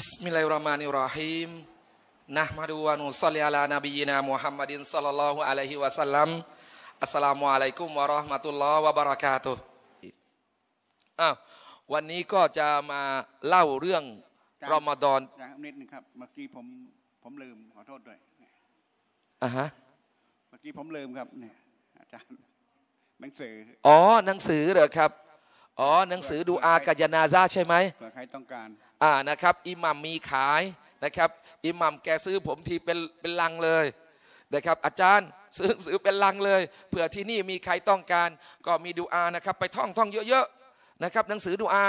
บิสมิลลาฮิรราะห์มานิรราะฮีมนะมะดูวะนุสซาลิอัลลานบีนามุฮัมมัดินศัลลัลลอฮุอะลัยฮิวะสัลลัมอัสสลามุอะลัยกุมวะเราะห์มะตุลลอฮ์วะบารากาตุอ้าววันนี้ก็จะมาเล่าเรื่องรอมฎอนนิดนึงครับเมื่อกี้ผมผมลืมขอโทษด้วยอ่าฮะเมื่อกี้ผมลืมครับเนี่ยอาจารย์หนังสืออ๋อหนังสือเหรอครับ อ๋อหนังสือดูอากัจยานาซาใช่ไหมใครต้องการอ่านะครับอิหมัมมีขายนะครับอิหมัมแกซื้อผมทีเป็นเป็นลังเลยนะครับอาจารย์ซื้อซื้อเป็นลังเลยเผื่อที่นี่มีใครต้องการ ก็มีดูอานะครับไปท่องท่องเยอะๆนะครับหนังสือดูอา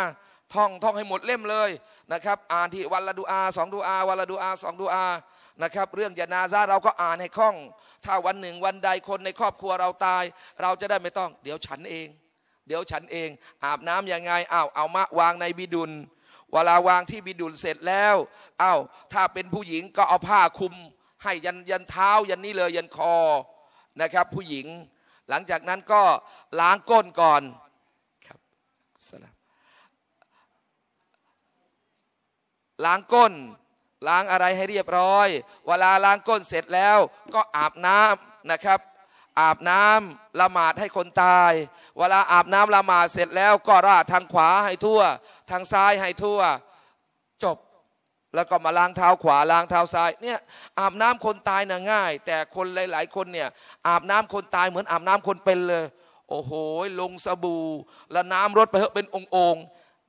ท่องท่องให้หมดเล่มเลยนะครับอ่านที่วันละดูอาสองดูอาวันละดูอาสองดูอานะครับเรื่องยานาซาเราก็อ่านให้คล่อง ถ้าวันหนึ่งวันใดคนในครอบครัวเราตาย เราจะได้ไม่ต้อง เดี๋ยวฉันเอง เดี๋ยวฉันเองอาบน้ํำยังไงอ้าวเอามาวางในบิดุลเวลาวางที่บิดุลเสร็จแล้ว เอา้า ถ้าเป็นผู้หญิงก็เอาผ้าคลุมให้ยันยันเท้ายันนี่เลยยันคอนะครับ ผู้หญิง หลังจากนั้นก็ล้างก้นก่อน ครับสลับล้างก้นล้างอะไรให้เรียบร้อย เวลาล้างก้นเสร็จแล้วก็อาบน้ำนะครับอาบน้ำละหมาดให้คนตาย เวลาอาบน้ำละหมาดเสร็จแล้วก็ราดทางขวาให้ทั่วทางซ้ายให้ทั่วจบแล้วก็มาล้างเท้าขวาล้างเท้าซ้ายเนี่ยอาบน้ำคนตายน่ะง่าย แต่คนหลาย ๆ คนเนี่ยอาบน้ำคนตายเหมือนอาบน้ำคนเป็นเลย โอ้โหลงสบู่แล้วน้ำรดไปเถอะเป็นององค์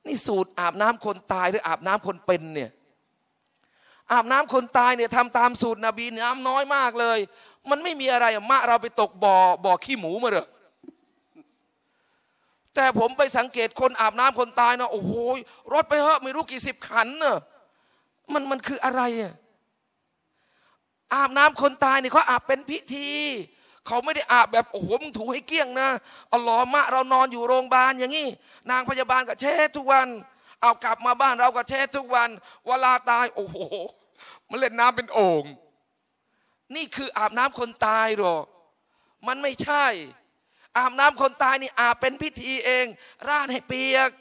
นี่สูตรอาบน้ำคนตายหรืออาบน้ำคนเป็นเนี่ยอาบน้ำคนตายเนี่ยทำตามสูตรนบีน้ำน้อยมากเลยมันไม่มีอะไรมะเราไปตกบ่อบ่อขี้หมูมาเหรอแต่ผมไปสังเกตคนอาบน้ำคนตายนะโอ้โหรถไปเหอะไม่รู้กี่สิบขันเนอะมันมันคืออะไรอะอาบน้ำคนตายเนี่ยเขาอาบเป็นพิธีเขาไม่ได้อาบแบบโอ้โหมึงถูให้เกี้ยงนะอัลลอฮ์มะเรานอนอยู่โรงพยาบาลอย่างนี้นางพยาบาลก็เช็ดทุกวัน เอากลับมาบ้าน เราก็เช็ดทุกวันเวลาตายโอ้โห มันเล่นน้ำเป็นโอ่งนี่คืออาบน้ำคนตายหรอมันไม่ใช่ อาบน้ำคนตายนี่อาบเป็นพิธีเองร่านให้เปียก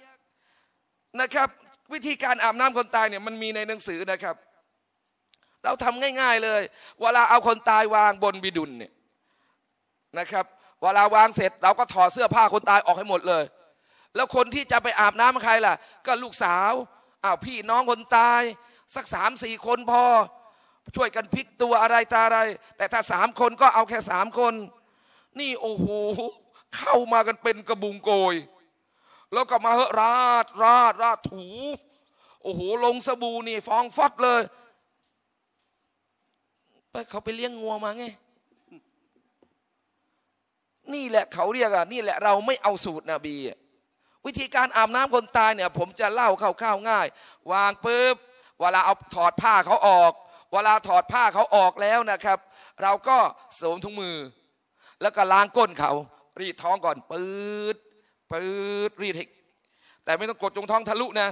นะครับ วิธีการอาบน้ำคนตายเนี่ยมันมีในหนังสือนะครับ เราทำง่ายๆเลย เวลาเอาคนตายวางบนบิดุลเนี่ยนะครับ เวลาวางเสร็จ เราก็ถอดเสื้อผ้าคนตายออกให้หมดเลย แล้วคนที่จะไปอาบน้ำใครล่ะ ก็ลูกสาวอ้าว พี่น้องคนตาย สักสามสี่คนพอช่วยกันพลิกตัวอะไรตาอะไร แต่ถ้าสามคนก็เอาแค่สามคน นี่โอ้โหเข้ามากันเป็นกระบุงโกย แล้วก็มาเฮราดราดราดถูโอ้โหลงสบู่นี่ฟองฟัดเลยเขาไปเลี้ยงงัวมาไงนี่แหละเขาเรียกอ่ะนี่แหละเราไม่เอาสูตรนบีวิธีการอาบน้ำคนตายเนี่ย ผมจะเล่าเข้าๆง่าย วางปุ๊บเวลาเอาถอดผ้าเขาออกเวลาถอดผ้าเขาออกแล้วนะครับ เราก็สวมถุงมือ แล้วก็ล้างก้นเขารีดท้องก่อนปืดปืดรีดใหกแต่ไม่ต้องกดจงท้องทะลุนะ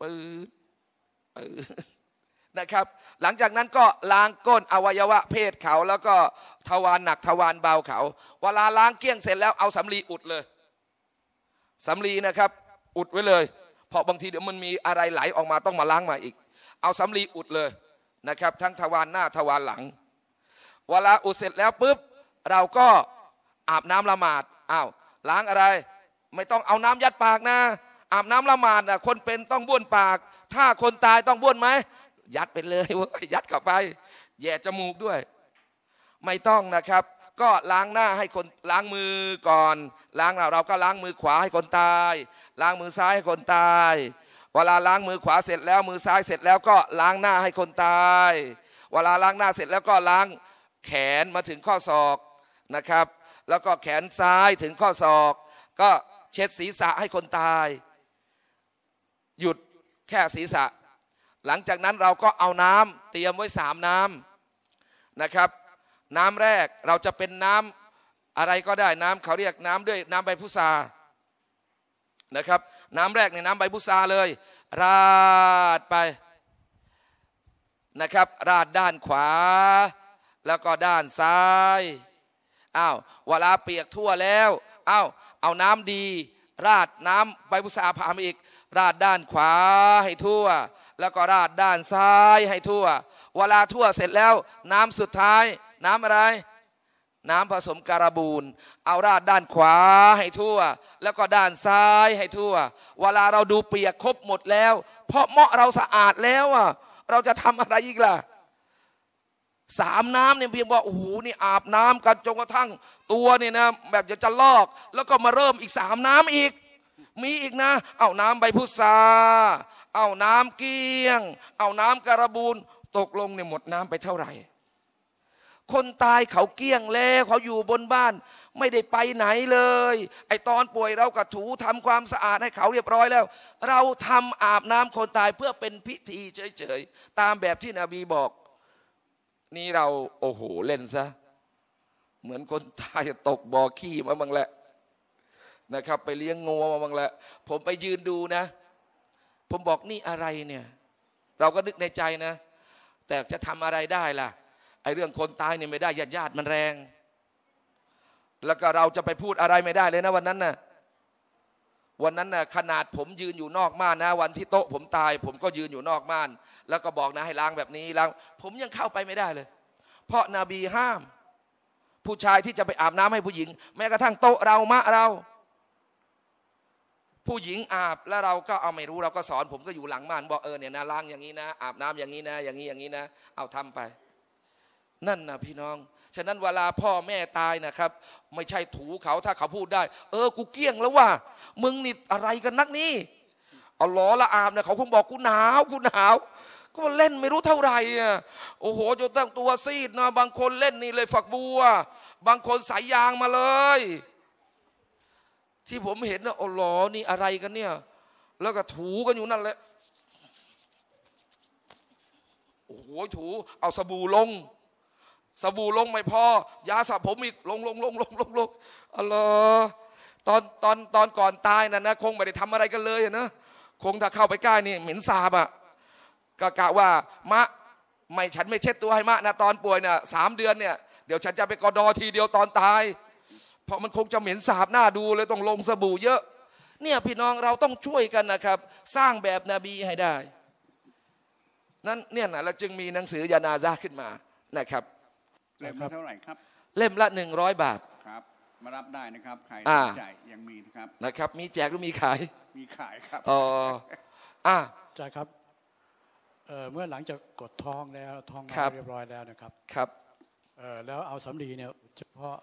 ปืดปืดนะครับ หลังจากนั้นก็ล้างก้น อวัยวะเพศเขาแล้วก็ทวารหนักทวารเบาเขาเวลาล้างเกี้ยงเสร็จแล้วเอาสำลีอุดเลยสำลีนะครับ อุดไว้เลยเพราะบางทีเดี๋ยวมันมีอะไรไหลออกมาต้องมาล้างมาอีก เอาสำลีอุดเลยนะครับทั้งทวารหน้าทวารหลัง เวลาอุดเสร็จแล้วปุ๊บ เราก็อาบน้ำละหมาดอ้าวล้างอะไร ไม่ต้องเอาน้ำยัดปากนะอาบน้ำละหมาดนะคนเป็นต้องบ้วนปาก ถ้าคนตายต้องบ้วนไหมยัดไปเลยว่ยยัดกลับไปแย่จมูกด้วย ไม่ต้องนะครับ ก็ล้างหน้าให้คน ล้างมือก่อน ล้างเราเราก็ล้างมือขวาให้คนตาย ล้างมือซ้ายให้คนตายเวลาล้างมือขวาเสร็จแล้ว มือซ้ายเสร็จแล้วก็ล้างหน้าให้คนตาย เวลาล้างหน้าเสร็จแล้วก็ล้างแขนมาถึงข้อศอกนะครับ แล้วก็แขนซ้ายถึงข้อศอก ก็เช็ดศีรษะให้คนตาย หยุดแค่ศีรษะ หลังจากนั้นเราก็เอาน้ำเตรียมไว้สามน้ำนะครับ น้ำแรกเราจะเป็นน้ำอะไรก็ได้น้ำ เขาเรียกน้ำด้วยน้ำใบพุทรานะครับน้ำแรกในน้ำใบพุทราเลย ราดไปนะครับ ราดด้านขวา แล้วก็ด้านซ้ายอ้าวเวลาเปียกทั่วแล้วอ้าวเอาน้ำดี ราดน้ำใบพุทราผ่านมาอีก ราดด้านขวาให้ทั่ว แล้วก็ราดด้านซ้ายให้ทั่ว เวลาทั่วเสร็จแล้ว น้ำสุดท้ายน้ำอะไรน้ำผสมการบูนเอาราดด้านขวาให้ทั่ว แล้วก็ด้านซ้ายให้ทั่ว เวลาเราดูเปียก ครบหมดแล้ว เพราะเมาะเราสะอาดแล้วอ่ะเราจะทำอะไรอีกล่ะสามน้ำเนี่ยเพียงว่าโอ้โหนี่อาบน้ำกันจนกระทั่งตัวเนี่ยนะแบบจะจะลอกแล้วก็มาเริ่มอีกสามน้ำอีก มีอีกนะเอาน้ำใบพุทราเอาน้ำเกี้ยง เอาน้ำกาะบูนตกลงเนี่ยหมดน้ำไปเท่าไหร่คนตายเขาเกี้ยงแล้วเขาอยู่บนบ้าน ไม่ได้ไปไหนเลย ไอตอนป่วยเรากระถูทำความสะอาดให้เขาเรียบร้อยแล้ว เราทำอาบน้ำคนตายเพื่อเป็นพิธีเฉยๆตามแบบที่นบีบอก นี่เราโอ้โหเล่นซะเหมือนคนตายตกบ่อขี้มาบัางแหละนะครับ ไปเลี้ยงงูมาบัางแหละผมไปยืนดูนะ ผมบอกนี่อะไรเนี่ย เราก็นึกในใจนะ แต่จะทำอะไรได้ล่ะอ้เรื่องคนตายเนี่ยไม่ได้ญาติญาติมันแรง แล้วก็เราจะไปพูดอะไรไม่ได้ เลยนะวันนั้นนะ่ะวันนั้นนะ่ะขนาดผมยืนอยู่นอกม่านนะวันที่โต๊ะ ผมตาย ผมก็ยืนอยู่นอกม่าน แล้วก็บอกนะให้ล้างแบบนี้ล้าง ผมยังเข้าไปไม่ได้เลย เพราะนาบีห้าม ผู้ชายที่จะไปอาบน้ำให้ผู้หญิง แม้กระทั่งโต๊ะเรามะเรา ผู้หญิงอาบแล้วเราก็เอาไม่รู้เราก็สอน ผมก็อยู่หลังม่านบอกเออเนี่ยนะล้างอย่างนี้นะอาบน้ำอย่างนี้นะ อย่างนี้อย่างนี้นะเอาทำไปนั่นนะพี่น้อง ฉะนั้นเวลาพ่อแม่ตายนะครับ ไม่ใช่ถูเขาถ้าเขาพูดได้เออกูเกี้ยงแล้วว่ามึงนี่อะไรกันนักนี่เอาล้อละอามนะเขาคงบอกกูหนาว กูหนาวก็เล่นไม่รู้เท่าไหร่อ่ะโอ้โหจนตั้งตัวซีดนะบางคนเล่นนี่เลยฝักบัว บางคนสายยางมาเลย ที่ผมเห็นนะโอ้ลลอนี่อะไรกันเนี่ย แล้วก็ถูกันอยู่นั่นแหละโอ้โหถูเอาสบู่ลงสบู่ลงไม่พอยาสระผมอีกลงลงลงลงลงลงอะลรอตอนตอนตอนก่อนตายน่ะนะ คงไม่ได้ทำอะไรกันเลยนะคงถ้าเข้าไปใกล้นี่เหม็นสาบอ่ะก็กะว่า มะไม่ฉันไม่เช็ดตัวให้มะนะตอนป่วยเนี่ยสามเดือนเนี่ยเดี๋ยวฉันจะไปกอดอที เดียวตอนตายเพราะมันคงจะเหม็นสาบหน้าดูเลยต้องลงสบู่เยอะ เนี่ยพี่น้องเราต้องช่วยกันนะครับ สร้างแบบนบีให้ได้ นั้นเนี่ยนะเราจึงมีหนังสือยานาซาขึ้นมานะครับเล่มละเท่าไหร่ครับ เล่มละหนึ่งร้อยบาทครับ มารับได้นะครับใครสนใจยังมีนะครับนะครับ มีแจกหรือมีขายมีขายครับอ๋ออ่าจ่าครับเมื่อหลังจากกดทองแล้วทองเรียบร้อยแล้วนะครับครับแล้วเอาสำลีเนี่ย เฉพาะ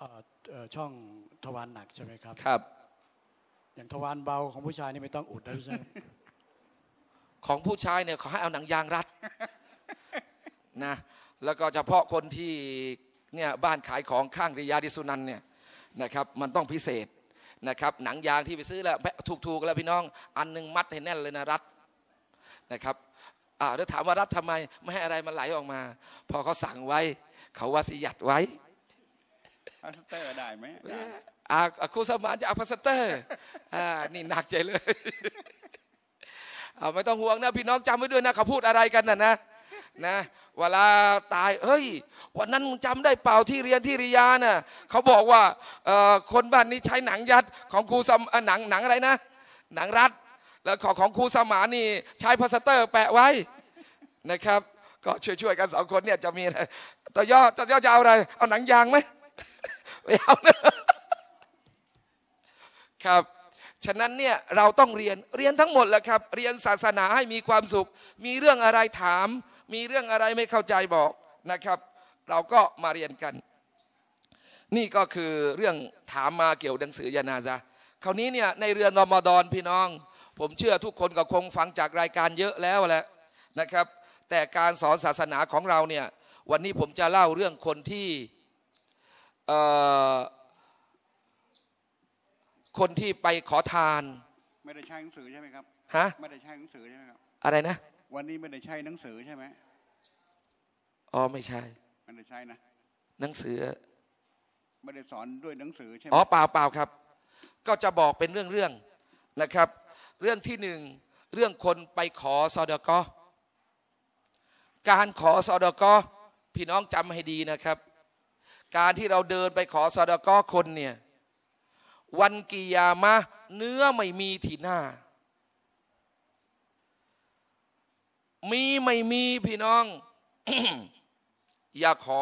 ช่องทวารหนักใช่ไหมครับครับ อย่างทวารเบาของผู้ชายนี่ไม่ต้องอุดแล้วใช่ไหมของผู้ชายเนี่ยขอให้เอาหนังยางรัดนะแล้วก็เฉพาะคนที่เนี่ยบ้านขายของข้างริยาดิสุนันเนี่ยนะครับ มันต้องพิเศษนะครับ หนังยางที่ไปซื้อแล้วถูกๆ แล้วพี่น้อง อันนึงมัดให้แน่นเลยนะรัดนะครับอ่าแล้วถามว่ารัดทำไม ไม่ให้อะไรมันไหลออกมา พอเขาสั่งไว้เขาว่าสิยัดไว้พาสเตอร์ได้ไหมอาครูสมานจะเอาพาสเตอร์อ่านี่หนักใจเลยออาไม่ต้องห่วงนะพี่น้องจำไว้ด้วยนะเขาพูดอะไรกันนะนะนะเวลาตายเฮ้ยวันนั้นมึงจำได้เปล่าที่เรียนที่ริยาเน่ะเขาบอกว่าคนบ้านนี้ใช้หนังยัดของครูสมหนังหนังอะไรนะหนังรัดแล้วของของครูสมานี่ใช้พาสเตอร์ แปะไว้นะครับ ก็ช่วยๆกันสองคนเนี่ยจะมีอะไรต่อย่อต่อย่อจะเอาอะไร เอาหนังยางไหมไม่เอานะครับ ฉะนั้นเนี่ยเราต้องเรียนเรียนทั้งหมดแหละครับ เรียนศาสนาให้มีความสุข มีเรื่องอะไรถามมีเรื่องอะไรไม่เข้าใจบอกนะครับ เราก็มาเรียนกัน นี่ก็คือเรื่องถามมาเกี่ยวหนังสือยานาซะคราวนี้เนี่ยในเรือนรอมฎอนพี่น้อง ผมเชื่อทุกคนก็คงฟังจากรายการเยอะแล้วแหละนะครับ แต่การสอนศาสนาของเราเนี่ยวันนี้ผมจะเล่าเรื่องคนที่คนที่ไปขอทาน ไม่ได้ใช้หนังสือใช่ไหมครับฮะไม่ได้ใช้หนังสือใช่ไหมครับอะไรนะวันนี้ไม่ได้ใช้หนังสือใช่ไหมอ๋อไม่ใช่ไม่ได้ใช้นะหนังสือ ไม่ได้สอนด้วยหนังสือใช่ไหมอ๋อเปล่าเปล่าครับ ก็จะบอกเป็นเรื่องเรื่องนะครับ เรื่องที่หนึ่งเรื่องคนไปขอซอดกอการขอซอดกอพี่น้องจำให้ดีนะครับ การที่เราเดินไปขอซอดกอคนเนี่ย วันกิยามะเนื้อไม่มีที่หน้ามีไม่มีพี่น้องอย่าขอ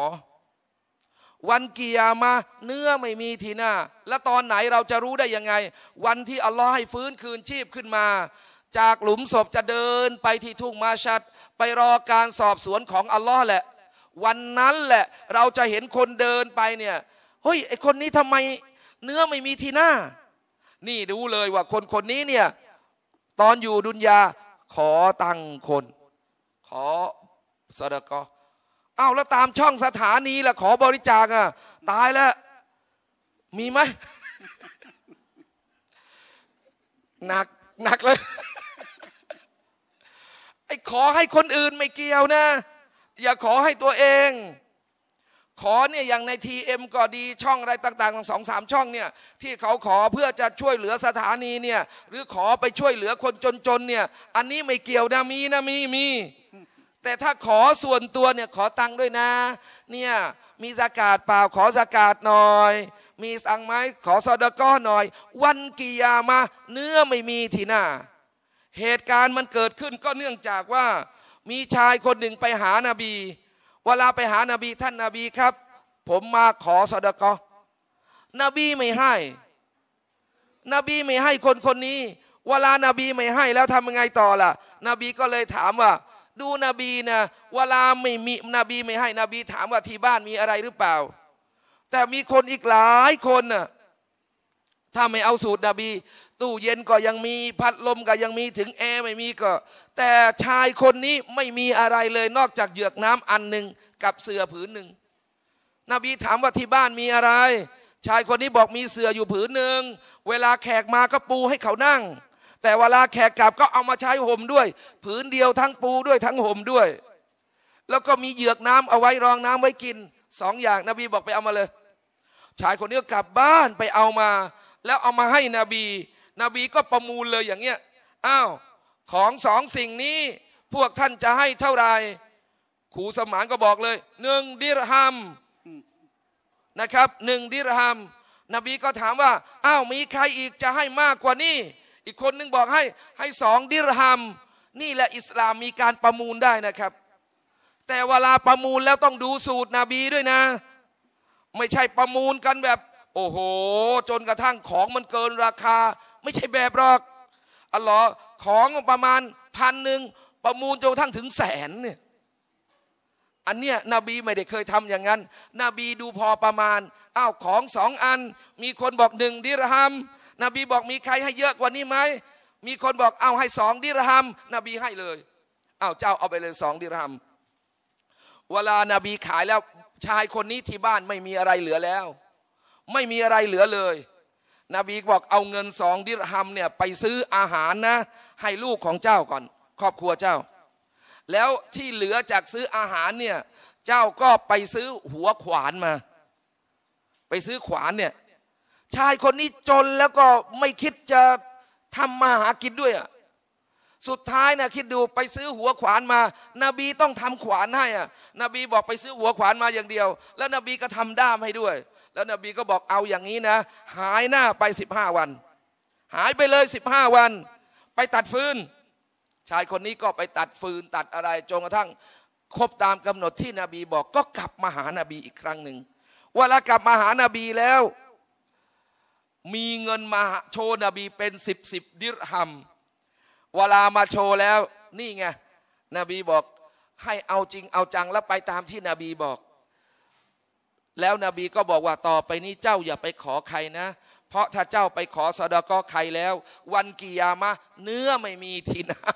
วันกิยามาเนื้อไม่มีทีหน้าและตอนไหนเราจะรู้ได้ยังไง วันที่ อัลลอฮ์ให้ฟื้นคืนชีพขึ้นมา จากหลุมศพจะเดินไปที่ทุ่งมาชัด ไปรอการสอบสวนของอัลลอฮ์แหละวันนั้นแหละเราจะเห็นคนเดินไปเนี่ยเฮ้ยไอคนนี้ทำไม เนื้อไม่มีทีหน้านี่รู้เลยว่า คนคนนี้เนี่ยตอนอยู่ดุนยาขอตังคนอสดกออ้าแล้วตามช่องสถานีล่ะขอบริจาคอ่ะ ตายแล้ว มีไหม หนัก หนักเลย ไอ้ขอให้คนอื่นไม่เกี่ยวนะ อย่าขอให้ตัวเองขอเนี่ยอย่างในทีเอ็มก็ดี ช่องอะไรต่างๆทั้งสองสามช่องเนี่ยที่เขาขอเพื่อจะช่วยเหลือสถานีเนี่ยหรือขอไปช่วยเหลือคนจนๆเนี่ยอันนี้ไม่เกี่ยวนะ มีนะมีมี แต่ถ้าขอส่วนตัวเนี่ยขอตังค์ด้วยนะเนี่ยมีสากาศเปล่าขอสากาศหน่อย มีสังไหมขอซอดก้อหน่อย วันกิยามาเนื้อไม่มีทีหน้าเหตุการณ์มันเกิดขึ้นก็เนื่องจากว่ามีชายคนหนึ่งไปหานาบีเวลาไปหานาบีท่านนาบีครับ ผมมาขอสอดกอนบีไม่ให้นบีไม่ให้คนคนนี้เวลานาบีไม่ให้ แล้วทำยังไงต่อล่ะ นบีก็เลยถามว่าดูนบีนะเวลาไม่มีนบีไม่ให้นบีถามว่าที่บ้านมีอะไรหรือเปล่า แต่มีคนอีกหลายคนน่ะถ้าไม่เอาสูตรนบีตู้เย็นก็ยังมีพัดลมก็ยังมีถึงแอร์ไม่มีก็ แต่ชายคนนี้ไม่มีอะไรเลยนอกจากเหยือกน้ำอันหนึ่งกับเสื่อผืนหนึ่งนบีถามว่าที่บ้านมีอะไร ชายคนนี้บอกมีเสื่ออยู่ผืนหนึ่ง เวลาแขกมาก็ปูให้เขานั่ง แต่เวลาแขกกลับก็เอามาใช้ห่มด้วยผืนเดียวทั้งปูด้วยทั้งห่มด้วย แล้วก็มีเหยือกน้ำเอาไว้รองน้ำไว้กินสองอย่างนบีบอกไปเอามาเลย ชายคนนี้ก็กลับบ้านไปเอามา แล้วเอามาให้นบีนบีก็ประมูลเลยอย่างเงี้ย อ้าว ของสองสิ่งนี้พวกท่านจะให้เท่าไหร่ขูสมานก็บอกเลยหนึ่งดิรฮัมนะครับหนึ่งดิรฮัมนบีก็ถามว่าอ้าวมีใครอีกจะให้มากกว่านี้ อีกคนนึงบอกให้ให้สองดิรฮัมนี่แหละอิสลามมีการประมูลได้นะครับ แต่เวลาประมูลแล้วต้องดูสูตรนบีด้วยนะ ไม่ใช่ประมูลกันแบบ โอ้โห จนกระทั่งของมันเกินราคาไม่ใช่แบบหรอกอัลลอฮ์ของประมาณพันหนึ่งประมูลจนทั้งถึงแสนเนี่ย อันเนี้ย นบีไม่ได้เคยทำอย่างนั้น นบีดูพอประมาณอ้าวของสองอัน มีคนบอกหนึ่งดิรหัม นบีบอกมีใครให้เยอะกว่านี้ไหม มีคนบอกเอาให้สองดิรหัม นบีให้เลย เอาเจ้าเอาไปเลยสองดิรหัม เวลานาบีขายแล้วชายคนนี้ที่บ้านไม่มีอะไรเหลือแล้ว ไม่มีอะไรเหลือเลยนบีบอกเอาเงินสองดิรฮัมเนี่ยไปซื้ออาหารนะ ให้ลูกของเจ้าก่อน ครอบครัวเจ้า แล้วที่เหลือจากซื้ออาหารเนี่ยเจ้าก็ไปซื้อหัวขวานมา ไปซื้อขวานเนี่ยชายคนนี้จนแล้วก็ไม่คิดจะทำมาหากินด้วยอ่ะสุดท้ายนะคิดดูไปซื้อหัวขวานมา นบีต้องทำขวานให้อ่ะ นบีบอกไปซื้อหัวขวานมาอย่างเดียว แล้วนบีก็ทำด้ามให้ด้วย แล้วนบีก็บอกเอาอย่างนี้นะ หายหน้าไปสิบห้าวัน หายไปเลยสิบห้าวัน ไปตัดฟืน ชายคนนี้ก็ไปตัดฟืนตัดอะไรจนกระทั่งครบตามกำหนดที่นบีบอกก็กลับมาหานาบีอีกครั้งหนึ่งเวลากลับมาหานาบีแล้ว มีเงินมาโชว์นบีเป็นสิบสิบดิรฮัมเวลามาโชว์แล้วนี่ไงนบีบอกให้เอาจริงเอาจังแล้วไปตามที่นบีบอก แล้วนบีก็บอกว่าต่อไปนี้เจ้าอย่าไปขอใครนะ เพราะถ้าเจ้าไปขอสอดก็ใครแล้ว วันกิยามะเนื้อไม่มีทีหน้า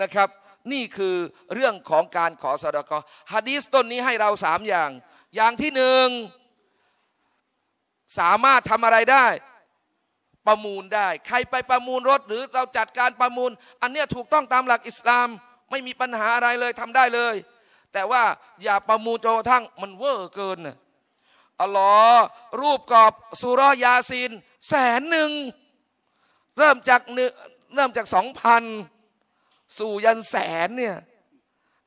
นะครับ นี่คือเรื่องของการขอสอดกอฮะดีสต้นนี้ให้เราสามอย่าง อย่างที่หนึ่งสามารถทำอะไรได้ประมูลได้ใครไปประมูลรถหรือเราจัดการประมูล อันเนี้ยถูกต้องตามหลักอิสลาม ไม่มีปัญหาอะไรเลยทำได้เลย แต่ว่าอย่าประมูลจนกระทั่งมันเวอร์เกินอัลลอฮ์รูปกรอบสุรยาซีนแสนหนึ่งเริ่มจากเริ่มจากสองพันสู่ยันแสนเนี่ย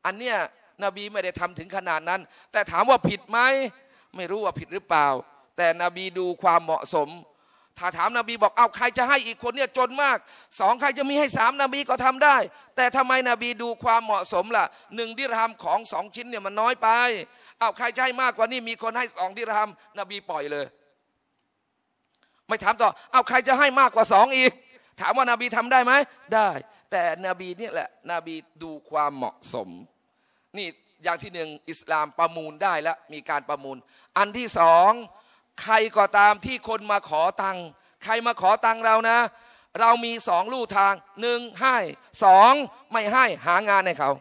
อันเนี้ยนบีไม่ได้ทำถึงขนาดนั้น แต่ถามว่าผิดไหมไม่รู้ว่าผิดหรือเปล่า แต่นบีดูความเหมาะสมถ้าถามนบีบอกเอาใครจะให้อีกคนเนี่ยจนมากสองใครจะมีให้สามนบีก็ทำได้ แต่ทำไมนบีดูความเหมาะสมล่ะหนึ่งดิรามของสองชิ้นเนี่ยมันน้อยไป เอาใครจะให้มากกว่านี้มีคนให้สองดิรามนบีปล่อยเลย ไม่ถามต่อ เอาใครจะให้มากกว่าสองอีก ถามว่านาบีทำได้ไหมได้ แต่นบีเนี่ยแหละนบีดูความเหมาะสม นี่อย่างที่หนึ่งอิสลามประมูลได้แล้วมีการประมูล อันที่สองใครก็ตามที่คนมาขอตังค์ใครมาขอตังค์เรานะ เรามีสองลู่ทาง หนึ่งให้สอง ไม่ให้ หางานให้เขา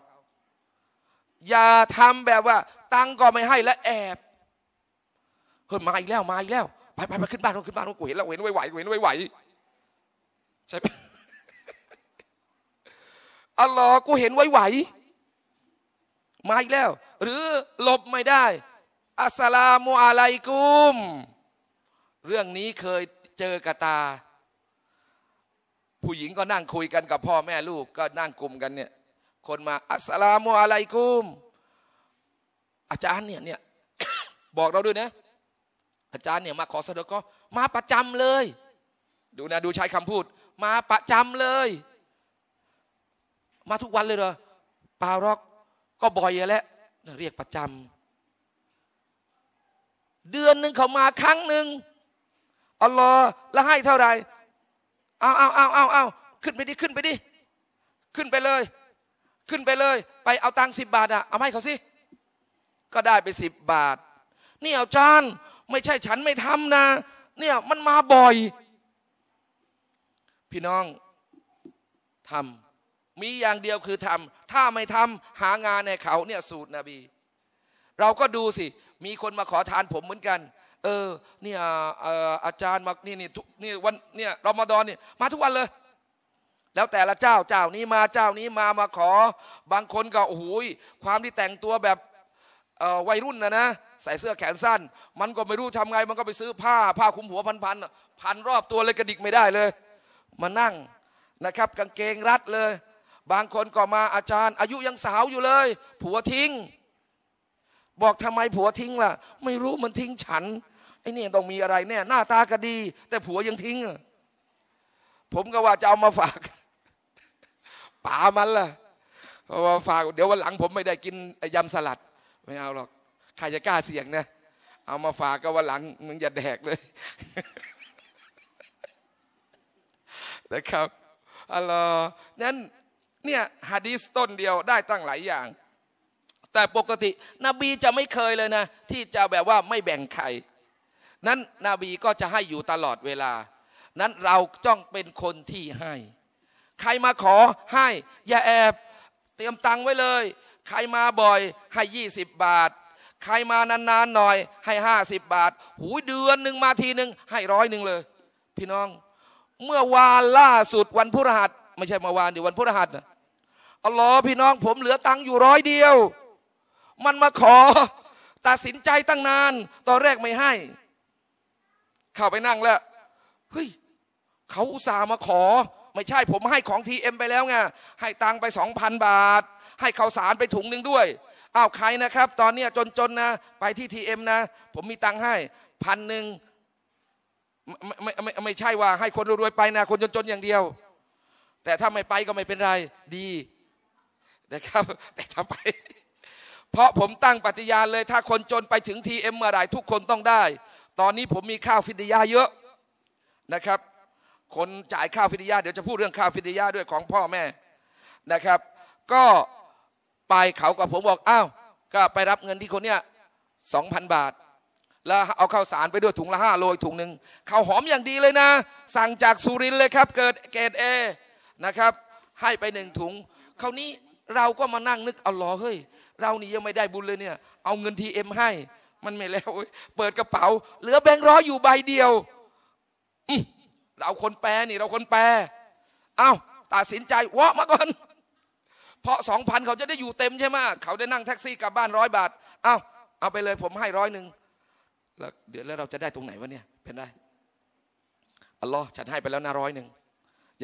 อย่าทำแบบว่า ตังค์ก็ไม่ให้และแอบเฮ้ยมา อีกแล้ว มา อีกแล้วไปไปไปขึ้นบ้านขึ้นบ้านกูเห็นแล้วเห็นไหวๆเห็นไหวๆใช่ไหมอ๋อกูเห็นไหวๆมาอีกแล้ว หรือหลบไม่ได้อัสลามุอะลัยกุม เรื่องนี้เคยเจอกระตา ผู้หญิงก็นั่งคุยกันกับพ่อแม่ลูกก็นั่งกลุ่มกันเนี่ย คนมาอัสลามุอะลัยกุม อาจารย์เนี่ยเนี่ย บอกเราด้วยนะอาจารย์เนี่ยมาขอสะดก็มาประจำเลย ดูนะดูใช้คำพูด มาประจำเลย มาทุกวันเลยเหรอปารอกก็บ่อยแล้วเรียกประจำเดือนหนึ่งเขามาครั้งหนึ่งอัลลอฮ์แล้วให้เท่าไหร่เอาเอาเอาเอาเอาขึ้นไปดิ ขึ้นไปดิ ขึ้นไปเลย ขึ้นไปเลย ไปเอาตังค์สิบบาทอะเอาให้เขาสิ ก็ได้ไปสิบบาท นี่อาจารย์ไม่ใช่ฉันไม่ทำนะ เนี่ยมันมาบ่อย พี่น้องทำมีอย่างเดียวคือทำ ถ้าไม่ทำหางานในเขาเนี่ยสูตรนบี เราก็ดูสิมีคนมาขอทานผมเหมือนกัน เออ เนี่ยอาจารย์มานี่นี่นี่วัน เนี่ย รอมฎอนเนี่ย มาทุกวันเลย แล้วแต่ละเจ้าเจ้านี้มา เจ้านี้มา มาขอ บางคนก็ โอ้โหความที่แต่งตัวแบบวัยรุ่นนะนะ ใส่เสื้อแขนสั้น มันก็ไม่รู้ทำไง มันก็ไปซื้อผ้าผ้าคุมหัวพันๆพันรอบตัวเลย กระดิกไม่ได้เลย มานั่งนะครับ กางเกงรัดเลย บางคนก็มาอาจารย์ อายุยังสาวอยู่เลยผัวทิ้งบอกทำไมผัวทิ้งล่ะไม่รู้มันทิ้งฉัน ไอ้นี่ต้องมีอะไรแน่หน้าตาก็ดี แต่ผัวยังทิ้งผมก็ว่าจะเอามาฝากป่ามันล่ะ เอา่าฝาก เดี๋ยววันหลัง ผมไม่ได้กินยำสลัดไม่เอาหรอกใครจะกล้าเสี่ยงนะเอามาฝากก็วันหลังมึงอย่าแดกเลยนะครับอ๋ลอนั้นเนี่ยฮะดีสต้นเดียวได้ตั้งหลายอย่างแต่ปกตินบีจะไม่เคยเลยนะ ที่จะแบบว่าไม่แบ่งใคร นั้นนบีก็จะให้อยู่ตลอดเวลา นั้นเราจ้องเป็นคนที่ให้ ใครมาขอให้ อย่าแอบเตรียมตังไว้เลย ใครมาบ่อยให้ยี่สิบบาท ใครมานานๆหน่อย ให้ห้าสิบบาท หูเดือนหนึ่งมาทีหนึ่งให้ร้อยหนึ่งเลย พี่น้องเมื่อวานล่าสุดวันพุธหัสไม่ใช่เมื่อวานเดี๋ยววันพุธหัสนะอ๋อพี่น้องผมเหลือตังอยู่ร้อยเดียวมันมาขอ ตัดสินใจตั้งนาน ตอนแรกไม่ให้ เข้าไปนั่งแล้ว เฮ้ย เขาอุตส่าห์มาขอ ไม่ใช่ผมให้ของทีเอ็มไปแล้วไงให้ตังไปสองพันบาท ให้ข้าวสารไปถุงหนึ่งด้วยอ้าวใครนะครับ ตอนเนี้จนๆนะ ไปที่ทีเอ็มนะ ผมมีตังให้พันหนึ่งไม่ไม่ไม่ไม่ใช่ว่า ให้คนรวยๆไปนะ คนจน ๆ อย่างเดียว แต่ถ้าไม่ไปก็ไม่เป็นไรดี นะครับ แต่ถ้าไปเพราะผมตั้งปฏิญาณเลย ถ้าคนจนไปถึงทีเอ็มเมื่อไรทุกคนต้องได้ ตอนนี้ผมมีข้าวฟิดิยาเยอะนะครับ คนจ่ายข้าวฟิดิยา เดี๋ยวจะพูดเรื่องข้าวฟิดิยาด้วยของพ่อแม่นะครับ ก็ไปเขากับผมบอกอ้าวก็ไปรับเงินที่คนเนี้ยสองพันบาท แล้วเอาข้าวสารไปด้วยถุงละห้าโลถุงหนึ่งข้าวหอมอย่างดีเลยนะ สั่งจากสุรินเลยครับ เกิดเกตเอนะครับ ให้ไปหนึ่งถุงคราวนี้เราก็มานั่งนึกเอาล้อเฮ้ยเรานี่ยังไม่ได้บุญเลยเนี่ย เอาเงินทีเอ็มให้ มันไม่แล้วเปิดกระเป๋า เหลือแบงค์ร้อยอยู่ใบเดียวเราคนแปลนี่ เราคนแปล เอาตัดสินใจ วะมาก่อนเพราะสองพันเขาจะได้อยู่เต็มใช่ไหมเขาได้นั่งแท็กซี่กลับบ้านร้อยบาท เอาเอาไปเลยผมให้ร้อยหนึ่งแล้วเดี๋ยวแล้วเราจะได้ตรงไหนวะเนี่ยเป็นได้อัลลอฮ์ฉันให้ไปแล้วนะร้อยหนึ่ง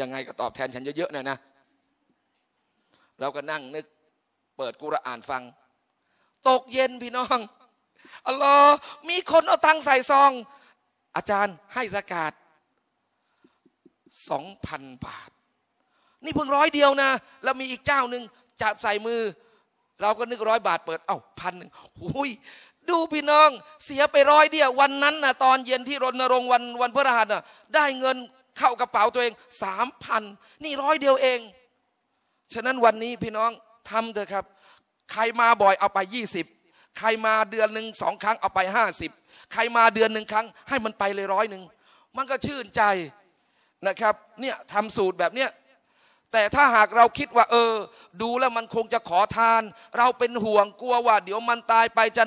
ยังไงก็ตอบแทนฉันเยอะๆหน่อยนะ เราก็นั่งนึกเปิดกุรอานฟัง ตกเย็นพี่น้องอัลลอฮ์มีคนเอาตังใส่ซอง อาจารย์ให้สกาดสองพันบาท นี่เพิ่งร้อยเดียวนะ แล้วมีอีกเจ้าหนึ่งจับใส่มือ เราก็นึกร้อยบาทเปิด เอ้าพันหนึ่งหุยดูพี่น้อง เสียไปร้อยเดียววันนั้นนะตอนเย็นที่รณรงค์วันวันพระรหัสนะได้เงินเข้ากระเป๋าตัวเองสามพัน นี่ร้อยเดียวเอง ฉะนั้นวันนี้พี่น้องทำเถอะครับ ใครมาบ่อยเอาไป20ใครมาเดือนหนึ่งสองครั้งเอาไป50ใครมาเดือนหนึ่งครั้ง ให้มันไปเลยร้อยหนึ่ง มันก็ชื่นใจนะครับ เนี่ยทำสูตรแบบเนี้ย แต่ถ้าหากเราคิดว่า เออ ดูแล้วมันคงจะขอทาน เราเป็นห่วงกลัวว่า เดี๋ยวมันตายไปจะ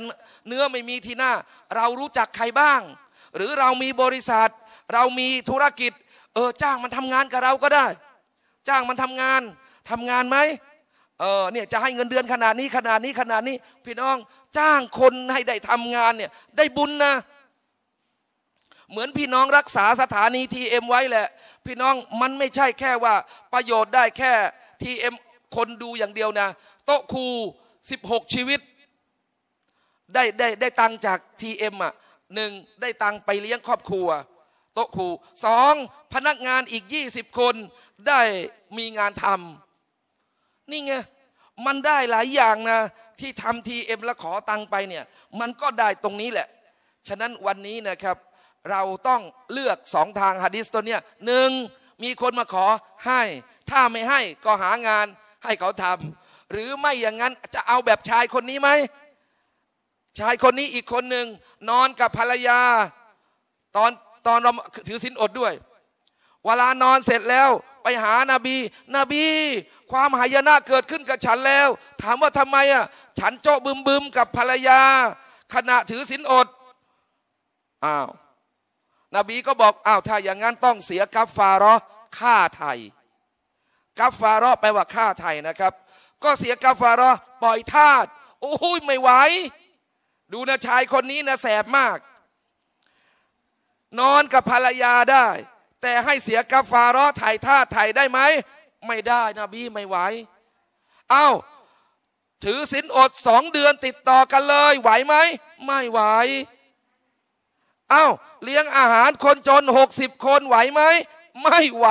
เนื้อไม่มีที่หน้า เรารู้จักใครบ้าง หรือเรามีบริษัท เรามีธุรกิจ เออจ้างมันทำงานกับเราก็ได้ จ้างมันทำงานทำงานไหมเออเนี่ยจะให้เงินเดือนขนาดนี้ขนาดนี้ขนาดนี้ พี่น้องจ้างคนให้ได้ทำงานเนี่ยได้บุญนะ เหมือนพี่น้องรักษาสถานีทีเอ็มไว้แหละ พี่น้องมันไม่ใช่แค่ว่าประโยชน์ได้แค่ทีเอ็มคนดูอย่างเดียวนะโต๊ะครู 16 ชีวิต ได้ได้ได้ตังจากทีเอ็มอ่ะหนึ่งได้ตังไปเลี้ยงครอบครัวโต๊ะครูสองพนักงานอีก 20 คนได้มีงานทำนี่ไงมันได้หลายอย่างนะที่ทำทีเอ็มแล้วขอตังไปเนี่ยมันก็ได้ตรงนี้แหละ ฉะนั้นวันนี้นะครับ เราต้องเลือกสองทางฮะดิษตัวเนี้ยหนึ่งมีคนมาขอให้ ถ้าไม่ให้ก็หางานให้เขาทำหรือไม่อย่างนั้นจะเอาแบบชายคนนี้ไหม ชายคนนี้อีกคนหนึ่ง นอนกับภรรยา ตอนตอนเราถือสินอดด้วย เวลานอนเสร็จแล้วไปหานาบีนบี ความหายนะเกิดขึ้นกับฉันแล้ว ถามว่าทำไมอ่ะฉันเจาะบึมบึมกับภรรยา ขณะถือศีลอดอ้าวนบีก็บอกอ้าวถ้าอย่างนั้นต้องเสียกัฟฟาร์ค่าไทยกัฟฟาร์แปลว่าค่าไทยนะครับ ก็เสียกัฟฟาร์ปล่อยทาสโอ้ยไม่ไหวดูนะชายคนนี้นะแสบมาก นอนกับภรรยาได้แต่ให้เสียกาฟาร้อถ่ายท่าถ่ายได้ไหม ไม่ได้นบีไม่ไหวเอา้า ถือศีลอดสองเดือนติดต่อกันเลย ไหวไหม ไม่ไหวเอา้า เลี้ยงอาหารคนจนหกสิบคนไหวไหม ไม่ไหว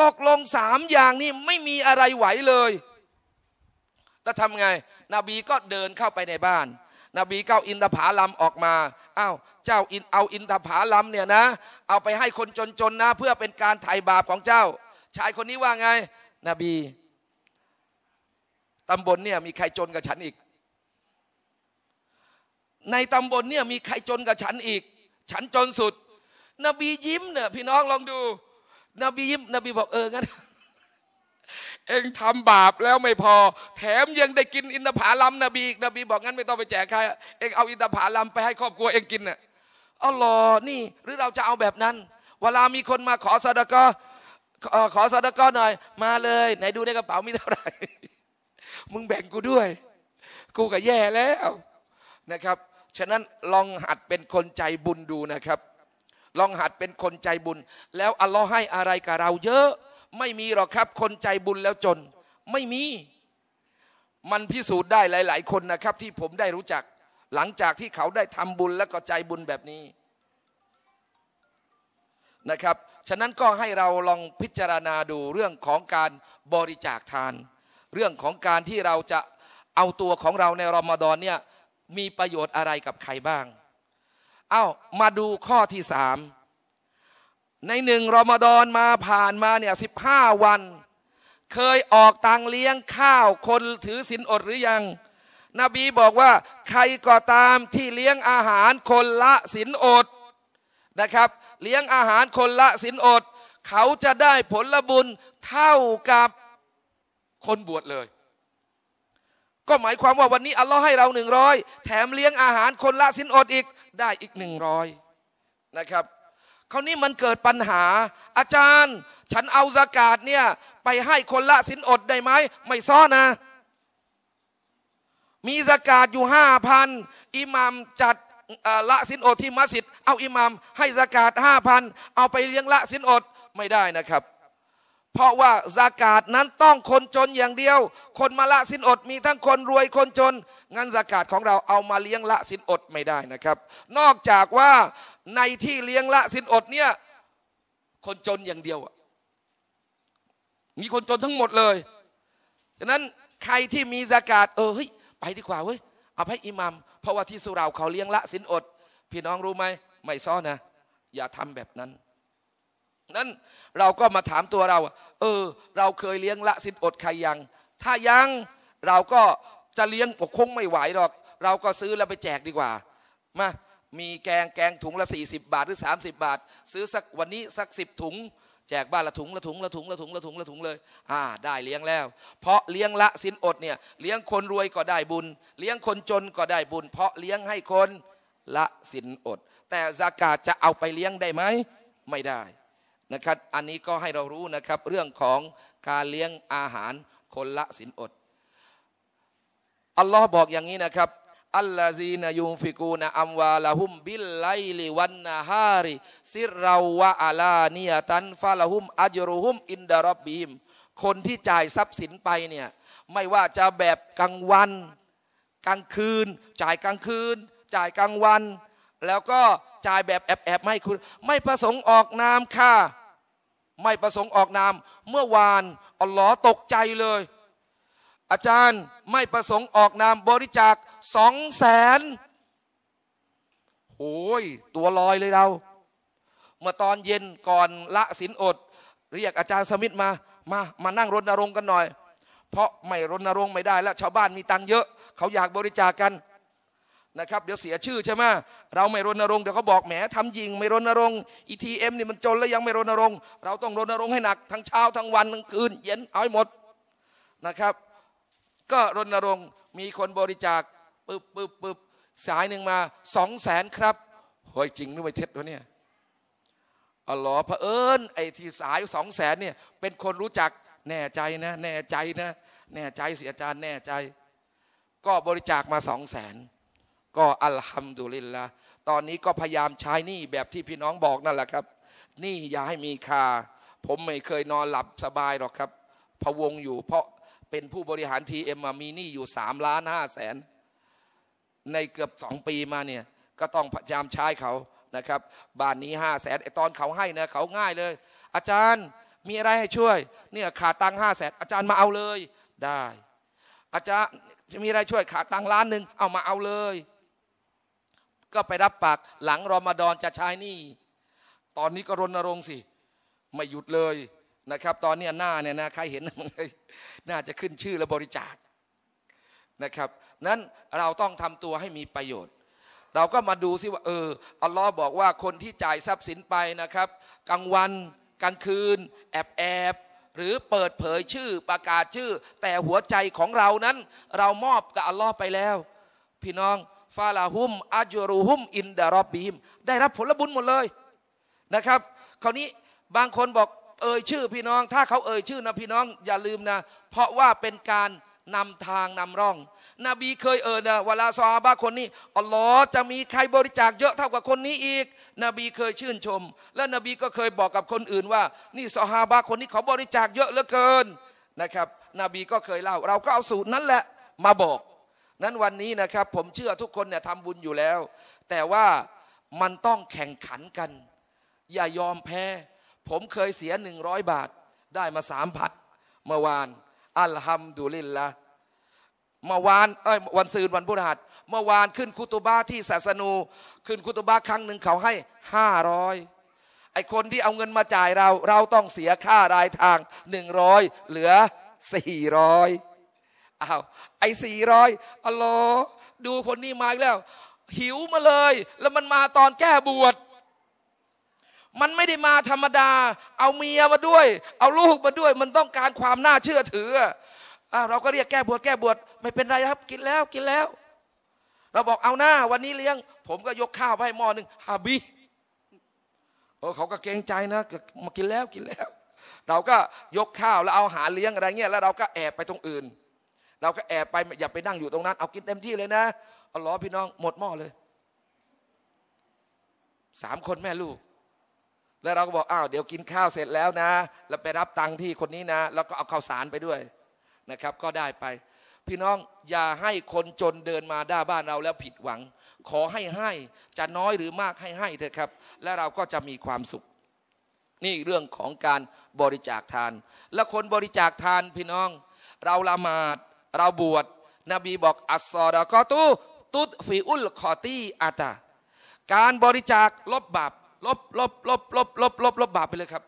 ตกลงสามอย่างนี่ไม่มีอะไรไหวเลยแล้วทำไงนบีก็เดินเข้าไปในบ้านนบีก้าอินทผาลัมออกมา อ้าว เจ้าอินเอาอินทผาลัมเนี่ยนะ เอาไปให้คนจนๆนะเพื่อเป็นการไถ่บาปของเจ้า ชายคนนี้ว่าไง นบีตำบลเนี่ยมีใครจนกับฉันอีก ในตำบลเนี่ยมีใครจนกับฉันอีก ฉันจนสุด นบียิ้มเนี่ยพี่น้องลองดู นบียิ้ม นบีบอกเอองั้นเองทำบาปแล้วไม่พอ แถมยังได้กินอินทผลัม นบีอีกนบี บอกงั้นไม่ต้องไปแจกใครเองเอาอินทผลัมไปให้ครอบครัวเองกินน่ะ๋อหรอนี่ หรือเราจะเอาแบบนั้น เวลามีคนมาขอซาดกขอซาดกหน่อย มาเลย ไหนดูในกระเป๋ามีเท่าไหร่มึงแบ่งกูด้วย กูก็แย่แล้วนะครับ ฉะนั้นลองหัดเป็นคนใจบุญดูนะครับ ลองหัดเป็นคนใจบุญ แล้วอัลลอฮ์ให้อะไรกับเราเยอะไม่มีหรอกครับคนใจบุญแล้วจน ไม่มีมันพิสูจน์ได้หลาย ๆ คนนะครับที่ผมได้รู้จักหลังจากที่เขาได้ทำบุญแล้วก็ใจบุญแบบนี้นะครับ ฉะนั้นก็ให้เราลองพิจารณาดูเรื่องของการบริจาคทาน เรื่องของการที่เราจะเอาตัวของเราในรอมฎอนเนี่ยมีประโยชน์อะไรกับใครบ้าง เอา้ามาดูข้อที่สามในหนึ่งรอมฎอนมาผ่านมาเนี่ยสิบห้าวัน เคยออกตังเลี้ยงข้าวคนถือศีลอดหรือยัง นบีบอกว่าใครก็ตามที่เลี้ยงอาหารคนละศีลอดนะครับ เลี้ยงอาหารคนละศีลอด เขาจะได้ผลบุญเท่ากับคนบวชเลย ก็หมายความว่าวันนี้อัลลอฮ์ให้เราหนึ่งร้อยแถมเลี้ยงอาหารคนละสินอดอีกได้อีกหนึ่งร้อยนะครับคราวนี้มันเกิดปัญหาอาจารย์ฉันเอาสากาศเนี่ย ไปให้คนละสินอดได้ไหมไม่ซ้อนะ มีสากาศอยู่ห้าพันอิหมามจัดละสินอดที่มัสยิด เอาอิหมามให้สากาศห้าพันเอาไปเลี้ยงละสินอดไม่ได้นะครับเพราะว่าสากาศนั้นต้องคนจนอย่างเดียว คนมาละสินอดมีทั้งคนรวยคนจนงั้นสากาศของเราเอามาเลี้ยงละสินอดไม่ได้นะครับ นอกจากว่าในที่เลี้ยงละสินอดเนี่ยคนจนอย่างเดียวมีคนจนทั้งหมดเลยฉะนั้นใครที่มีสากาศเออเฮ้ยไปดีกว่าเว้ยเอาให้อิหมัมเพราะว่าที่สุราเขาเลี้ยงละสินอด พี่น้องรู้ไหม ไม่ซ้อนะ อย่าทำแบบนั้นนั้นเราก็มาถามตัวเราเออ เราเคยเลี้ยงละสินอดใครยัง ถ้ายังเราก็จะเลี้ยงคงไม่ไหวหรอก เราก็ซื้อแล้วไปแจกดีกว่ามามีแกงแกงถุงละ 40 บาทหรือ30 บาท ซื้อสักวันนี้สักสิบถุง แจกบ้านละถุงละถุงละถุงละถุงละถุงละถุงเลย อ่า ได้เลี้ยงแล้ว เพราะเลี้ยงละสินอดเนี่ยเลี้ยงคนรวยก็ได้บุญ เลี้ยงคนจนก็ได้บุญ เพราะเลี้ยงให้คนละสินอด แต่สากาจะเอาไปเลี้ยงได้ไหมไม่ได้นะครับ อันนี้ก็ให้เรารู้นะครับ เรื่องของการเลี้ยงอาหารคนละสินอด อัลลอฮ์บอกอย่างนี้นะครับ อัลลาซีนยูฟิกูนอัมวาลาหุมบิลไลลิวันนาฮาริ ซิราวะอาลาเนียตันฟาลาหุมอัจรุหุมอินดารบบีม คนที่จ่ายทรัพย์สินไปเนี่ยไม่ว่าจะแบบกลางวันกลางคืน จ่ายกลางคืน จ่ายกลางวัน แล้วก็จ่ายแบบแอบแอบไม่คุณไม่ประสงค์ออกนามค่ะไม่ประสงค์ออกนามเมื่อวานอัลลอฮ์ตกใจเลย อาจารย์ไม่ประสงค์ออกนามบริจาคสองแสนโอ้ยตัวลอยเลยเรา เมื่อตอนเย็นก่อนละศีลอด เรียกอาจารย์สมิธมา มามานั่งรณรงค์กันหน่อย เพราะไม่รณรงค์ไม่ได้ แล้ว ชาวบ้านมีตังเยอะ เขาอยากบริจาคกกันนะครับเดี๋ยวเสียชื่อใช่ไหมเราไม่รณรงค์เดี๋ยวเขาบอกแหมทำยิง ไม่รณรงค์ etm เนี่มันจนแล้วยังไม่รณรงค์ เราต้องรณรงค์ให้หนักทั้งเช้าทั้งวันทั้งคืนเย็นเอาให้หมดนะครับ ก็รณรงค์มีคนบริจาคปึ๊บปึ๊บปึ๊บสายหนึ่งมาสองแสนครับเฮ้ยจริงหรือไม่เท็จวะเนี่ยอ๋อเหรอเผอิญไอ้ที่สายสองแสนเนี่ยเป็นคนรู้จักแน่ใจนะแน่ใจนะแน่ใจเสียอาจารย์แน่ใจ ก็บริจาคมาสองแสนก็อัลฮัมดุลิลละตอนนี้ก็พยายามใช้นี่แบบที่พี่น้องบอกนั่นแหละครับ นี่อย่าให้มีคา ผมไม่เคยนอนหลับสบาย หรอกครับ พะวงอยู่เพราะเป็นผู้บริหารทีเอ็มมีนี่อยู่สามล้านห้าแสนในเกือบสองปีมาเนี่ย ก็ต้องพยายามใช้เขา นะครับบ้านนี้ห้าแสนไอตอนเขาให้นะเขาง่ายเลย อาจารย์มีอะไรให้ช่วย เนี่ยขาดตังห้าแสนอาจารย์มาเอาเลย ได้ อาจารย์จะมีอะไรช่วยขาดตังล้านหนึ่ง เอามาเอาเลยก็ไปรับปาก หลังรอมฎอนจะใช้นี่ ตอนนี้ก็รณรงค์สิไม่หยุดเลยนะครับ ตอนนี้หน้าเนี่ยนะใครเห็นหนน่าจะขึ้นชื่อและบริจาคนะครับนั้นเราต้องทำตัวให้มีประโยชน์ เราก็มาดูซิว่าเอออัลลอฮ์บอกว่าคนที่จ่ายทรัพย์สินไปนะครับกลางวัน กลางคืน แอบแอบ หรือเปิดเผยชื่อประกาศชื่อ แต่หัวใจของเรานั้น เรามอบกับอัลลอฮ์ไปแล้ว พี่น้องฟาลาหุมอาจูรูหุมอินดารอบบีมได้รับผลบุญหมดเลยนะครับ คราวนี้บางคนบอกเอ่ยชื่อพี่น้อง ถ้าเขาเอ่ยชื่อนะพี่น้องอย่าลืมนะเพราะว่าเป็นการนำทางนำร่อง นบีเคยเอ่ยนะเวลาซอฮาบะคนนี้อัลลอฮ์จะมีใครบริจาค เยอะเท่ากับคนนี้อีกนบีเคยชื่นชม และนบีก็เคยบอกกับคนอื่นว่า นี่ซอฮาบะคนนี้เขาบริจาคเยอะเหลือเกินนะครับนบีก็เคยเล่า เราก็เอาสูตรนั้นแหละมาบอกนั้นวันนี้นะครับผมเชื่อทุกคนเนี่ยทำบุญอยู่แล้ว แต่ว่ามันต้องแข่งขันกัน อย่ายอมแพ้ผมเคยเสียหนึ่งร้อยบาทได้มาสามพันเมื่อวาน อัลฮัมดุลิลละเมื่อวานเอ้ยวันซืนวันพุธหัสเมื่อวานขึ้นคุตุบาที่ศาสนู ขึ้นคุตุบาครั้งหนึ่งเขาให้ห้าร้อยไอคนที่เอาเงินมาจ่ายเรา เราต้องเสียค่ารายทางหนึ่งร้อยเหลือสี่ร้อยอ้าวไอ้สี่ร้อยอโลอดูคนนี้มาแล้ว หิวมาเลย แล้วมันมาตอนแก้บวช มันไม่ได้มาธรรมดา เอาเมียมาด้วย เอาลูกมาด้วย มันต้องการความน่าเชื่อถืออเราก็เรียกแก้บวชแก้บวชไม่เป็นไรครับกินแล้วกินแล้ว เราบอกเอาหน้าวันนี้เลี้ยง ผมก็ยกข้าวไปให้หม้อหนึ่งฮาบีเออเขาก็เกรงใจนะมากินแล้วกินแล้ว เราก็ยกข้าวแล้วเอาหาเลี้ยงอะไรเงี้ยแล้วเราก็แอบไปตรงอื่นเราก็แอบไปอย่าไปนั่งอยู่ตรงนั้น เอากินเต็มที่เลยนะเอาล้อพี่น้องหมดหม้อเลยสามคนแม่ลูก แล้วเราก็บอกอ้าวเดี๋ยวกินข้าวเสร็จแล้วนะ แล้วไปรับตังค์ที่คนนี้นะ แล้วก็เอาข้าวสารไปด้วยนะครับ ก็ได้ไป พี่น้องอย่าให้คนจนเดินมาด้าบ้านเราแล้วผิดหวัง ขอให้ให้จะน้อยหรือมากให้ให้เถอะครับ และเราก็จะมีความสุข นี่เรื่องของการบริจาคทาน และคนบริจาคทาน พี่น้องเราละหมาดเราบวชนบีบอกอัสซอดะกอตูตุดฟีอุลคอตีอาตาการบริจาคลบบาปลบลบลบลบลบลบลบบาปไปเลยครับ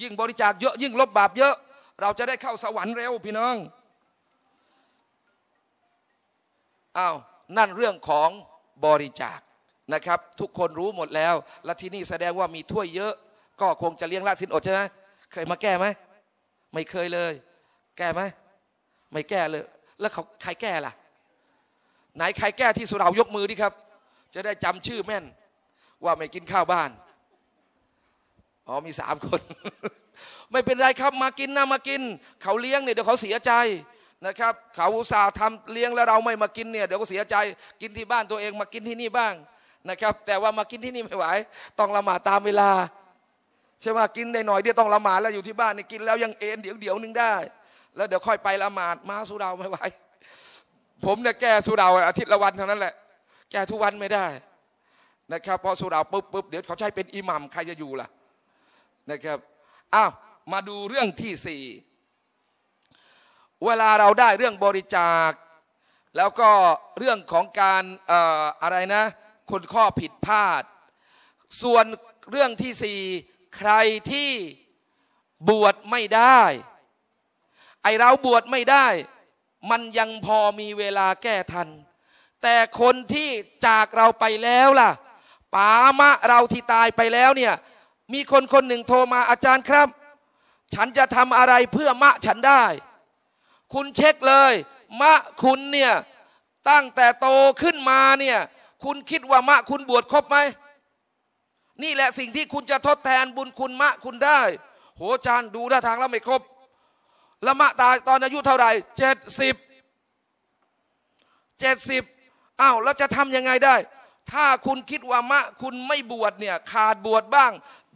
ยิ่งบริจาคเยอะ ยิ่ง ลบบาปเยอะ เราจะได้เข้าสวรรค์เร็ว พี่น้องอ้าวนั่นเรื่องของบริจาคนะครับ ทุกคนรู้หมดแล้ว และที่นี่แสดงว่ามีถ้วยเยอะ ก็คงจะเลี้ยงละสินอดใช่ไหมเคยมาแก้ไหม ไม่เคยเลย แก้ไหมไม่แก้เลย แล้วเขาใครแก้ล่ะ ไหนใครแก้ที่สุรายกมือดิครับ จะได้จำชื่อแม่น ว่าไม่กินข้าวบ้านอ๋อมีสามคน ไม่เป็นไรครับมากินนะมากิน เขาเลี้ยงเนี่ยเดี๋ยวเขาเสียใจนะครับ เขาอุตส่าห์ทำเลี้ยงแล้วเราไม่มากินเนี่ยเดี๋ยวก็เสียใจ กินที่บ้านตัวเอง มากินที่นี่บ้างนะครับ แต่ว่ามากินที่นี่ไม่ไหวต้องละหมาดตามเวลาใช่ไหมกินได้หน่อย เดียวต้องละหมาดแล้วอยู่ที่บ้านนี่กินแล้วยังเอ็นเดี๋ยวเดี๋ยวนึงได้แล้วเดี๋ยวค่อยไปละหมาดมาสุดาไม่ไหวผมเนี่ยแก้สุดาอาทิตย์ละวันเท่านั้นแหละ แก้ทุกวันไม่ได้นะครับพอสุดาปุ๊บปุ๊บเดี๋ยวเขาใช้เป็นอิหมัมใครจะอยู่ล่ะนะครับอ้าวมาดูเรื่องที่สี่เวลาเราได้เรื่องบริจาค แล้วก็เรื่องของการออะไรนะ คนข้อผิดพลาด ส่วนเรื่องที่สี่ใครที่บวชไม่ได้ไอเราบวชไม่ได้ มันยังพอมีเวลาแก้ทัน แต่คนที่จากเราไปแล้วล่ะป๋ามะเราที่ตายไปแล้วเนี่ย มีคนคนหนึ่งโทรมาอาจารย์ครับ ฉันจะทำอะไรเพื่อมะฉันได้ คุณเช็คเลย มะคุณเนี่ยตั้งแต่โตขึ้นมาเนี่ยคุณคิดว่ามะคุณบวชครบไหมนี่แหละสิ่งที่คุณจะทดแทนบุญคุณมะคุณได้ โหอาจารย์ดูท่าทางแล้วไม่ครบละมะตายตอนอายุเท่าไหร่เจ็ดสิบเจ็ดสิบอ้าวแล้วจะทำยังไงได้ ถ้าคุณคิดว่ามะคุณไม่บวชเนี่ย ขาดบวชบ้าง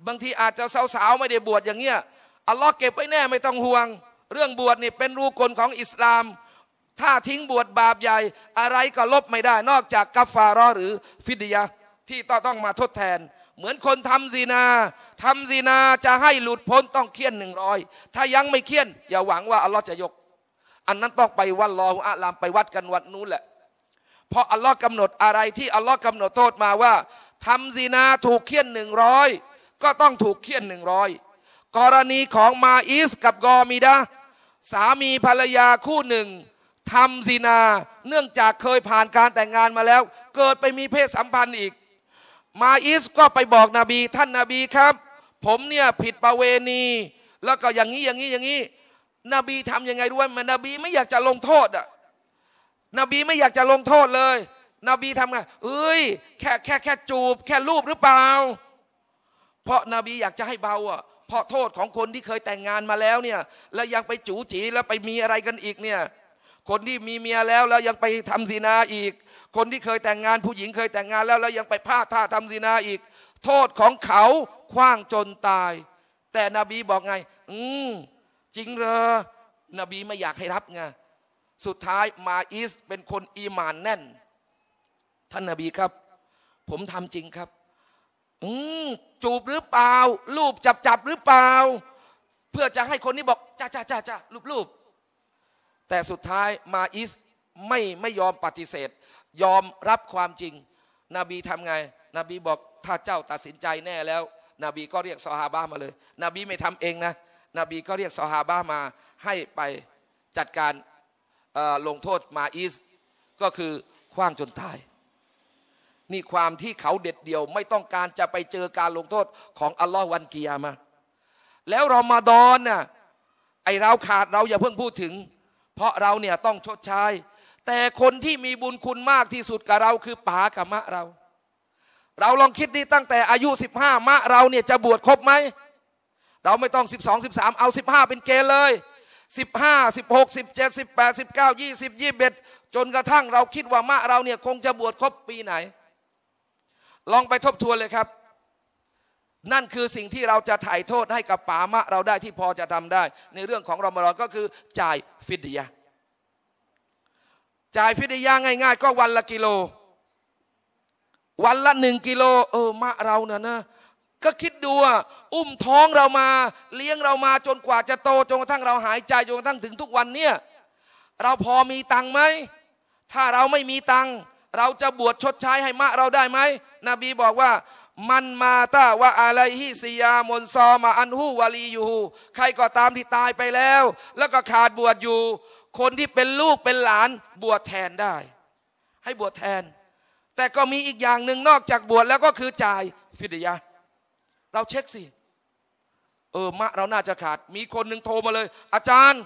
บางทีอาจจะสาวๆไม่ได้บวชอย่างเงี้ย อัลลอฮ์เก็บไว้แน่ไม่ต้องห่วง เรื่องบวชนี่เป็นรูกลของอิสลาม ถ้าทิ้งบวชบาปใหญ่ อะไรก็ลบไม่ได้ นอกจากกัฟฟารอหรือฟิดยะที่ต้องมาทดแทนเหมือนคนทำซีนาทำซีนาจะให้หลุดพ้นต้องเคี่ยนหนึ่งร้อยถ้ายังไม่เคี่ยนอย่าหวังว่าอัลลอฮ์จะยก อันนั้นต้องไปวัดรอฮุอัลามไปวัดกันวัดนู้นแหละเพราะอัลลอฮ์กำหนดอะไรที่อัลลอฮ์กำหนดโทษมาว่าทำซีนาถูกเคี่ยนหนึ่งร้อยก็ต้องถูกเคี่ยนหนึ่งร้อยกรณีของมาอิสกับกอมีดาสามีภรรยาคู่หนึ่งทำซีนาเนื่องจากเคยผ่านการแต่งงานมาแล้ว เกิดไปมีเพศสัมพันธ์อีกมาอิสก็ไปบอกนบี ท่านนบีครับ ผมเนี่ยผิดประเวณี แล้วก็อย่างนี้อย่างนี้อย่างนี้นบีทํำยังไงด้วยมันนบีไม่อยากจะลงโทษอ่ะนบีไม่อยากจะลงโทษเลยนบีทำไงเอ้ยแค่แค่แค่จูบ แค่รูปหรือเปล่าเพราะนบีอยากจะให้เบาอ่ะเพราะโทษของคนที่เคยแต่งงานมาแล้วเนี่ยแล้วยังไปจู๋จีแล้วไปมีอะไรกันอีกเนี่ยคนที่มีเมียแล้ว แล้วยังไปทำซีนาอีก คนที่เคยแต่งงานผู้หญิงเคยแต่งงานแล้วแล้วยังไปพลาดท่าทำซีนาอีก โทษของเขาคว้างจนตาย แต่นบีบอกไง อืมจริงเหรอนบีไม่อยากให้รับไงสุดท้ายมาอิสเป็นคนอีมานแน่น ท่านนบีครับ ผมทำจริงครับ อืมจูบหรือเปล่ารูปจับจับหรือเปล่าเพื่อจะให้คนนี้บอกจ้าจ้าจ้าจ้ารูปรูปแต่สุดท้ายมาอิสไม่ไม่ยอมปฏิเสธยอมรับความจริงนบีทำไง นบีบอกถ้าเจ้าตัดสินใจแน่แล้วนบีก็เรียกซอฮาบ้ามาเลย นบีไม่ทำเองนะนบีก็เรียกซอฮาบ้ามาให้ไปจัดการลงโทษมาอิสก็คือคว้างจนตายนี่ความที่เขาเด็ดเดี่ยว ไม่ต้องการจะไปเจอการลงโทษของอัลลอฮ์วันกิยามาแล้วรอมาดอนน่ะไอเราขาดเราอย่าเพิ่งพูดถึงเพราะเราเนี่ยต้องชดใช้แต่คนที่มีบุญคุณมากที่สุดกับเราคือป๋ากับมะเรา เราลองคิดดีตั้งแต่อายุ 15 มะเราเนี่ยจะบวชครบไหม เราไม่ต้อง 12 13 เอา 15 เป็นเกณฑ์เลย 15 16 17 18 19 20 21 จนกระทั่งเราคิดว่ามะเราเนี่ยคงจะบวชครบปีไหน ลองไปทบทวนเลยครับนั่นคือสิ่งที่เราจะถ่ายโทษให้กับปามะเราได้ที่พอจะทำได้ ในเรื่องของรอมฎอนก็คือจ่ายฟิดยาจ่ายฟิดยาง่ายๆ ก็วันละกิโล วันละหนึ่งกิโล เออ มะเราเนี่ยนะ ก็คิดดูอุ้มท้องเรามา เลี้ยงเรามาจนกว่าจะโต จนกระทั่งเราหายใจ จนกระทั่งถึงทุกวันเนี่ยเราพอมีตังไหม ถ้าเราไม่มีตัง เราจะบวชชดใช้ให้มะเราได้ไหมนบีบอกว่ามันมาตาวะอะไรฮิสยามนซอมาอันหูวาลีอยู่ใครก็ตามที่ตายไปแล้ว แล้วก็ขาดบวชอยู่ คนที่เป็นลูกเป็นหลานบวชแทนได้ ให้บวชแทน แต่ก็มีอีกอย่างหนึ่งนอกจากบวชแล้วก็คือจ่ายฟิดยาเราเช็คสิเออ มะเราน่าจะขาด มีคนหนึ่งโทรมาเลย อาจารย์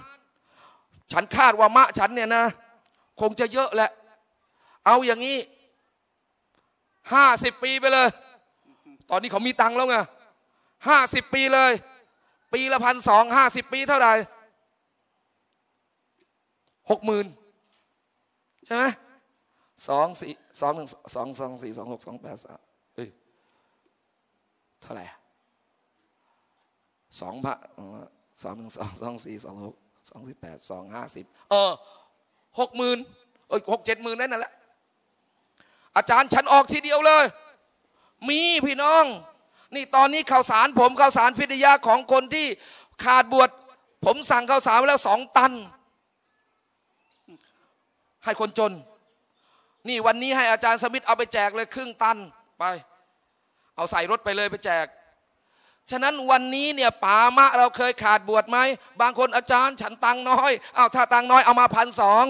ฉันคาดว่ามะฉันเนี่ยนะ คงจะเยอะแหละ เอาอย่างนี้ห้าสิบปีไปเลยตอนนี้เขามีตังค์แล้วไงห้าสิบปีเลย ปีละพันสองห้าสิบปีเท่าไหร่หกหมื่นใช่ไหมสองสี่สองหนึ่งสองสองสี่สองหกสองแปดสามเอ้ยเท่าไหร่สองพันสองหนึ่งสองสองสี่สองหกสองสิบแปดสองห้าสิบเออหกหมื่นเอ้ยหกเจ็ดหมื่นนั่นแหละ อาจารย์ฉันออกทีเดียวเลยมีพี่น้อง นี่ตอนนี้ข่าวสารผมข่าวสารฟิทยาของคนที่ขาดบวชผมสั่งข่าวสารไว้แล้วสองตัน ให้คนจน นี่วันนี้ให้อาจารย์สมิธเอาไปแจกเลยครึ่งตันไป เอาใส่รถไปเลยไปแจก ฉะนั้นวันนี้เนี่ยปามะ เราเคยขาดบวชไหมบางคนอาจารย์ ฉันตังน้อย เอาถ้าตังน้อย เอามาพันสอง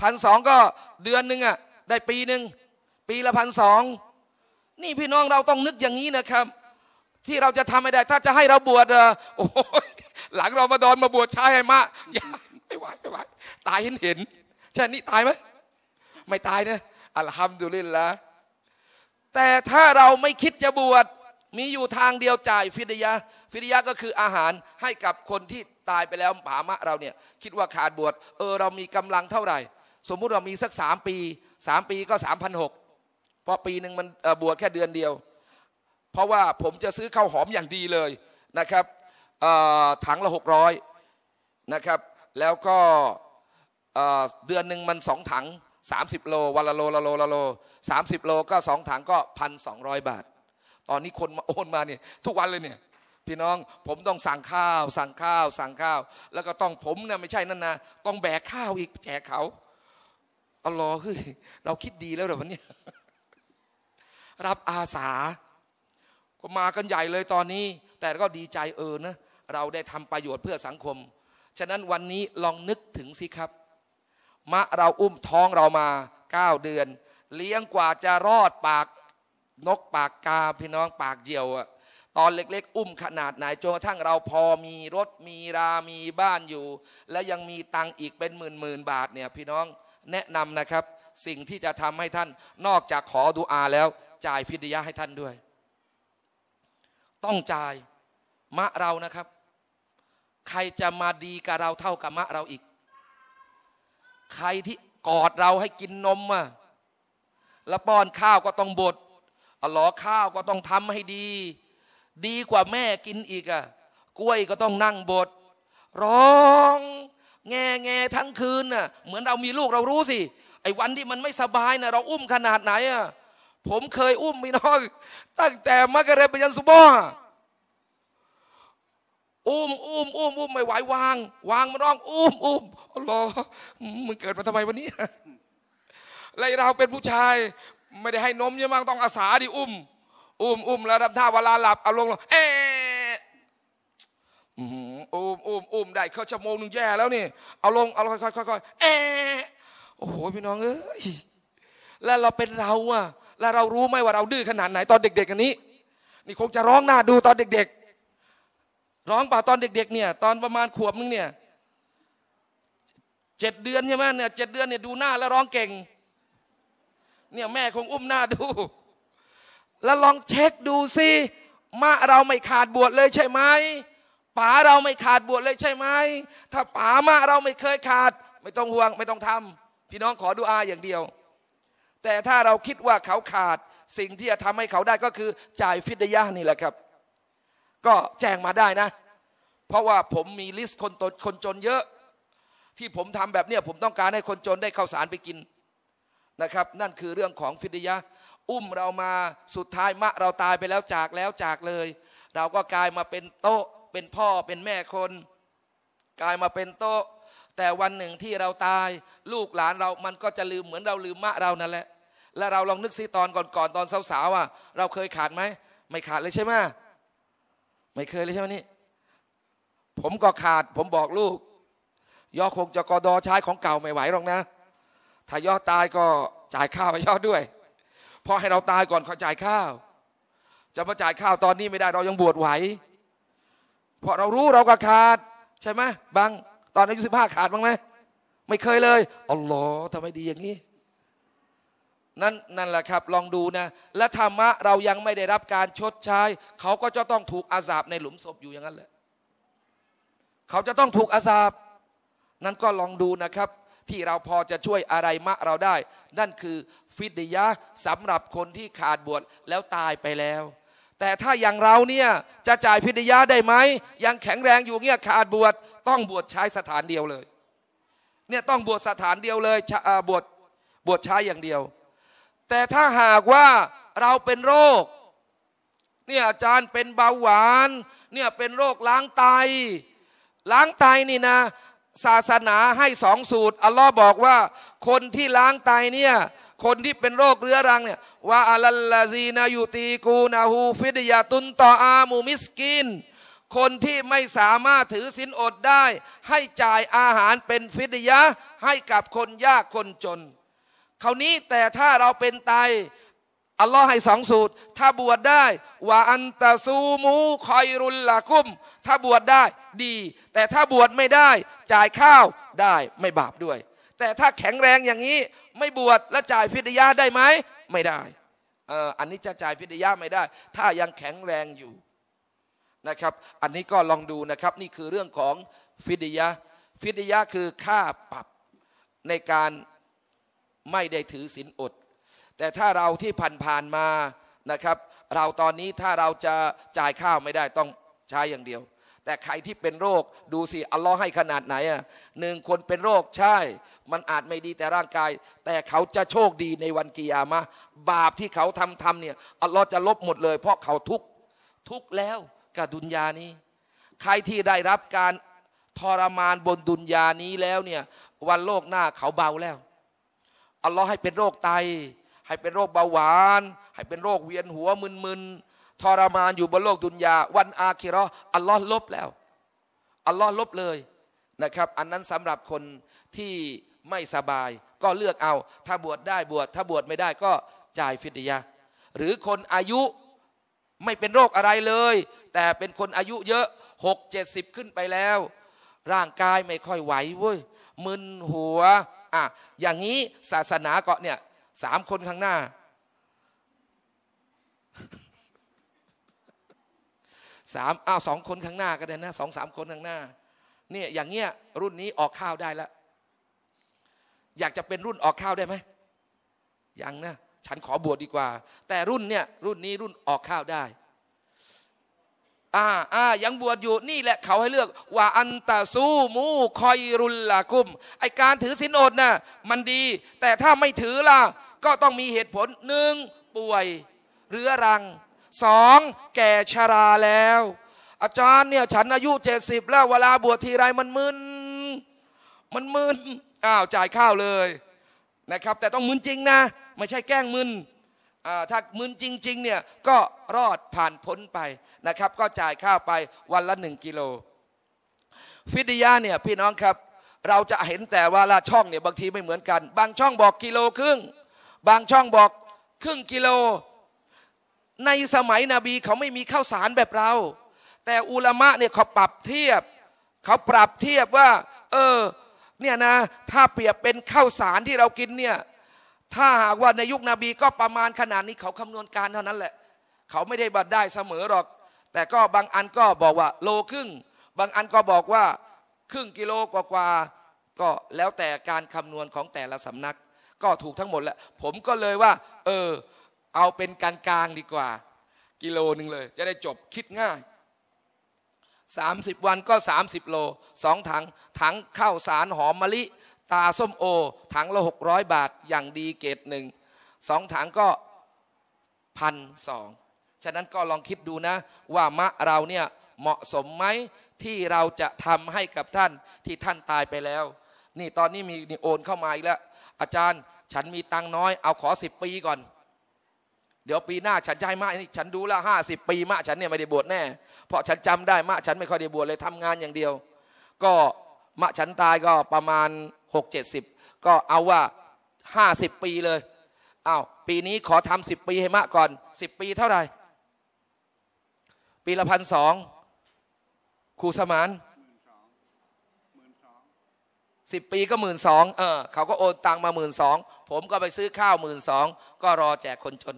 พันสองก็เดือนหนึ่งอะได้ปีหนึ่งปีละพันสองนี่พี่น้องเราต้องนึกอย่างนี้นะครับ ที่เราจะทำไม่ได้ ถ้าจะให้เราบวชโอ้โหลังเรามาดอนมาบวชชายมาอย่าไม่ไหวไม่ไหวตายเห็นเห็นใช่นี่ตายไหมไม่ตายนะอัลฮัมดุลิลละแต่ถ้าเราไม่คิดจะบวชมีอยู่ทางเดียวจ่ายฟิดยาฟิดยาก็คืออาหารให้กับคนที่ตายไปแล้วผามะเราเนี่ย คิดว่าขาดบวชเออเรามีกำลังเท่าไหร่ สมมุติเรามีสักสามปีสามปีก็สามพันหกพราะปีหนึ่งมันบวชแค่เดือนเดียว เพราะว่าผมจะซื้อข้าวหอมอย่างดีเลยนะครับถังละหกร้อยนะครับ แล้วก็เดือนหนึ่งมันสองถัง30 โลวันละโลละโลละโลสามสิบโลก็สองถังก็พันสองร้อยบาท ตอนนี้คนมาโอนมาเนี่ยทุกวันเลยเนี่ยพี่น้องผมต้องสั่งข้าว สั่งข้าว สั่งข้าว แล้วก็ต้องผมเนี่ยไม่ใช่นั่นนะต้องแบกข้าวอีกแจกเขาเอาล่อเฮ้ยเราคิดดีแล้วเหรอวันนี้รับอาสาก็มากันใหญ่เลยตอนนี้ แต่ก็ดีใจเออนะเราได้ทำประโยชน์เพื่อสังคม ฉะนั้นวันนี้ลองนึกถึงสิครับ มะเราอุ้มท้องเรามา9เดือน เลี้ยงกว่าจะรอดปาก นกปากกาพี่น้องปากเดี่ยวอะตอนเล็กๆ อุ้มขนาดไหน จนกระทั่งเราพอมีรถมีรา มีบ้านอยู่ และยังมีตังอีกเป็นหมื่นหมื่นบาทเนี่ยพี่น้องแนะนำนะครับ สิ่งที่จะทำให้ท่านนอกจากขอดุอาแล้วจ่ายฟิดยาให้ท่านด้วย ต้องจ่ายมะเรานะครับ ใครจะมาดีกับเราเท่ากับมะเราอีก ใครที่กอดเราให้กินนมอ่ะแล้วป้อนข้าวก็ต้องบดอลอข้าวก็ต้องทำให้ดี ดีกว่าแม่กินอีกอ่ะกล้วยก็ต้องนั่งบดร้อง แง่แง่ทั้งคืนน่ะเหมือนเรามีลูกเรารู้สิไอ้วันที่มันไม่สบายน่ะเราอุ้มขนาดไหนอ่ะผมเคยอุ้มมีน้องตั้งแต่มักระเบยันสุบออุ้มอุ้มอุ้มอุ้มไม่ไหววาง วางมันร้อง อุ้ม อุ้มรอมึงเกิดมาทำไมวันนี้ไรเราเป็นผู้ชาย ไม่ได้ให้นมเยอะมากต้องอาสาดิอุ้ม อุ้มอุ้มแล้วรับท่าเวลาหลับเอาลงเออุ้มอุ้มอุ้มได้เขาชั่วโมงหนึ่งแย่แล้วนี่ เอาลง เอาค่อยค่อยค่อยเออโอ้โหพี่น้อง เอ้ยแล้วเราเป็นเราอ่ะและเรารู้ไหมว่าเราดื้อขนาดไหนตอนเด็กๆอันนี้ นี่คงจะร้องหน้าดูตอนเด็กๆ ร้องป่าตอนเด็กๆเนี่ย ตอนประมาณขวบนึงเนี่ยเจ็ดเดือนใช่ไหมเนี่ยเจ็ดเดือนเนี่ยดูหน้า แล้วร้องเก่งเนี่ยแม่คงอุ้มหน้าดู แล้วลองเช็คดูสิมาเราไม่ขาดบวชเลยใช่ไหมป๋าเราไม่ขาดบวชเลยใช่ไหมถ้าป๋ามาเราไม่เคยขาด ไม่ต้องห่วงไม่ต้องทำ พี่น้องขอดูอาอย่างเดียวแต่ถ้าเราคิดว่าเขาขาดสิ่งที่จะทำให้เขาได้ก็คือจ่ายฟิดยะนี่แหละครับก็แจ้งมาได้นะ เพราะว่าผมมีลิสต์คนตคนจนเยอะ ที่ผมทำแบบเนี้ยผมต้องการให้คนจนได้ข้าวสารไปกินนะครับ นั่นคือเรื่องของฟิดยะอุ้มเรามาสุดท้ายมะเราตายไปแล้วจากแล้วจากเลย เราก็กลายมาเป็นโต๊ะเป็นพ่อเป็นแม่คน กลายมาเป็นโต๊ะ แต่วันหนึ่งที่เราตายลูกหลานเรา มันก็จะลืมเหมือนเราลืมมะเรานั่นแหละและเราลองนึกซีตอนก่อนๆตอนสาวๆอ่ะเราเคยขาดไหมไม่ขาดเลยใช่ไหมไม่เคยเลยใช่ไหมนี่ผมก็ขาด ผมบอกลูกยอคงจะกอดอใช้ของเก่าไม่ไหวหรอกนะ ถ้ายอตายก็จ่ายข้าวไปยอดด้วยพอให้เราตายก่อนเขาจ่ายข้าว จะมาจ่ายข้าวตอนนี้ไม่ได้เรายังบวชไหวเพราะเรารู้เราก็ขาด ใช่ไหมบางตอนอายุสิบห้าขาดบ้างไหมไม่เคยเลยอ๋อหรอทำไมดีอย่างนี้นั่นนั่นแหละครับ ลองดูนะและธรรมะเรายังไม่ได้รับการชดใช้เขาก็จะต้องถูกอาสาบในหลุมศพอยู่อย่างนั้นแหละเขาจะต้องถูกอาสาบ นั่นก็ลองดูนะครับ ที่เราพอจะช่วยอะไรมะเราได้ นั่นคือฟิดยะสำหรับคนที่ขาดบวชแล้วตายไปแล้ว แต่ถ้าอย่างเราเนี่ยจะจ่ายฟิดยะได้ไหมยังแข็งแรงอยู่เงี้ยขาดบวชต้องบวชใช้สถานเดียวเลยเนี่ยต้องบวชสถานเดียวเลยบวชบวชใช้อย่างเดียวแต่ถ้าหากว่าเราเป็นโรค เนี่ย อาจารย์เป็นเบาหวานเนี่ยเป็นโรคล้างไตล้างไตนี่นะ ศาสนาให้สองสูตรอัลลอฮ์บอกว่าคนที่ล้างไตเนี่ยคนที่เป็นโรคเรื้อรังเนี่ยว่าอัลลาซีนายูตีกูนาฮูฟิดยาตุนตออามูมิสกิน คนที่ไม่สามารถถือสินอดได้ ให้จ่ายอาหารเป็นฟิดยะให้กับคนยากคนจนคราวนี้แต่ถ้าเราเป็นไตอัลลอฮ์ให้สองสูตร ถ้าบวชได้ว่าอันตะซูมูคอยรุลละกุมถ้าบวชได้ดี แต่ถ้าบวชไม่ได้ จ่ายข้าวได้ไม่บาปด้วย แต่ถ้าแข็งแรงอย่างนี้ไม่บวชและจ่ายฟิดยาได้ไหมไม่ได้อันนี้จะจ่ายฟิดยาไม่ได้ ถ้ายังแข็งแรงอยู่นะครับ อันนี้ก็ลองดูนะครับนี่คือเรื่องของฟิดยาฟิดยาคือค่าปรับในการไม่ได้ถือศีลอด แต่ถ้าเราที่ผ่านนมานะครับ เราตอนนี้ถ้าเราจะจ่ายข้าวไม่ได้ต้องใช้อย่างเดียว แต่ใครที่เป็นโรคดูสิอัลลอฮ์ให้ขนาดไหนอ่ะหนึ่งคนเป็นโรคใช่ มันอาจไม่ดีแต่ร่างกาย แต่เขาจะโชคดีในวันกิยามะบาปที่เขาทำทำเนี่ยอัลลอฮ์จะลบหมดเลย เพราะเขาทุกทุกแล้วกับดุนยานี้ ใครที่ได้รับการทรมานบนดุนยานี้แล้วเนี่ยวันโลกหน้าเขาเบาแล้วอัลลอฮ์ให้เป็นโรคไต ให้เป็นโรคเบาหวาน ให้เป็นโรคเวียนหัวมึนๆทรมานอยู่บนโลกดุนยาวันอาคิรออัลลอฮ์ลบแล้วอัลลอฮ์ลบเลยนะครับ อันนั้นสำหรับคนที่ไม่สบายก็เลือกเอา ถ้าบวชได้บวชถ้าบวชไม่ได้ก็จ่ายฟิดยาหรือคนอายุไม่เป็นโรคอะไรเลย แต่เป็นคนอายุเยอะหกเจ็ดสิบขึ้นไปแล้ว ร่างกายไม่ค่อยไหวเว้ยมึนหัวอ่ะอย่างนี้ศาสนาเกาะเนี่ยสามคนข้างหน้าสามอ้าวสองคนข้างหน้าก็ได้นะสองสามคนข้างหน้าเนี่ยอย่างเงี้ยรุ่นนี้ออกข้าวได้แล้ว อยากจะเป็นรุ่นออกข้าวได้ไหมยังนะฉันขอบวชดดีกว่า แต่รุ่นเนี่ยรุ่นนี้รุ่นออกข้าวได้อ่าอ่ายังบวชอยู่นี่แหละเขาให้เลือก ว่าอันตาซูมูคอยรุลละกุมไอการถือศีลอดนะ่ะ มันดี แต่ถ้าไม่ถือล่ะ ก็ต้องมีเหตุผลหนึ่งป่วยเรื้อรัง สอง แก่ชาราแล้ว อาจารย์เนี่ย ฉันอายุเจ็ดสิบแล้วเวลาบวชทีไรมันมึน มันมึนอ้าวจ่ายข้าวเลยนะครับ แต่ต้องมึนจริงนะ ไม่ใช่แกล้งมึนถ้ามึนจริงๆเนี่ยก็รอดผ่านพ้นไปนะครับ ก็จ่ายค่าไปวันละหนึ่งกิโลฟิดยาเนี่ยพี่น้องครับ เราจะเห็นแต่ว่าละช่องเนี่ยบางทีไม่เหมือนกัน บางช่องบอกกิโลครึ่ง บางช่องบอกครึ่งกิโล ในสมัยนบีเขาไม่มี ข้าวสารแบบเรา แต่อุลามะเนี่ยเขาปรับเทียบ เขาปรับเทียบว่า เออเนี่ยนะถ้าเปรียบเป็นข้าวสารที่เรากินเนี่ยถ้าหากว่าในยุคนบีก็ประมาณขนาดนี้เขาคำนวณการเท่านั้นแหละ เขาไม่ได้บัดได้เสมอหรอก แต่ก็บางอันก็บอกว่าโลครึ่งบางอันก็บอกว่า ครึ่งกิโลกว่ากว่าก็แล้วแต่การคำนวณของแต่ละสำนักก็ถูกทั้งหมดแหละ ผมก็เลยว่า เออ เอาเป็นกลางงดีกว่า กิโลหนึ่งเลย จะได้จบคิดง่าย30วันก็30โลสองถังถังข้าวสารหอมมะลิตาส้มโอ ถังละหกร้อยบาทอย่างดีเกตหนึ่ง สองถังก็พันสอง ฉะนั้นก็ลองคิดดูนะ ว่ามะเราเนี่ย เหมาะสมไหมที่เราจะทำให้กับท่านที่ท่านตายไปแล้ว นี่ตอนนี้มีโอนเข้ามาอีกแล้ว อาจารย์ฉันมีตังน้อย เอาขอสิบปีก่อน เดี๋ยวปีหน้า ฉันจะให้มะนี่ฉันดูละห้าสิบปีมะฉันเนี่ยไม่ได้บวชแน่เพราะฉันจำได้มะฉันไม่ค่อยได้บวชเลยทำงานอย่างเดียวก็มะฉันตายก็ประมาณ 6 70ก็เอาว่า 50 ปีเลยอา้าวปีนี้ขอทำสิบปีให้มะก่อน 10 ปีเท่าไหร่ปีละพันสองครูสมานสิบปีก็หมื่นสองเออเขาก็โอนตังมาหมื่นสองผมก็ไปซื้อข้าวหมื่นสองก็รอแจกคนจน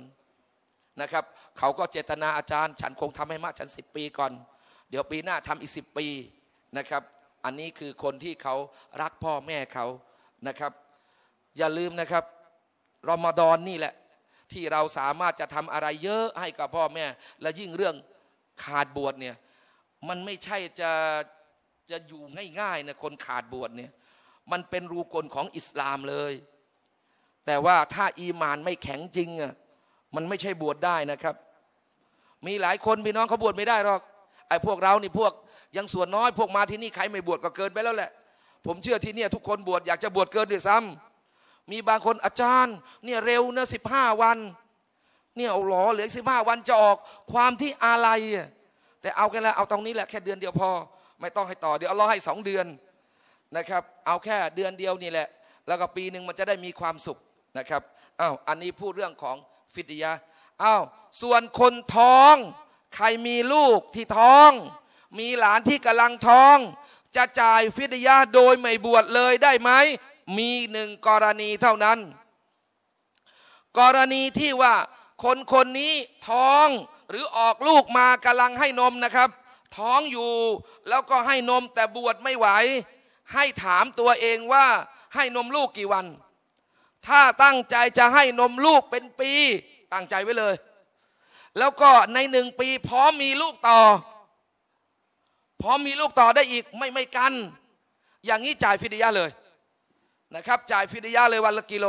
นะครับ เขาก็เจตนาอาจารย์ ฉันคงทำให้มาฉันสิบปีก่อน เดี๋ยวปีหน้าทำอีกสิบปีนะครับอันนี้คือคนที่เขารักพ่อแม่เขานะครับ อย่าลืมนะครับรอมฎอนนี่แหละที่เราสามารถจะทำอะไรเยอะให้กับพ่อแม่ และยิ่งเรื่องขาดบวชเนี่ยมันไม่ใช่จะจะอยู่ง่ายๆนะคนขาดบวชเนี่ยมันเป็นรูกลของอิสลามเลย แต่ว่าถ้าอีมานไม่แข็งจริงอ่ะมันไม่ใช่บวชได้นะครับ มีหลายคนพี่น้องเขาบวชไม่ได้หรอกไอ้พวกเรานี่พวกยังส่วนน้อยพวกมาที่นี่ใครไม่บวชก็เกินไปแล้วแหละ ผมเชื่อที่เนี่ยทุกคนบวชอยากจะบวชเกินด้วยซ้ำ มีบางคนอาจารย์เนี่ยเร็วนะสิบห้าวัน เนี่ยเอาหลอเหลือสิบห้าวันจะออก ความที่อะไรแต่เอาแค่ละเอาตรงนี้แหละแค่เดือนเดียวพอ ไม่ต้องให้ต่อเดี๋ยวรอให้สองเดือนนะครับเอาแค่เดือนเดียวนี่แหละ แล้วก็ปีหนึ่งมันจะได้มีความสุขนะครับอ้าวอันนี้พูดเรื่องของฟิตยาอ้าวส่วนคนท้องใครมีลูกที่ท้อง มีหลานที่กำลังท้อง จะจ่ายฟิดยาโดยไม่บวชเลยได้ไหมมีหนึ่งกรณีเท่านั้น กรณีที่ว่า คนคนนี้ท้องหรือออกลูกมากำลังให้นมนะครับ ท้องอยู่แล้วก็ให้นมแต่บวชไม่ไหว ให้ถามตัวเองว่า ให้นมลูกกี่วัน ถ้าตั้งใจจะให้นมลูกเป็นปีตั้งใจไว้เลยแล้วก็ในหนึ่งปีพร้อมมีลูกต่อ พร้อมมีลูกต่อได้อีกไม่ไม่กัน อย่างนี้จ่ายฟิดียาเลยนะครับ จ่ายฟิดียาเลยวันละกิโล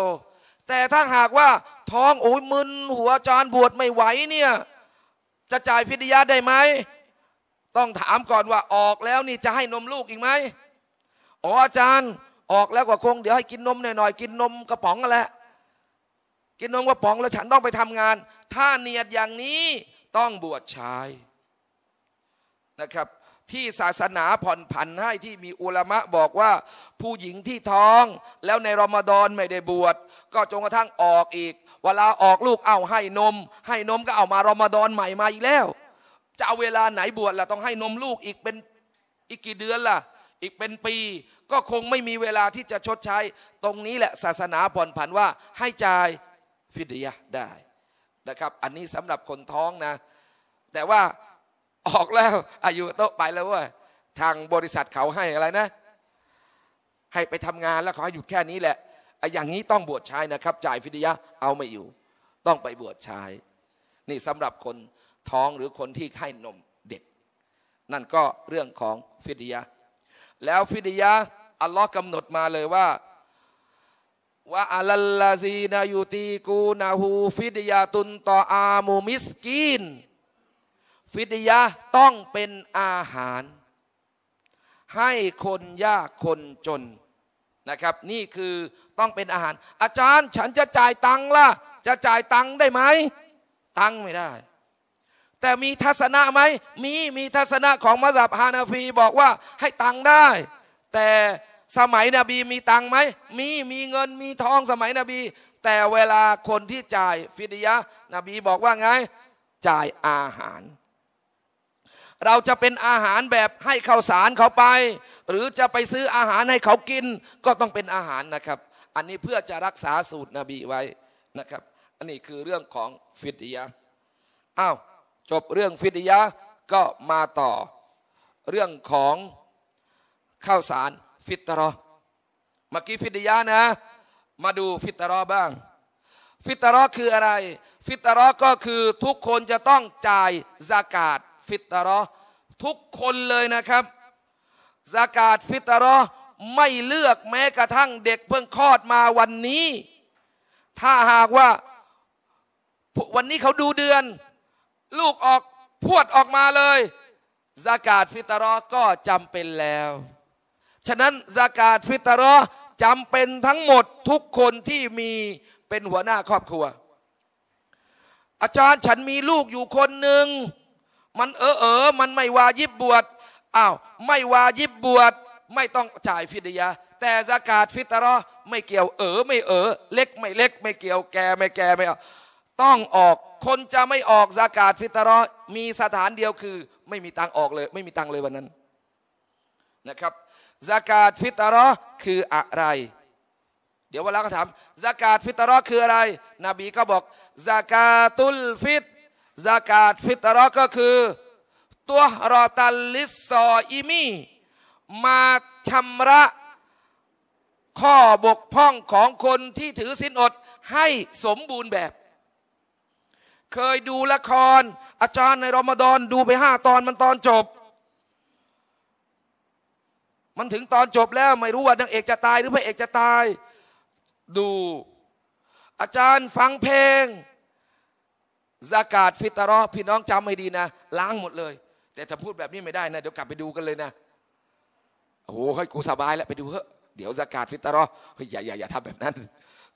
แต่ถ้าหากว่าท้องโอ้ยมึน หัวจานบวชไม่ไหวเนี่ยจะจ่ายฟิดียาได้ไหมต้องถามก่อนว่าออกแล้วนี่จะให้นมลูกอีกไหมอ๋ออาจารย์ออกแล้วก็คงเดี๋ยวให้กินนมหน่อยๆกินนมกระป๋องกันแหละกินนมกระป๋องแล้วฉันต้องไปทำงาน ถ้าเนียดอย่างนี้ต้องบวชชายนะครับ ที่ศาสนาผ่อนผันให้ที่มีอุลามะบอกว่าผู้หญิงที่ท้องแล้วในรอมฎอนไม่ได้บวชก็จนกระทั่งออกอีก เวลาออกลูกเอาให้นมให้นมก็เอามารอมฎอนใหม่มาอีกแล้ว จะเอาเวลาไหนบวชล่ะต้องให้นมลูกอีกเป็นอีกกี่เดือนล่ะ อีกเป็นปี ก็คงไม่มีเวลาที่จะชดใช้ตรงนี้แหละศาสนาผ่อนผันว่าให้จ่ายฟิดยะได้นะครับ อันนี้สำหรับคนท้องนะ แต่ว่าออกแล้ว อายุโตไปแล้วว่าทางบริษัทเขาให้อะไรนะ ให้ไปทำงานแล้วเขาให้หยุดแค่นี้แหละอย่างนี้ต้องบวชชายนะครับ จ่ายฟิดยะเอาไม่อยู่ ต้องไปบวชชาย นี่สำหรับคนท้องหรือคนที่ให้นมเด็ก นั่นก็เรื่องของฟิดยะแล้วฟิดยะอัลลอฮ์กำหนดมาเลยว่าว่าอัลลาซีนา ยูตีกูนาหูฟิดยาตุนต่ออามูมิสกีนฟิดยาต้องเป็น อาหาร ให้ คนยากคน จนนะครับ นี่คือต้องเป็นอาหาร อาจารย์ฉันจะจ่าย ตังค์ล่ะ จะจ่าย ตังค์ได้ไหม ตังค์ไม่ได้ แต่มี ทัศนะไหม มี มี ทัศนะของมัสยิดฮานาฟี บอก ว่า ให้ตังค์ได้แต่สมัยนบีมีตังไหม มี มีเงิน มีทองสมัยนบี แต่เวลาคนที่จ่ายฟิดยะนบีบอกว่าไง จ่ายอาหาร เราจะเป็นอาหารแบบให้ข้าวสารเขาไป หรือจะไปซื้ออาหารให้เขากิน ก็ต้องเป็นอาหารนะครับ อันนี้เพื่อจะรักษาสูตรนบีไว้นะครับ อันนี้คือเรื่องของฟิดยะอ้าว จบเรื่องฟิดยะก็มาต่อเรื่องของข้าวสารฟิตรอเมื่อกี้ฟิดยานะ มาดูฟิตรอบ้าง ฟิตรอคืออะไร ฟิตรอก็คือทุกคนจะต้องจ่ายสากาศฟิตรอทุกคนเลยนะครับสากาศฟิตรอไม่เลือกแม้กระทั่งเด็กเพิ่งคลอดมาวันนี้ ถ้าหากว่าวันนี้เขาดูเดือน ลูกออกพวดออกมาเลยสากาศฟิตรอก็จำเป็นแล้วฉะนั้นสากาศฟิตรอจำเป็นทั้งหมดทุกคนที่มีเป็นหัวหน้าครอบครัว อาจารย์ฉันมีลูกอยู่คนหนึ่งมันเออเออมันไม่วายิบบวชอ้าวไม่วายิบบวชไม่ต้องจ่ายฟิดยาแต่สากาศฟิตรอไม่เกี่ยวเออไม่เออเล็กไม่เล็ก ไม่เกี่ยวแกไม่แกไม่เอาต้องออกคนจะไม่ออกสากาศฟิตรอมีสถานเดียวคือ ไม่มีตังออกเลย ไม่มีตังเลยวันนั้นนะครับากาตฟิตรอคืออะไร เดี๋ยววันละก็ถามากาตฟิตรอคืออะไรนบีก็บอกากาตุลฟิตากาตฟิตรอก็คือ ตัวรอตัลลิสซออิมีมาชำระข้อบกพร่องของคนที่ถือสินอดให้สมบูรณ์แบบ เคยดูละคร อาจารย์ในรอมฎอน ดูไปห้าตอนมันตอนจบมันถึงตอนจบแล้วไม่รู้ว่านางเอกจะตายหรือพระเอกจะตาย ดู อาจารย์ฟังเพลงอากาศฟิตรอพี่น้องจำให้ดีนะล้างหมดเลย แต่ถ้าพูดแบบนี้ไม่ได้นะเดี๋ยวกลับไปดูกันเลยนะโอ้โหเฮ้ยกูสบายแล้วไปดูเถอะเดี๋ยวอากาศฟิตรอเฮ้ยอย่าอย่าอย่าทำแบบนั้น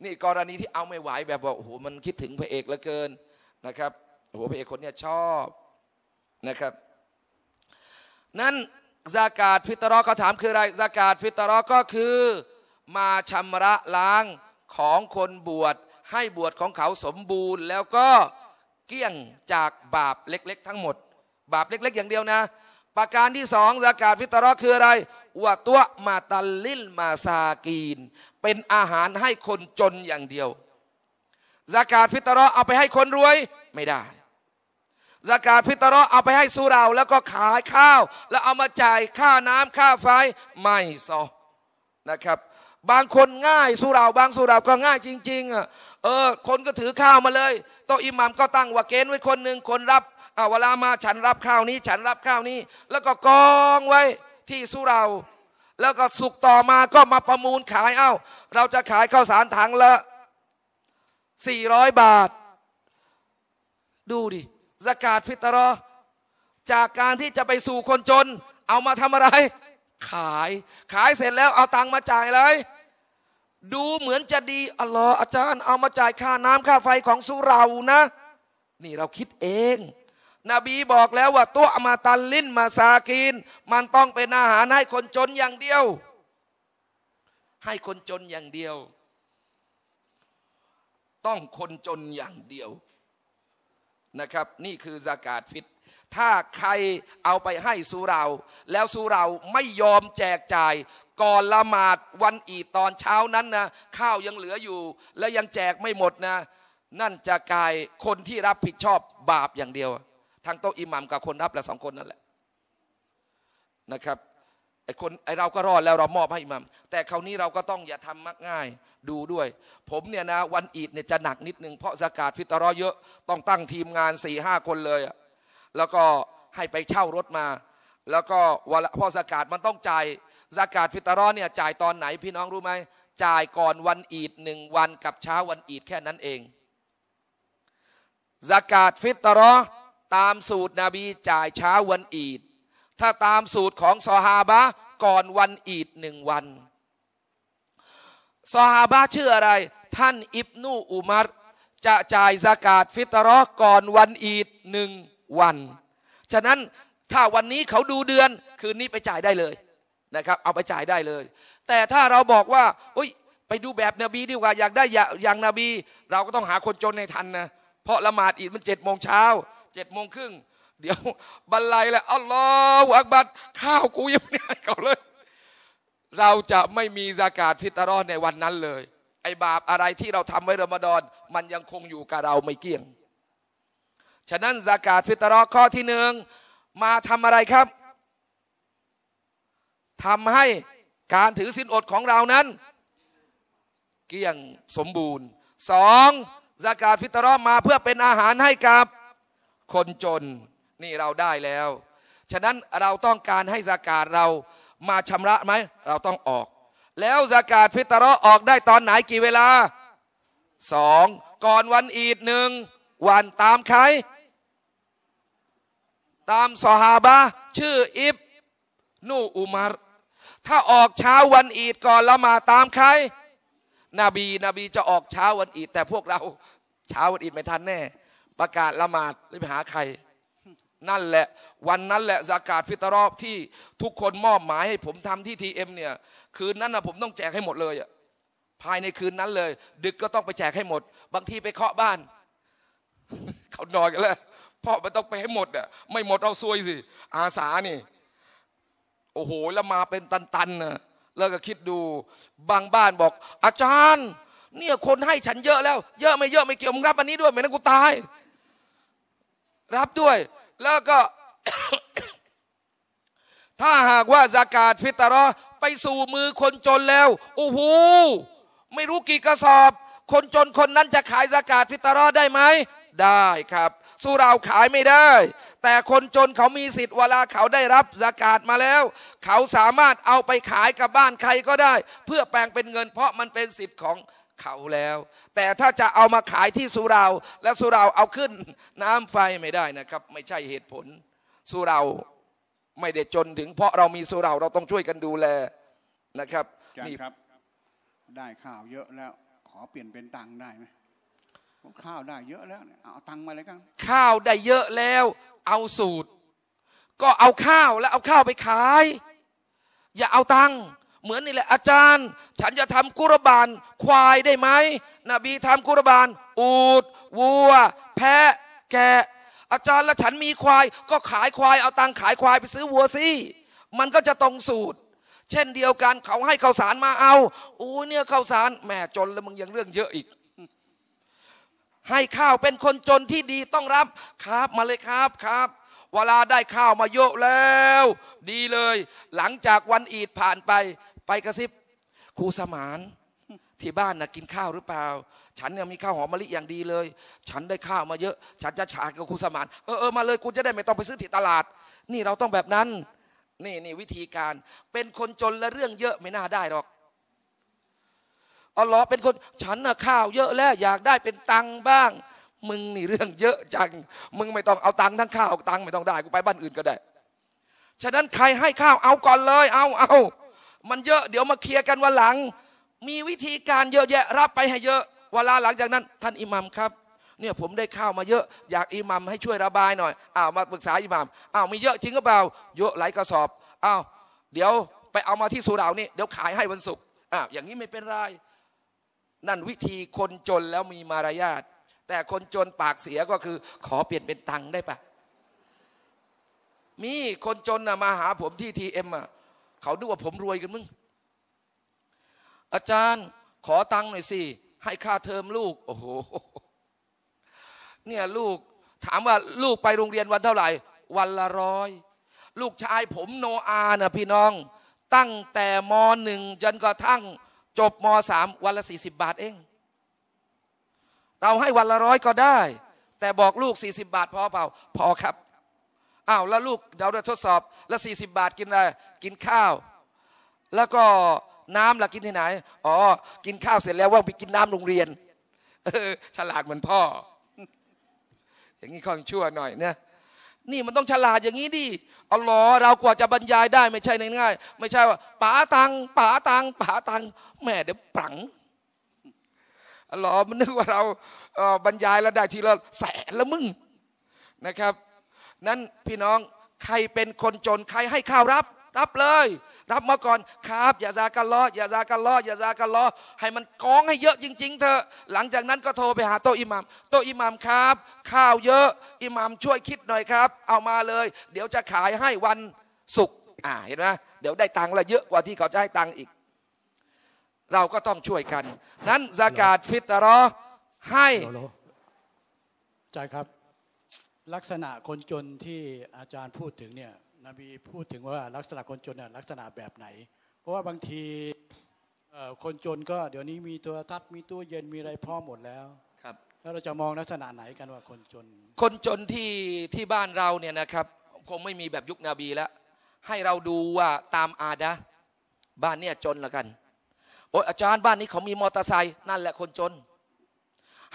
นี่กรณีที่เอาไม่ไหวแบบว่าโอ้โหมันคิดถึงพระเอกเหลือเกินนะครับโอ้โหพระเอกคนเนี้ยชอบนะครับนั้นซากาตฟิตรอเขาถามคืออะไรซากาตฟิตรอก็คือมาชำระล้างของคนบวชให้บวชของเขาสมบูรณ์ แล้วก็เกี้ยงจากบาปเล็กๆทั้งหมด บาปเล็กๆอย่างเดียวนะ ประการที่สองซากาตฟิตรอคืออะไรวะตัวมาตัลลิลมาซากีน เป็นอาหารให้คนจนอย่างเดียวซากาตฟิตรอเอาไปให้คนรวยไม่ได้สกาฟิตรอเอาไปให้สูเราแล้วก็ขายข้าว แล้วเอามาจ่ายค่าน้ำค่าไฟไม่ซอนะครับ บางคนง่ายสูเราบางสูเราก็ง่ายจริงๆอ่ะเออคนก็ถือข้าวมาเลยโตอิหมัมก็ตั้งว่าเกณฑ์ไว้คนหนึ่งคนรับเอาเวลามา ฉันรับข้าวนี้ ฉันรับข้าวนี้ แล้วก็กองไว้ที่สูเราแล้วก็สุกต่อมาก็มาประมูลขายเอา้าเราจะขายข้าวสารถังละ400บาท ดูดิสกาดฟิตรอจากการที่จะไปสู่คนจน เอามาทำอะไร ขายขายเสร็จแล้ว เอาตังมาจ่ายเลย ดูเหมือนจะดีอัลลอฮ์อาจารย์เอามาจ่ายค่าน้ำค่าไฟของสุเรานะ นี่เราคิดเองนบีบอกแล้วว่าตัวอมาตันลิ้นมาซากินมันต้องเป็นอาหารให้คนจนอย่างเดียว ให้คนจนอย่างเดียว ต้องคนจนอย่างเดียวนะครับนี่คือสากาศฟิต ถ้าใครเอาไปให้สุเรา แล้วสุเราไม่ยอมแจกจ่าย ก่อนละหมาดวันอีตอนเช้านั้นนะข้าวยังเหลืออยู่ และยังแจกไม่หมดนะ นั่นจะกลายคนที่รับผิดชอบบาปอย่างเดียว ทั้งโต๊ะอิหมัมกับคนรับและสองคนนั่นแหละนะครับไอ้คนไอ้เราก็รอดแล้วเรามอบให้มัมแต่คราวนี้เราก็ต้องอย่าทำมักง่ายดูด้วย ผมเนี่ยนะวันอีดเนี่ยจะหนักนิดนึงเพราะสากาศฟิตรอเยอะ ต้องตั้งทีมงานสี่ห้าคนเลยแล้วก็ให้ไปเช่ารถมา แล้วก็วันพอสากาศมันต้องจ่ายสากาศฟิตรอเนี่ยจ่ายตอนไหนพี่น้องรู้ไหมจ่ายก่อนวันอีดหนึ่งวันกับเช้าวันอีดแค่นั้นเองสากาศฟิตรอตามสูตรนบีจ่ายเช้าวันอีดถ้าตามสูตรของซอฮาบะก่อนวันอีดหนึ่งวันซอฮาบะชื่ออะไร ท่านอิบนูอุมัรจะจ่ายสกาดฟิตรอก่อนวันอีดหนึ่งวันฉะนั้นถ้าวันนี้เขาดูเดือนคืนนี้ไปจ่ายได้เลยนะครับเอาไปจ่ายได้เลย แต่ถ้าเราบอกว่าอุ้ยไปดูแบบนบีดีกว่าอยากได้อย่างนาบี เราก็ต้องหาคนจนในทันนะ เพราะละหมาดอีดมันเจ็ดโมงเช้าเจ็ดโมงครึ่งเดี๋ยวบรรลัยแล้วอัลลอฮฺอักบัดข้าวกูยังไม่ได้เขาเลย เราจะไม่มีอากาศฟิตรอดในวันนั้นเลย ไอบาปอะไรที่เราทำไว้รอมฎอนมันยังคงอยู่กับเราไม่เกี่ยงฉะนั้นอากาศฟิตรอดข้อที่หนึ่งมาทำอะไรครับ ทำให้การถือสินอดของเรานั้น เกี่ยงสมบูรณ์สองอากาศฟิตรอมาเพื่อเป็นอาหารให้กับคนจนนี่เราได้แล้ว ฉะนั้นเราต้องการให้สากาศเรามาชำระไหม เราต้องออก แล้วสากาศฟิตรอออกได้ตอนไหนกี่เวลาสอง ก่อนวันอีดหนึ่งวันตามใคร ตามสหาบะ ชื่ออิบนูอุมารถ้าออกเช้าวันอีดก่อนละมาตามใคร นบี นบีจะออกเช้าวันอีดแต่พวกเรา เช้าวันอีดไม่ทันแน่ ประกาศละหมาดไปหาใครนั่นแหละวันนั้นแหละสากาศฟิตรอบที่ทุกคนมอบหมายให้ผมทำที่ทีเอ็มเนี่ย คืนนั้นนะผมต้องแจกให้หมดเลยอะภายในคืนนั้นเลย ดึกก็ต้องไปแจกให้หมด บางทีไปเคาะบ้าน เขานอนกันแล้วพ่อมันต้องไปให้หมดอ่ะไม่หมดเราซวยสิอาสานี่โอ้โหแล้วมาเป็นตันๆนะแล้วก็คิดดูบางบ้านบอก อาจารย์ เนี่ยคนให้ฉันเยอะแล้ว เยอะไม่เยอะไม่เกี่ยวมึงรับอันนี้ด้วยไม่นั้นกูตายรับด้วยแล้วก็ ถ้าหากว่าอากาศฟิตรอไปสู่มือคนจนแล้ว โอ้โหไม่รู้กี่กระสอบ คนจนคนนั้นจะขายอากาศฟิตรอได้ไหมได้ครับ สู้เราขายไม่ได้ แต่คนจนเขามีสิทธิ์เวลาเขาได้รับอากาศมาแล้ว เขาสามารถเอาไปขายกับบ้านใครก็ได้ เพื่อแปลงเป็นเงินเพราะมันเป็นสิทธิ์ของเขาแล้ว แต่ถ้าจะเอามาขายที่สุรา และสุราเอาขึ้น น้ำไฟไม่ได้นะครับ ไม่ใช่เหตุผลสุราไม่ได้จนถึง เพราะเรามีสุราเราต้องช่วยกันดูแลนะครับนี่ครับได้ข้าวเยอะแล้ว ขอเปลี่ยนเป็นตังได้ไหมข้าวได้เยอะแล้ว เอาตังมาเลยกันข้าวได้เยอะแล้ว เอาสูตร ก็เอาข้าวแล้วเอาข้าวไปขาย อย่าเอาตังเหมือนนี่แหละอาจารย์ฉันจะทำกุรบานควายได้ไหมนบีทำกุรบานอูดวัว แพะ แกะอาจารย์และฉันมีควาย ก็ขายควายเอาตังขายควายไปซื้อวัวสิมันก็จะตรงสูตร เช่นเดียวกันเขาให้ข้าวสารมาเอา อู้เนี่ยข้าวสารแหมจนแล้วมึงยังเรื่องเยอะอีก ให้ข้าวเป็นคนจนที่ดีต้องรับครับมาเลยครับครับ เวลาได้ข้าวมาเยอะแล้ว ดีเลย หลังจากวันอีดผ่านไปไปกระซิบครูสมาน ที่บ้านนะกินข้าวหรือเปล่า ฉันเนี่ยมีข้าวหอมมะลิอย่างดีเลย ฉันได้ข้าวมาเยอะ ฉันจะฉากับครูสมาน เออเออมาเลย คุณจะได้ไม่ต้องไปซื้อที่ตลาด นี่เราต้องแบบนั้น นี่นี่วิธีการ เป็นคนจนและเรื่องเยอะไม่น่าได้หรอกอัลลอเป็นคนฉันน่ะข้าวเยอะแล้วอยากได้เป็นตังบ้าง มึงนี่เรื่องเยอะจังมึงไม่ต้องเอาตังทั้งข้าวตังไม่ต้องได้กูไปบ้านอื่นก็ได้ ฉะนั้นใครให้ข้าวเอาก่อนเลย เอาเอามันเยอะเดี๋ยวมาเคลียร์ กันวันหลัง มีวิธีการเยอะแยะรับไปให้เยอะเวลาหลังจากนั้น ท่านอิหมัมครับ เนี่ยผมได้ข้าวมาเยอะอยากอิหมัมให้ช่วยระบายหน่อยอ้าวมาปรึกษาอิหมัมอ้าวมีเยอะจริงหรือเปล่าเยอะหลายกระสอบ อ้าวเดี๋ยวไปเอามาที่สุรานี่เดี๋ยวขายให้วันศุกร์อ้าวอย่างนี้ไม่เป็นไรนั่นวิธีคนจนแล้วมีมารยาทแต่คนจนปากเสียก็คือขอเปลี่ยนเป็นตังได้ปะมีคนจนนะมาหาผมที่ทีเอ็มอ่ะเขาดูว่าผมรวยกันมึง อาจารย์ขอตังค์หน่อยสิ ให้ค่าเทอมลูก โอ้โห เนี่ยลูกถามว่าลูกไปโรงเรียนวันเท่าไหร่ วันละร้อย ลูกชายผมโนอาเนะพี่น้อง ตั้งแต่มหนึ่งจนกระทั่งจบมสาม วันละสี่สิบบาทเอง เราให้วันละร้อยก็ได้ แต่บอกลูกสี่สิบบาทพอเปล่า พอครับอ้าวแล้วลูกเดาได้ทดสอบ แล้วสี่สิบบาทกินอะไรกินข้าว แล้วก็น้ำล่ะกินที่ไหนอ๋อกินข้าวเสร็จแล้วว่าไปกินน้ำโรงเรียนฉลาดเหมือนพ่อ อย่างนี้ข้องชั่วหน่อยเนี่ยนี่มันต้องฉลาดอย่างนี้ดิอ๋ลอเรากว่าจะบรรยายได้ ไม่ใช่ง่ายๆ ไม่ใช่ว่าป๋าตังป๋าตังป๋าตังแม่เดี๋ยวปรังอ๋ลอมันนึกว่าเราบรรยายแล้วได้ทีละแสนละมึงนะครับนั้นพี่น้องใครเป็นคนจนใครให้ข้าวรับ รับเลย รับมาก่อนครับอย่าซากันล้ออย่าซากันล้ออย่าซากันล้อให้มันกองให้เยอะจริง ๆเถอะหลังจากนั้น ก็โทรไปหาโตอิหมามโตอิหมามครับข้าวเยอะ อิหมามช่วยคิดหน่อยครับ เอามาเลย เดี๋ยวจะขายให้วันศุกร์อ่าเห็นไหมเดี๋ยวได้ตังค์ละเยอะกว่าที่เขาจะให้ตังค์อีก เราก็ต้องช่วยกัน นั้นซากาศฟิตรอให้ใจครับลักษณะคนจนที่อาจารย์พูดถึงเนี่ยนบีพูดถึงว่าลักษณะคนจนเนี่ยลักษณะแบบไหน เพราะว่าบางทีคนจนก็ เดี๋ยวนี้มีตัวทัศน์มีตู้เย็นมีอะไรพร้อมหมดแล้วครับแล้วเราจะมองลักษณะไหนกันว่าคนจน คนจนที่ที่บ้านเราเนี่ยนะครับคงไม่มีแบบยุคนบีแล้ว ให้เราดูว่าตามอาดะบ้านเนี่ยจนละกันโอ้อาจารย์บ้านนี้เขามีมอเตอร์ไซค์นั่นแหละคนจน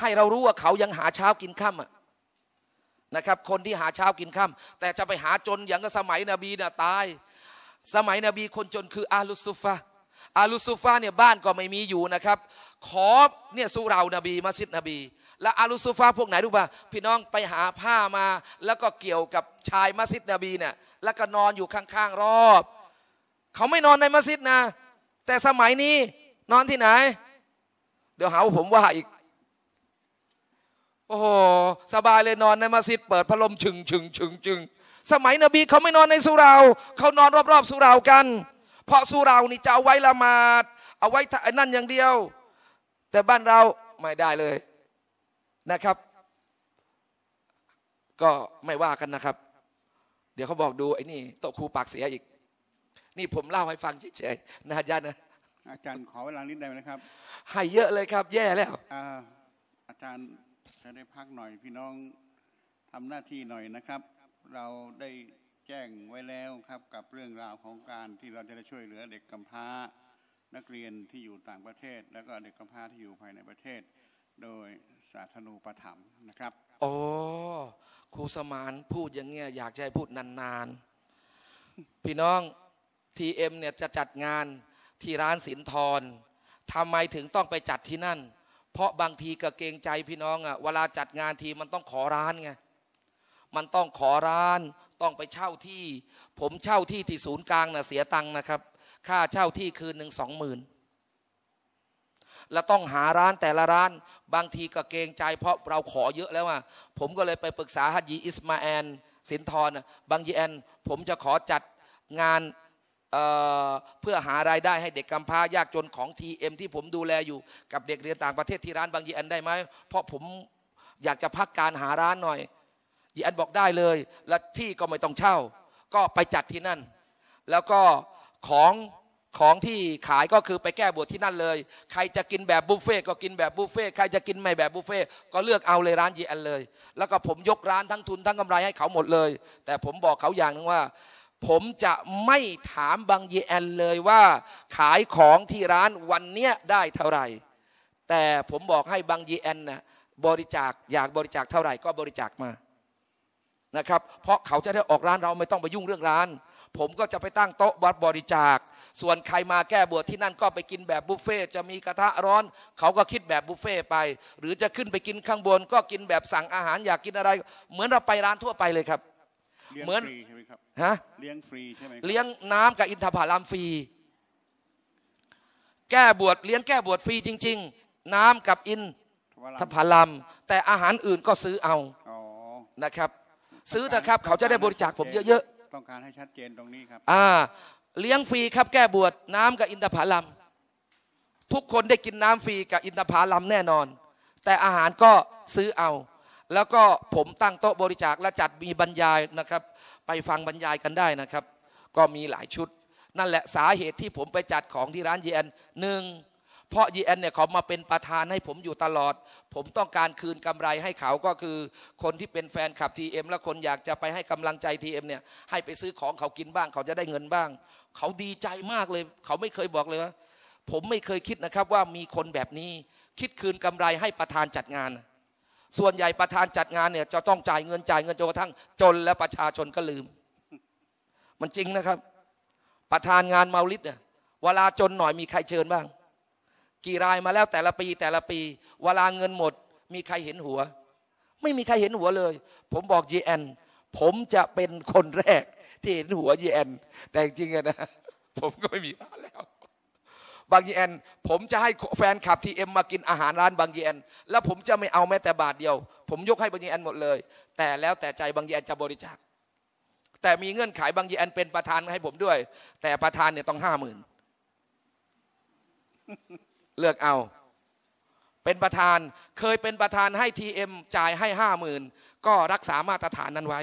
ให้เรารู้ว่าเขายังหาเช้ากินค่ำอ่ะนะครับ คนที่หาเช้ากินค่าแต่จะไปหาจนอย่างกับสมัยนบีนี่ะตาย สมัยนบีคนจนคือ อาลุซุฟะอาลุซุฟะเนี่ยบ้านก็ไม่มีอยู่นะครับ ขอเนี่ยสุเรานบีมัสยิดนบี และอาลุซุฟะพวกไหนรู้ป่ะพี่น้องไปหาผ้ามา แล้วก็เกี่ยวกับชายมัสยิดนบีเนี่ยแล้วก็นอนอยู่ข้างๆรอบ เขาไม่นอนในมัสยิดนะแต่สมัยนี้นอนที่ไหน เดี๋ยวหาผมว่าอีกโอ้โหสบายเลยนอนในมัสยิดเปิดพัดลมชึงชึงชึงชึง สมัยนบีเขาไม่นอนในสุราเขานอนรอบๆสุรากัน เพราะสุรานี่จะเอาไว้ละหมาดเอาไว้นั่นอย่างเดียว แต่บ้านเราไม่ได้เลยนะครับ ก็ไม่ว่ากันนะครับ เดี๋ยวเขาบอกดูไอ้นี่โตครูปากเสียอีก นี่ผมเล่าให้ฟังเฉยๆนะจาตานะอาจารย์ขอเวลานิดได้ไหมครับ ให้เยอะเลยครับ แย่แล้วอาจารย์ถ้าได้พักหน่อยพี่น้องทำหน้าที่หน่อยนะครับ เราได้แจ้งไว้แล้วครับกับเรื่องราวของการที่เราจะได้ช่วยเหลือเด็กกำพร้านักเรียนที่อยู่ต่างประเทศแล้วก็เด็กกำพร้าที่อยู่ภายในประเทศ โดยสาธารณูปถัมนะครับโอ้ครูสมานพูดอย่างเงี้ยอยากจะให้พูดนานๆพี่น้องทีเอ็มเนี่ยจะจัดงานที่ร้านสินทรทำไมถึงต้องไปจัดที่นั่นเพราะบางทีก็เกรงใจพี่น้องอะ่ะเวลาจัดงานทีมันต้องขอร้านไงมันต้องขอร้าน ต้องไปเช่าที่ ผมเช่าที่ที่ศูนย์กลางนะ่ะเสียตังค์นะครับ ค่าเช่าที่คืนหนึ่งสองหมื่นแล้วต้องหาร้านแต่ละร้าน บางทีก็เกรงใจเพราะเราขอเยอะแล้วอ่ะผมก็เลยไปปรึกษาฮัจยี อิสมาแอนสินทรบางยีแอนผมจะขอจัดงานเพื่อหารายได้ให้เด็กกำพร้ายากจนของทีเอ็มที่ผมดูแลอยู่ กับเด็กเรียนต่างประเทศที่ร้านบางยีอันได้ไหมเพราะผมอยากจะพักการหาร้านหน่อยยีอันบอกได้เลย และที่ก็ไม่ต้องเช่า ก็ไปจัดที่นั่น แล้วก็ของของที่ขายก็คือไปแก้บวชที่นั่นเลยใครจะกินแบบบุฟเฟ่ก็กินแบบบุฟเฟ่ใครจะกินไม่แบบบุฟเฟ่ก็เลือกเอาเลยร้านยีอันเลย แล้วก็ผมยกร้านทั้งทุนทั้งกำไรให้เขาหมดเลย แต่ผมบอกเขาอย่างนึงว่าผมจะไม่ถามบางยีแอนเลยว่า ขายของที่ร้านวันเนี้ยได้เท่าไหร่ แต่ผมบอกให้บางยีแอนนะบริจาคอยากบริจาคเท่าไหร่ก็บริจาคมานะครับเพราะเขาจะได้ออกร้านเราไม่ต้องไปยุ่งเรื่องร้าน ผมก็จะไปตั้งโต๊ะบัตรบริจาคส่วนใครมาแก้บวชที่นั่นก็ไปกินแบบบุฟเฟ่จะมีกระทะร้อนเขาก็คิดแบบบุฟเฟ่ไปหรือจะขึ้นไปกินข้างบน ก็กินแบบสั่งอาหารอยากกินอะไร เหมือนเราไปร้านทั่วไปเลยครับเหมือนฮะเลี้ยงฟรีใช่ไหมเลี้ยงน้ำกับอินทผลัมฟรี แก้บวชเลี้ยงแก้บวชฟรีจริง ๆ น้ำกับอินทผลัม แต่อาหารอื่นก็ซื้อเอานะครับ ซื้อเถอะครับเขาจะได้บริจาคผมเยอะๆ ต้องการให้ชัดเจนตรงนี้ครับอ่าเลี้ยงฟรีครับ แก้บวชน้ำกับอินทผลัม ทุกคนได้กินน้ำฟรีกับ อินทผลัมแน่นอน แต่อาหารก็ซื้อเอาแล้วก็ผมตั้งโต๊ะบริจาคและจัดมีบรรยายนะครับไปฟังบรรยายกันได้นะครับก็มีหลายชุด นั่นแหละสาเหตุที่ผมไปจัดของที่ร้านเยนหนึ่งเพราะยีแอนเนี่ยเขามาเป็นประธานให้ผมอยู่ตลอด ผมต้องการคืนกำไรให้เขาก็คือ คนที่เป็นแฟนขับทีเอ็มและคนอยากจะไปให้กำลังใจทีเอ็มเนี่ยให้ไปซื้อของเขากินบ้าง เขาจะได้เงินบ้าง เขาดีใจมากเลย เขาไม่เคยบอกเลยว่าผมไม่เคยคิดนะครับว่ามีคนแบบนี้คิดคืนกำไรให้ประธานจัดงานส่วนใหญ่ประธานจัดงานเนี่ย จะต้องจ่ายเงินจ่ายเงินจนกระทั่งจนและประชาชนก็ลืม มันจริงนะครับ ประธานงานเมาลิดเนี่ย เวลาจนหน่อยมีใครเชิญบ้าง กี่รายมาแล้วแต่ละปีแต่ละปี เวลาเงินหมด มีใครเห็นหัว ไม่มีใครเห็นหัวเลย ผมบอกยีแอนผมจะเป็นคนแรกที่เห็นหัวยีแอนแต่จริงๆนะ ผมก็ไม่มี้านแล้วบางยีแอนผมจะให้แฟนขับทีเอ็มมากินอาหารร้านบางยีแอนแล้วผมจะไม่เอาแม้แต่บาทเดียว ผมยกให้บางยีแอนหมดเลย แต่แล้วแต่ใจบางยีแอนจะบริจาคแต่มีเงื่อนไข บางยีแอนเป็นประธานให้ผมด้วย แต่ประธานเนี่ยต้องห้าหมื่นเลือกเอา เป็นประธานเคยเป็นประธานให้ทีเอ็มจ่ายให้ห้าหมื่นก็รักษามาตรฐานนั้นไว้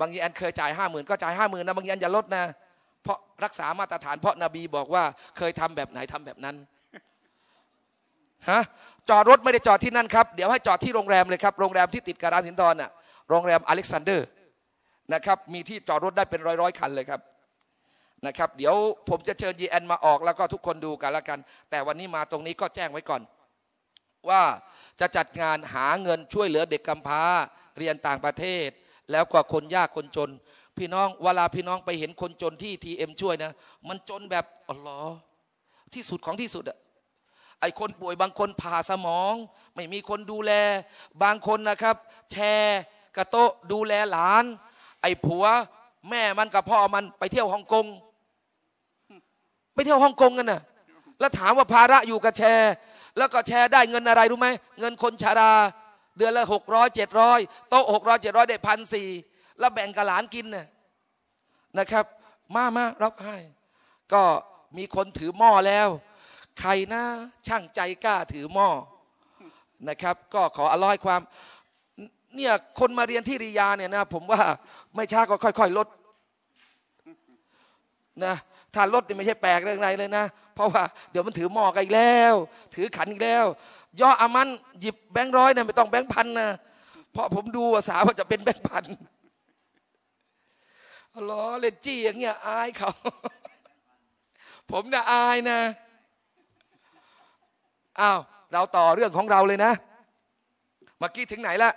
บางยีแอนเคยจ่ายห้าหมื่นก็จ่ายห้าหมื่นนะบางยีแอนอย่าลดนะเพราะรักษามาตรฐานเพราะนบีบอกว่าเคยทำแบบไหนทำแบบนั้นฮะจอดรถไม่ได้จอดที่นั่นครับเดี๋ยวให้จอดที่โรงแรมเลยครับ โรงแรมที่ติดกับร้านสินทนน่ะโรงแรมอเล็กซานเดอร์นะครับ มีที่จอดรถได้เป็นร้อยร้อยคันเลยครับนะครับ เดี๋ยวผมจะเชิญยีแอนมาออก แล้วก็ทุกคนดูกันละกัน แต่วันนี้มาตรงนี้ก็แจ้งไว้ก่อน ว่าจะจัดงานหาเงินช่วยเหลือเด็กกำพร้าเรียนต่างประเทศ แล้วก็คนยากคนจนพี่น้อง เวลาพี่น้องไปเห็นคนจนที่ทีเอ็มช่วยนะ มันจนแบบอ๋อที่สุดของที่สุดอะไอคนป่วยบางคนผ่าสมอง ไม่มีคนดูแล บางคนนะครับ แชร์กระโตะดูแลหลาน ไอผัวแม่มันกับพ่อมันไปเที่ยวฮ่องกงไปเที่ยวฮ่องกงกันนะ่ะแล้วถามว่าภาระอยู่กับแชร์แล้วก็แชร์ได้เงินอะไรรู้ไหมเงินคนชารา เดือนละหกร้อยเจ็ดร้อยโต๊ะหกร้อยเจ็ดร้อยได้พันสี่แล้วแบ่งกับหลานกินเนี่ยนะครับมามารับให้ ก็มีคนถือหม้อแล้ว ใครนะ ช่างใจกล้าถือหม้อนะครับ ก็ขออร่อยความ เนี่ยคนมาเรียนที่ริยาเนี่ยนะ ผมว่าไม่ช้าก็ค่อยๆลดนะถ้าลดนี่ไม่ใช่แปลกเรื่องไรเลยนะ เพราะว่าเดี๋ยวมันถือหม้อกันอีกแล้ว ถือขันอีกแล้วย่ออามันหยิบแบงค์ร้อยเนี่ยไม่ต้องแบงค์พันนะเพราะผมดูสาวว่าจะเป็นแบงค์พันล้อเลจี้อย่างเงี้ยอายเขา ผมน่ะอายนะอ้าวเราต่อเรื่องของเราเลยนะเมื่อกี้ถึงไหนละ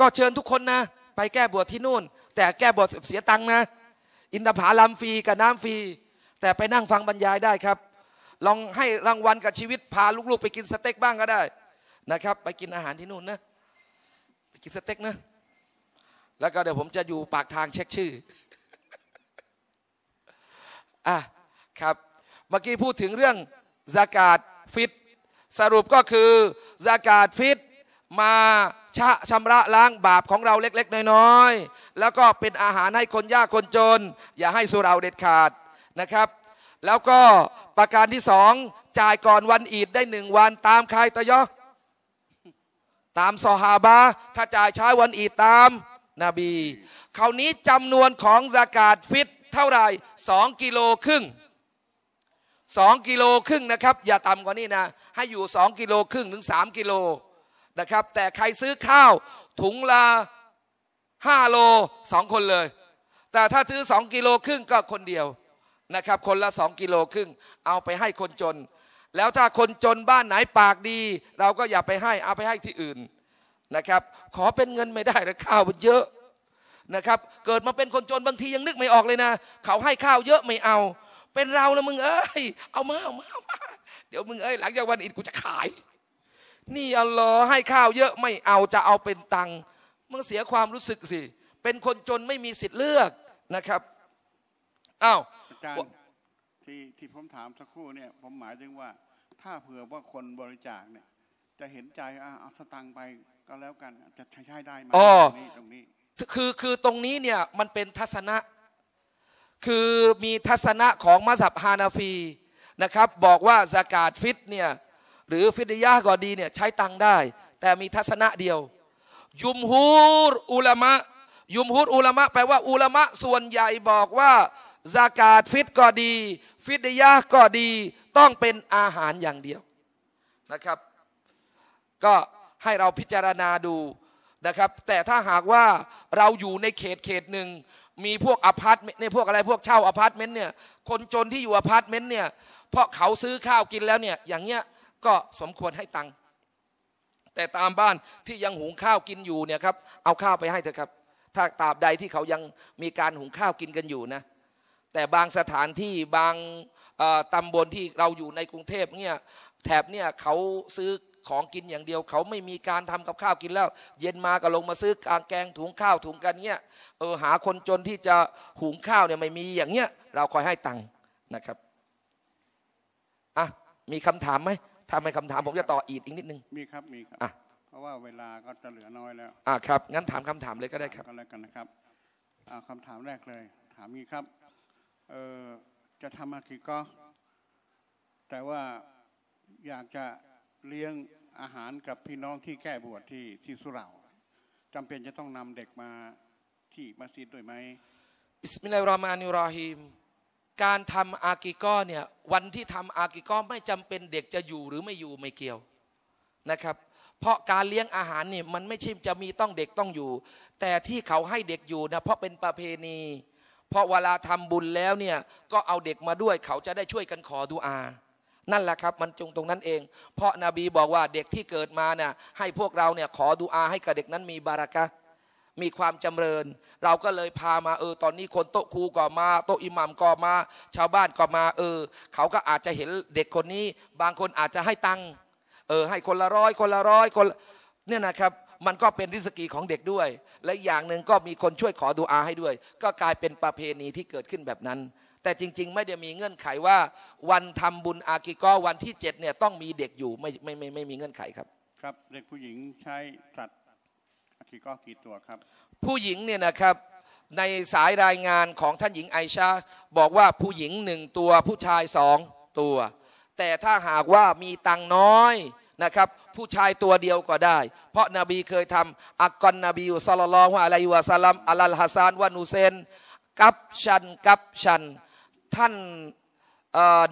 ก็เชิญทุกคนนะ ไปแก้บวชที่นู่น แต่แก้บวชเสียตังนะอินทผาลัมฟรีกับน้ำฟรีแต่ไปนั่งฟังบรรยายได้ครับ ลองให้รางวัลกับชีวิตพาลูกๆ ไปกินสเต็กบ้างก็ได้นะครับ ไปกินอาหารที่นู่นนะ ไปกินสเต็กนะแล้วก็เดี๋ยวผมจะอยู่ปากทางเช็คชื่อ อ่ะ ครับ เมื่อกี้พูดถึงเรื่องสากาศฟิต สรุปก็คือสากาศฟิต มาชะชำระล้างบาปของเราเล็กๆ น้อยๆ แล้วก็เป็นอาหารให้คนยากคนจน อย่าให้สุราเด็ดขาดนะครับ แล้วก็ประการที่สอง จ่ายก่อนวันอีดได้หนึ่งวันตามใครตะยอตามซอฮาบะถ้าจ่ายช้าวันอีดตามนบีคราวนี้จำนวนของสากาศฟิตเท่าไหร่สองกิโลครึ่งสองกิโลครึ่งนะครับอย่าต่ำกว่านี้นะให้อยู่สองกิโลครึ่งถึงสามกิโลนะครับแต่ใครซื้อข้าวถุงละห้าโลสองคนเลย แต่ถ้าซื้อสองกิโลครึ่งก็คนเดียวนะครับคนละสองกิโลครึ่งเอาไปให้คนจน แล้วถ้าคนจนบ้านไหนปากดี เราก็อย่าไปให้เอาไปให้ที่อื่นนะครับขอเป็นเงินไม่ได้แต่ข้าวมันเยอะนะครับ เกิดมาเป็นคนจนบางทียังนึกไม่ออกเลยนะ เขาให้ข้าวเยอะไม่เอา เป็นเราแล้วมึงเอ้ยเอามาเอามาเดี๋ยวมึงเอ้ยหลังจากวันอิดกูจะขาย นี่อัลลอฮ์ให้ข้าวเยอะไม่เอาจะเอาเป็นตังมึงเสียความรู้สึกสิเป็นคนจนไม่มีสิทธิ์เลือกนะครับอ้าวที่ที่ผมถามสักครู่เนี่ยผมหมายถึงว่า ถ้าเผื่อว่าคนบริจาคเนี่ยจะเห็นใจเอาสตังค์ไปก็แล้วกันจะใช้ได้ไหมอ๋อตรงนี้คือ คือ ตรงนี้ เนี่ย มันเป็นทัศนะ คือ มีทัศนะของมัสับฮานาฟี นะครับ บอกว่าสากาดฟิตเนี่ย หรือฟิดยาก็ดี เนี่ย ใช้ตังได้ แต่มีทัศนะเดียว ยุมฮูรอุลามะ ยุมฮูรอุลามะ แปลว่า อุลามะ ส่วนใหญ่บอกว่าสากาดฟิตก็ดี ฟิดยาก็ดี ต้องเป็นอาหารอย่างเดียวนะครับ ก็ให้เราพิจารณาดูนะครับ แต่ถ้าหากว่าเราอยู่ในเขตเขตหนึ่งมีพวกอพาร์ตเมนต์ในพวกอะไร พวกเช่าอพาร์ตเมนต์เนี่ยคนจนที่อยู่อพาร์ตเมนต์เนี่ยเพราะเขาซื้อข้าวกินแล้วเนี่ยอย่างเงี้ยก็สมควรให้ตังค์แต่ตามบ้านที่ยังหุงข้าวกินอยู่เนี่ยครับเอาข้าวไปให้เถอะครับถ้าตราบใดที่เขายังมีการหุงข้าวกินกันอยู่นะแต่บางสถานที่บางตำบลที่เราอยู่ในกรุงเทพเนี่ยแถบเนี่ยเขาซื้อของกินอย่างเดียวเขาไม่มีการทำกับข้าวกิน แล้ว เย็นมาก็ลงมาซื้อกางแกงถุงข้าวถุงกันเงี้ยเออหาคนจนที่จะหุงข้าวเนี่ยไม่มีอย่างเงี้ยเราคอยให้ตังค์นะครับอ่ะมีคำถามไหมถ้าไม่คำถาม ผมจะต่ออีกอีกนิดนึงมีครับมีครับอ่ะเพราะว่าเวลาก็จะเหลือน้อยแล้วอ่ะครับ งั้นถามคำถามเลยก็ได้ครับก็แล้วกันนะครับอ่าคำถามแรกเลย ถามนี้ครับเออจะทำอะไรก็แต่ว่าอยากจะเลี้ยงอาหารกับพี่น้องที่แก้บวชที่ที่สุเหร่าจำเป็นจะต้องนำเด็กมาที่มัสยิดด้วยไหมบิสมิลลาฮิรเราะห์มานิรอาฮีม การทำอากิก้อเนี่ย วันที่ทำอากิก้อไม่จำเป็นเด็กจะอยู่หรือไม่อยู่ไม่เกี่ยวนะครับ เพราะการเลี้ยงอาหารเนี่ยมันไม่ใช่จะมีต้องเด็กต้องอยู่ แต่ที่เขาให้เด็กอยู่นะเพราะเป็นประเพณี เพราะเวลาทำบุญแล้วเนี่ยก็เอาเด็กมาด้วย เขาจะได้ช่วยกันขอดุอานั่นแหละครับมันจงตรงนั้นเอง เพราะนาบีบอกว่าเด็กที่เกิดมาเนี่ยให้พวกเราเนี่ยขอดุอาให้กับเด็กนั้นมีบารากะมีความจำเริญ เราก็เลยพามาเออ ตอนนี้คนโต๊ะครูก็มา โต๊ะอิหมัมก็มา ชาวบ้านก็มา เออ เขาก็อาจจะเห็นเด็กคนนี้ บางคนอาจจะให้ตังเออ ให้คนละร้อยคนละร้อยคนเนี่ยนะครับมันก็เป็นริสกีของเด็กด้วย และอย่างหนึ่งก็มีคนช่วยขอดูอาให้ด้วย ก็กลายเป็นประเพณีที่เกิดขึ้นแบบนั้นแต่จริงๆไม่ได้มีเงื่อนไขว่า วันทำบุญอากิกวันที่7เนี่ยต้องมีเด็กอยู่ไม่ไม่ไม่ไม่มีเงื่อนไขครับครับเด็กผู้หญิงใช้สัตว์อากิกกี่ตัวครับผู้หญิงเนี่ยนะครับในสายรายงานของท่านหญิงไอชาบอกว่าผู้หญิงหนึ่งตัวผู้ชายสองตัว แต่ถ้าหากว่ามีตังน้อยนะครับผู้ชายตัวเดียวก็ได้ เพราะนาบีเคยทำอักกอนนบีอุสลลอฮฺอะลัยวะสัลลัมอัลลฮัสซานวานูเซนกับชันกับชันท่าน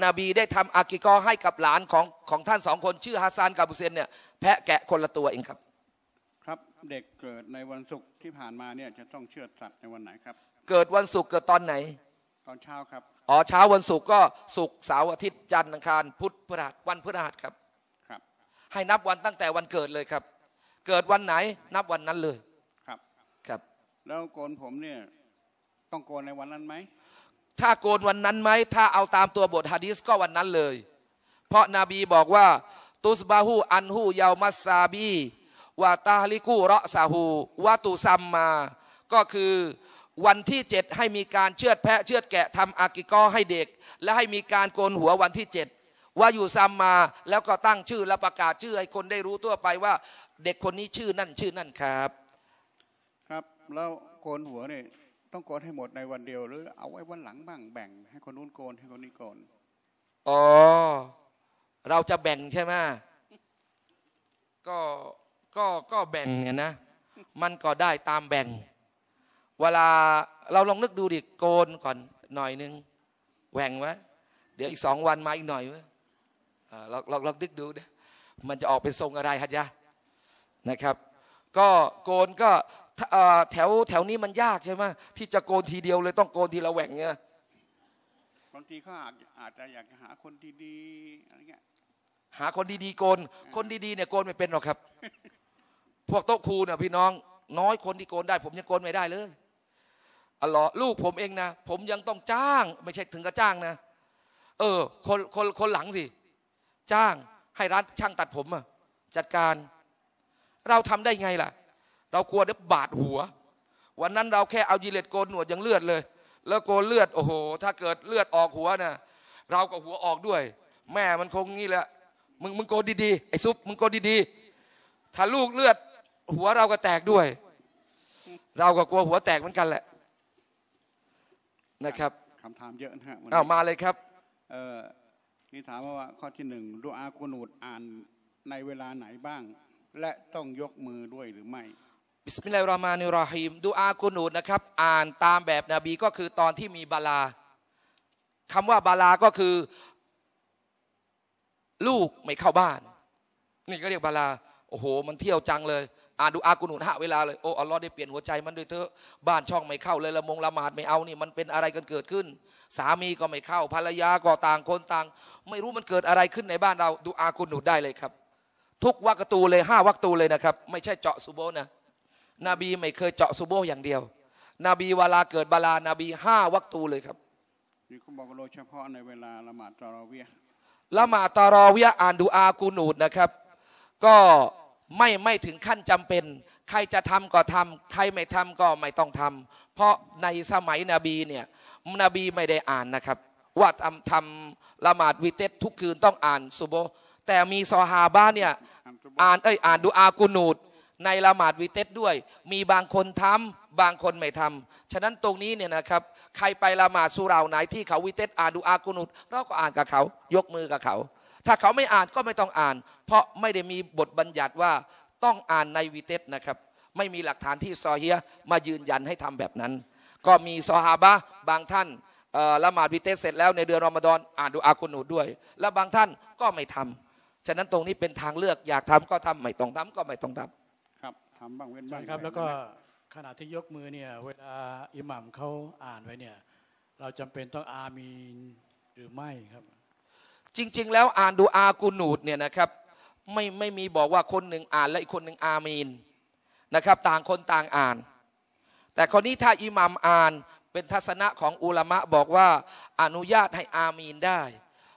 นาบีได้ทำอากิกอให้กับหลานของของท่านสองคนชื่อฮัสซันกับบุเซนเนี่ยแพะแกะคนละตัวเองครับครับเด็กเกิดในวันศุกร์ที่ผ่านมาเนี่ยจะต้องเชื่อสัตว์ในวันไหนครับ เกิดวันศุกร์เกิดตอนไหนตอนเช้าครับ อ๋อเช้าวันศุกร์ก็ศุกร์เสาร์อาทิตย์จันทร์อังคาร พุธพฤหัสวันพฤหัสครับครับ ให้นับวันตั้งแต่วันเกิดเลยครับ เกิดวันไหนนับวันนั้นเลยครับ ครับ แล้วโกนผมเนี่ยต้องโกนในวันนั้นไหมถ้าโกนวันนั้นไหม ถ้าเอาตามตัวบทฮะดิษก็วันนั้นเลย เพราะนาบีบอกว่าตุสบาหูอันหูยาวมัสซาบีวาตาฮลิกูระซาหูวาตุซัมมา ก็คือวันที่เจ็ดให้มีการเชือดแพะเชือดแกะทำอากิโกให้เด็ก และให้มีการโกนหัววันที่เจ็ดว่าอยู่ซัมมา แล้วก็ตั้งชื่อและประกาศชื่อให้คนได้รู้ทั่วไปว่าเด็กคนนี้ชื่อนั่นชื่อนั่นครับครับแล้วโกนหัวเนี่ยต้องโกนให้หมดในวันเดียวหรือเอาไว้วันหลังบ้างแบ่งให้คนนู้นโกนให้คนนี้โกน อ๋อเราจะแบ่งใช่ไหมก็ก็ก็แบ่งเนี่ยนะ มันก็ได้ตามแบ่ง เวลาเราลองนึกดูดิโกนก่อนหน่อยนึงแหว่งไว้เดี๋ยวอีกสองวันมาอีกหน่อยไว้เราเราเราดึกดูมันจะออกเป็นทรงอะไรฮะจ๊ะนะครับ ก็โกนก็แถวแถวนี้มันยากใช่ไหมที่จะโกนทีเดียวเลยต้องโกนทีละแหว่งเงี้ยบางทีเขาอาจอาจจะอยากหาคนดีๆอะไรเงี้ยหาคนดีๆโกน คนดีๆเนี่ยโกนไม่เป็นหรอกครับ พวกโต๊ะครูเนี่ยพี่น้อง น้อยคนที่โกนได้ ผมยังโกนไม่ได้เลยอัลลอฮ์ลูกผมเองนะผมยังต้องจ้างไม่ใช่ถึงกับจ้างนะเออคนคนคนหลังสิจ้างให้ร้านช่างตัดผมอะจัดการเราทำได้ไงล่ะเรากลัวเดี๋ยวบาดหัว วันนั้น เราแค่เอายีเล็ดโกนหนวดยังเลือดเลย แล้วโกนเลือด โอ้โหถ้าเกิดเลือดออกหัวนะ่ะเราก็หัวออกด้วย แม่มันคงงี้แหละมึงมึงโกนดีๆไอ้ซุปมึงโกนดีๆถ้าลูกเลือด หัวเราก็แตกด้วย เราก็กลัวหัวแตกเหมือนกันแหละ นะครับคาถามเยอะนะฮะอ้ามาเลยครับเออนี่ถามว่า ข้อที่หนึ่งดูอากุนูดอ่านในเวลาไหนบ้าง และต้องยกมือด้วยหรือไม่บิสมิลลาฮิรรามานิราฮิมดูอากุนูดนะครับ อ่านตามแบบนบีก็คือตอนที่มีบาลา คำว่าบาลาก็คือ ลูกไม่เข้าบ้าน นี่ก็เรียกบาลา โอ้โหมันเที่ยวจังเลย อ่านดูอากุนูดหะเวลาเลย โอ้อัลลอฮ์ได้เปลี่ยนหัวใจมันด้วยเถอะบ้านช่องไม่เข้าเลยละ มงละหมาดไม่เอานี่ มันเป็นอะไรกันเกิดขึ้น สามีก็ไม่เข้าภรรยาก็ต่างคนต่าง ไม่รู้มันเกิดอะไรขึ้นในบ้านเราดูอากุนูดได้เลยครับ ทุกวักตูเลยห้าวักตูเลยนะครับ ไม่ใช่เจาะซูโบนะนบีไม่เคยเจาะซูโบอย่างเดียว นบีเวลาเกิดบาลานาบีห้าวัตูเลยครับนี่คุณบอกโดยเฉพาะในเวลาละหมาดตารอเวียละหมาดตารอเวียอ่านดูอากูนูดนะครับ ก็ไม่ไม่ถึงขั้นจำเป็น ใครจะทำก็ทำ ใครไม่ทำก็ไม่ต้องทำ เพราะในสมัยนบีเนี่ย นบีไม่ได้อ่านนะครับ ว่าทำทำละหมาดวิเตทุกคืนต้องอ่านซูโบแต่มีซอฮาบ้าเนี่ยอ่านเอ้ยอ่านดูอากูนูดในละหมาดวีเตสด้วยมีบางคนทำบางคนไม่ทำฉะนั้นตรงนี้เนี่ยนะครับใครไปละหมาดสุราไหนที่เขาวีเตสอ่านดูอากุนุตเราก็อ่านกับเขายกมือกับเขา ถ้าเขาไม่อ่านก็ไม่ต้องอ่าน เพราะไม่ได้มีบทบัญญัติว่าต้องอ่านในวีเตสนะครับไม่มีหลักฐานที่ซอเฮียมายืนยันให้ทำแบบนั้น ก็มีซอฮาบะบางท่านละหมาดวีเตสเสร็จแล้วในเดือนรอมฎอนอ่านดูอากุนุตด้วย และบางท่านก็ไม่ทำ ฉะนั้นตรงนี้เป็นทางเลือกอยากทำก็ทำไม่ต้องทำ ก็ไม่ต้องทำทำบ้างเว้นบ้างครับแล้วก็ขณะที่ยกมือเนี่ยเวลาอิหมัมเขาอ่านไว้เนี่ยเราจำเป็นต้องอามีนหรือไม่ครับ จริง ๆ แล้วอ่านดูอากูนูดเนี่ยนะครับไม่ไม่มีบอกว่าคนหนึ่งอ่านและอีกคนหนึ่งอามีนนะครับ ต่างคนต่างอ่าน แต่คนนี้ถ้าอิหมัมอ่านเป็นทัศนะของอุลามะบอกว่าอนุญาตให้อามีนได้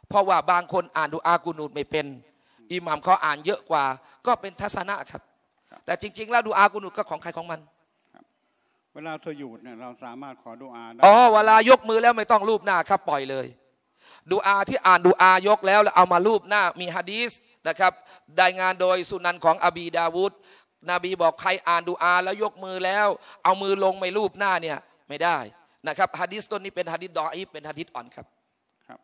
เพราะว่าบางคนอ่านดูอากูนูดไม่เป็นอิหมัมเขาอ่านเยอะกว่า ก็เป็นทัศนะครับแต่จริงๆ แล้วดูอากุนุตก็ของใครของมัน เวลาสยุดเนี่ยเราสามารถขอดูอาได้ อ๋อเวลายกมือแล้วไม่ต้องรูปหน้าครับปล่อยเลย ดูอาที่อ่านดูอายกแล้วแล้วเอามารูปหน้ามีฮะดีสนะครับรายงานโดยสุนันของอบีดาวุฒนบีบอกใครอ่านดูอาแล้วยกมือแล้ว เอามือลงไม่รูปหน้าเนี่ยไม่ได้นะครับฮะดีสต้นนี้เป็นฮะดีสดออีเป็นฮะดีสอ่อนครับครับ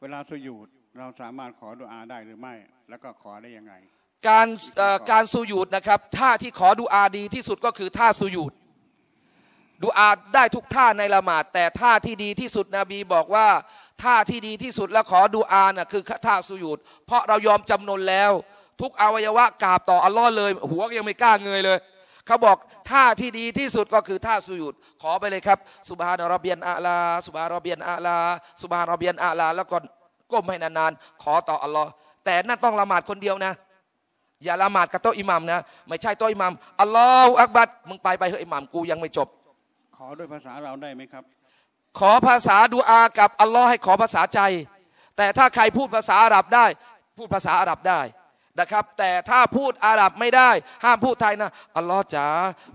เวลาสยุดเราสามารถขอดูอาได้หรือไม่ แล้วก็ขอได้ยังไงการการสุยุดนะครับท่าที่ขอดูอาดีที่สุดก็คือท่าสูยุดดูอาได้ทุกท่าในละหมาด แต่ท่าที่ดีที่สุดนบีบอกว่า ท่าที่ดีที่สุดและขอดูอาน่ะคือท่าสูยุดเพราะเรายอมจำนนแล้ว ทุกอวัยวะกราบต่ออัลลอฮ์เลย หัวยังไม่กล้าเงยเลยเขาบอกท่าที่ดีที่สุดก็คือท่าสุยุดขอไปเลยครับสุบฮานรเบียนอาลาสุบฮานรเบียนอาลาสุบฮานรเบียนอาลาแล้วก็ก้มให้นานๆขอต่ออัลลอฮ์แต่นั่นต้องละหมาดคนเดียวนะอย่าละหมาดกับโต๊ะอิหมัมนะไม่ใช่โต๊ะอิหมัมอัลลอฮฺอักบัดมึงไปไปเถอะอิหมัมกูยังไม่จบ ขอด้วยภาษาเราได้ไหมครับ ขอภาษาดูอากับอัลลอฮ์ให้ขอภาษาใจ แต่ถ้าใครพูดภาษาอาหรับได้ พูดภาษาอาหรับได้นะครับ แต่ถ้าพูดอาหรับไม่ได้ ห้ามพูดไทยนะอัลลอฮ์จ๋า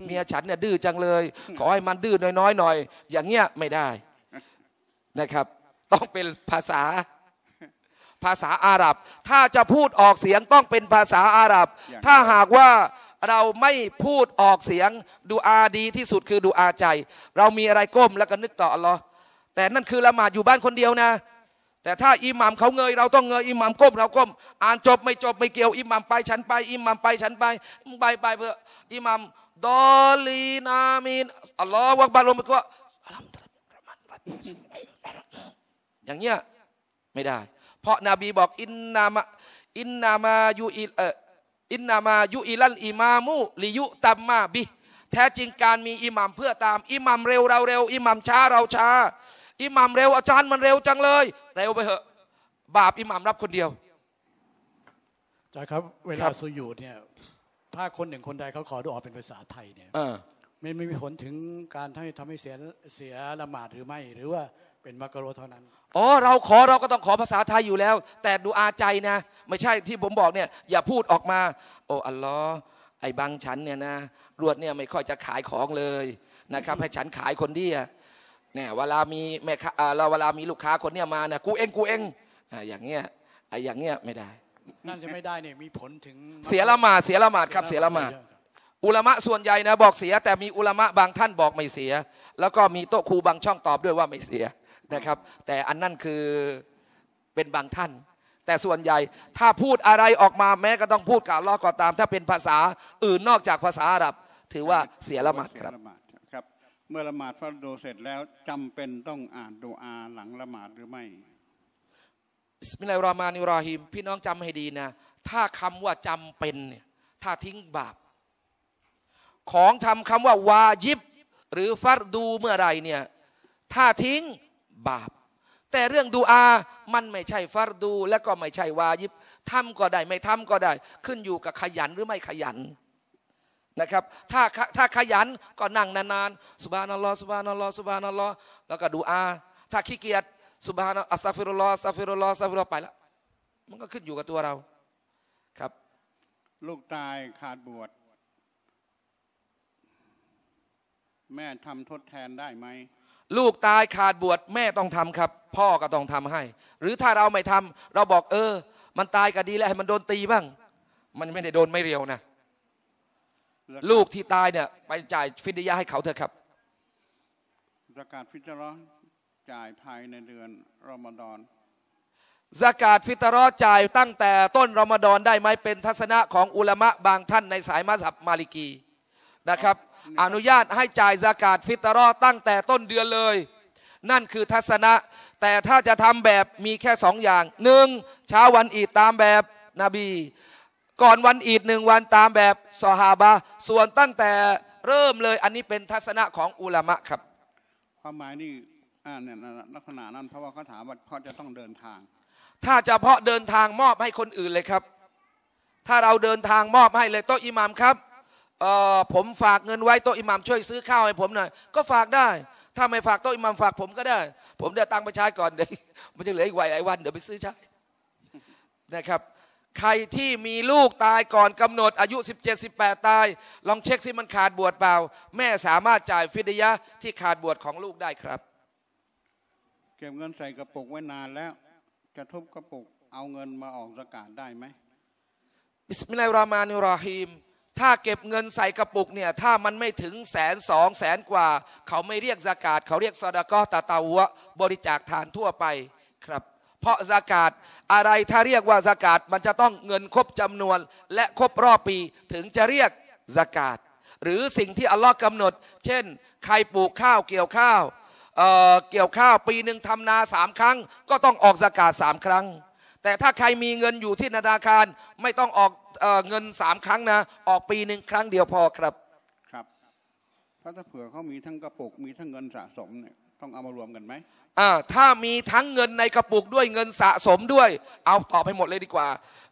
เมียฉันเนี่ยดื้อจังเลย ขอให้มันดื้อน้อยๆหน่อยอย่างเงี้ยไม่ได้นะครับ ต้องเป็นภาษาภาษาอาหรับ ถ้าจะพูดออกเสียงต้องเป็นภาษาอาหรับ ถ้าหากว่าเราไม่พูดออกเสียงดูอาดีที่สุดคือดูอาใจ เรามีอะไรก้มแล้วก็นึกต่ออัลลอฮ์แต่นั่นคือละหมาดอยู่บ้านคนเดียวนะ แต่ถ้าอิหมัมเขาเงยเราต้องเงยอิหมัมก้มเราก้ม อ่านจบไม่จบ ไม่เกี่ยวอิหมัมไปฉันไป อิหมัมไปฉันไป ไปไปเพื่ออิหมัมดอลีนามีนอัลลอฮ์วักบาลมก็อย่างเงี้ยไม่ได้เพราะนาบีบอก อินนามะอินนามายูอิเออินนามายุอิลันอิมามุลิยุตัมมาบิแท้จริงการมีอิหมัมเพื่อตาม อิหมัมเร็วเราเร็วอิหมัมช้าเราช้า อิหมัมเร็วอาจารย์มันเร็วจังเลยเร็วไปเหอะบาปอิหมัมรับคนเดียวจายครับเวลาสุยุดเนี่ยถ้าคนหนึ่งคนใดเขาขอดูออกเป็นภาษาไทยเนี่ยไม่ไม่มีผลถึงการให้ทำให้เสียเสียละหมาดหรือไม่หรือว่าเป็นมักรูโเท่านั้น อ๋อ เราขอเราก็ต้องขอภาษาไทยอยู่แล้ว แต่ดูอาใจนะ ไม่ใช่ที่ผมบอกเนี่ย อย่าพูดออกมา โอ้ อัลลอฮ์ไอ้บางฉันเนี่ยนะรวดเนี่ยไม่ค่อยจะขายของเลยนะครับ ให้ฉันขายคนเดียวเนี่ยเวลา มีแม่เราเวลา มีลูกค้าคนเนี่ยมาเนี่ย กูเองกูเองอย่างเงี้ยไอ้อย่างเงี้ยไม่ได้ นั่นจะไม่ได้เนี่ยมีผลถึง เสียละหมาดเสียละหมาดครับ เสียละหมาด อุลามะส่วนใหญ่นะบอกเสีย แต่มีอุลามะบางท่านบอกไม่เสีย แล้วก็มีโต๊ะครูบางช่องตอบด้วยว่าไม่เสียนะครับแต่อันนั่นคือเป็นบางท่าน แต่ส่วนใหญ่ถ้าพูดอะไรออกมาแม้ก็ต้องพูดกับลอก็ตาม ถ้าเป็นภาษาอื่นนอกจากภาษาอาหรับ ถือว่าเสียละหมาดครับครับเมื่อละหมาดฟาโดูเสร็จแล้วจำเป็นต้องอ่านดูอาหลังละหมาดหรือไม่บิสมิลลาฮิรรามานิรอฮิมพี่น้องจำให้ดีนะ ถ้าคำว่าจำเป็นเนี่ยถ้าทิ้งบาป ของทำคำว่าวาญิบ หรือฟัดดูเมื่อไรเนี่ยถ้าทิ้งบาปแต่เรื่องดูอา มันไม่ใช่ฟารดู และก็ไม่ใช่วายิบทำก็ได้ไม่ทำก็ได้ ขึ้นอยู่กับขยันหรือไม่ขยันนะครับ ถ้าถ้าขยันก็นั่งนานๆสุบานัลลอฮ์สุบานัลลอฮ์สุบานัลลอฮ์แล้วก็ดูอาถ้าขี้เกียจสุบานอัสซาฟิรุลลอฮ์อัสซาฟิรุลลอฮ์อัสซาฟิรุลลอฮ์ไปแล้วมันก็ขึ้นอยู่กับตัวเราครับ ลูกตายขาดบวชแม่ทำทดแทนได้ไหมลูกตายขาดบวชแม่ต้องทำครับ พ่อก็ต้องทำให้ หรือถ้าเราไม่ทำเราบอกเออ มันตายก็ดีแล้วให้มันโดนตีบ้าง มันไม่ได้โดนไม่เรียวนะ ลูกที่ตายเนี่ยไปจ่ายฟิดยาให้เขาเถอะครับประกาศฟิตรอจ่ายภายในเดือนรอมฎอนสะกาศฟิตรอจ่ายตั้งแต่ต้นรอมฎอนได้ไหมเป็นทัศนะของอุลามะบางท่านในสายมัสับมาลิกีนะครับอนุญาตให้จ่ายสากาศฟิตรอตั้งแต่ต้นเดือนเลย นั่นคือทัศนะแต่ถ้าจะทำแบบมีแค่สองอย่างหนึ่งเช้าวันอีดตามแบบนบี ก่อนวันอีดหนึ่งวันตามแบบสฮาบะ ส่วนตั้งแต่เริ่มเลยอันนี้เป็นทัศนะของอุลามะครับ ความหมายนี่อ่าเนี่ยลักษณะนั้นเพราะว่าเขาถามว่าพ่อจะต้องเดินทาง ถ้าจะเพาะเดินทางมอบให้คนอื่นเลยครับ ถ้าเราเดินทางมอบให้เลยโตอิหมามครับผมฝากเงินไว้โต๊ะอิหมัมช่วยซื้อข้าวให้ผมหน่อยก็ฝากได้ถ้าไม่ฝากโต๊ะอิหมัมฝากผมก็ได้ ผมเดี๋ยวตังค์ไปใช้ก่อนเดี๋ยวมันจะเหลืออีกวันหลายวัน เดี๋ยวไปซื้อใช้นะครับ ใครที่มีลูกตายก่อนกำหนดอายุ17 18ตายลองเช็คซิมันขาดบวชเปล่าแม่สามารถจ่ายฟิดยะที่ขาดบวชของลูกได้ครับ เก็บเงินใส่กระปุกไว้นานแล้วกระทบกระปุกเอาเงินมาออกสกาดได้ไหมบิสมิลลาฮิรราะห์มานิรราะฮีมถ้าเก็บเงินใส่กระปุกเนี่ยถ้ามันไม่ถึงแสนสองแสนกว่า เขาไม่เรียกสากาศเขาเรียกซอดก็ตาตาวะบริจาคทานทั่วไปครับเพราะสากาศอะไรถ้าเรียกว่าสากาศมันจะต้องเงินครบจำนวนและครบรอบปีถึงจะเรียกสากาศหรือสิ่งที่อัลลอฮ์กำหนดเช่น ใครปลูกข้าวเกี่ยวข้าวเเกี่ยวข้าวปีหนึ่งทำนาสามครั้งก็ต้องออกสากาศสามครั้งแต่ถ้าใครมีเงินอยู่ที่ธนาคารไม่ต้องออกเงินสามครั้งนะออกปีหนึ่งครั้งเดียวพอครับครับถ้าเผื่อเขามีทั้งกระปุกมีทั้งเงินสะสมเนี่ยต้องเอามารวมกันไหมอ่าถ้ามีทั้งเงินในกระปุกด้วยเงินสะสมด้วย เอาตอบให้หมดเลยดีกว่า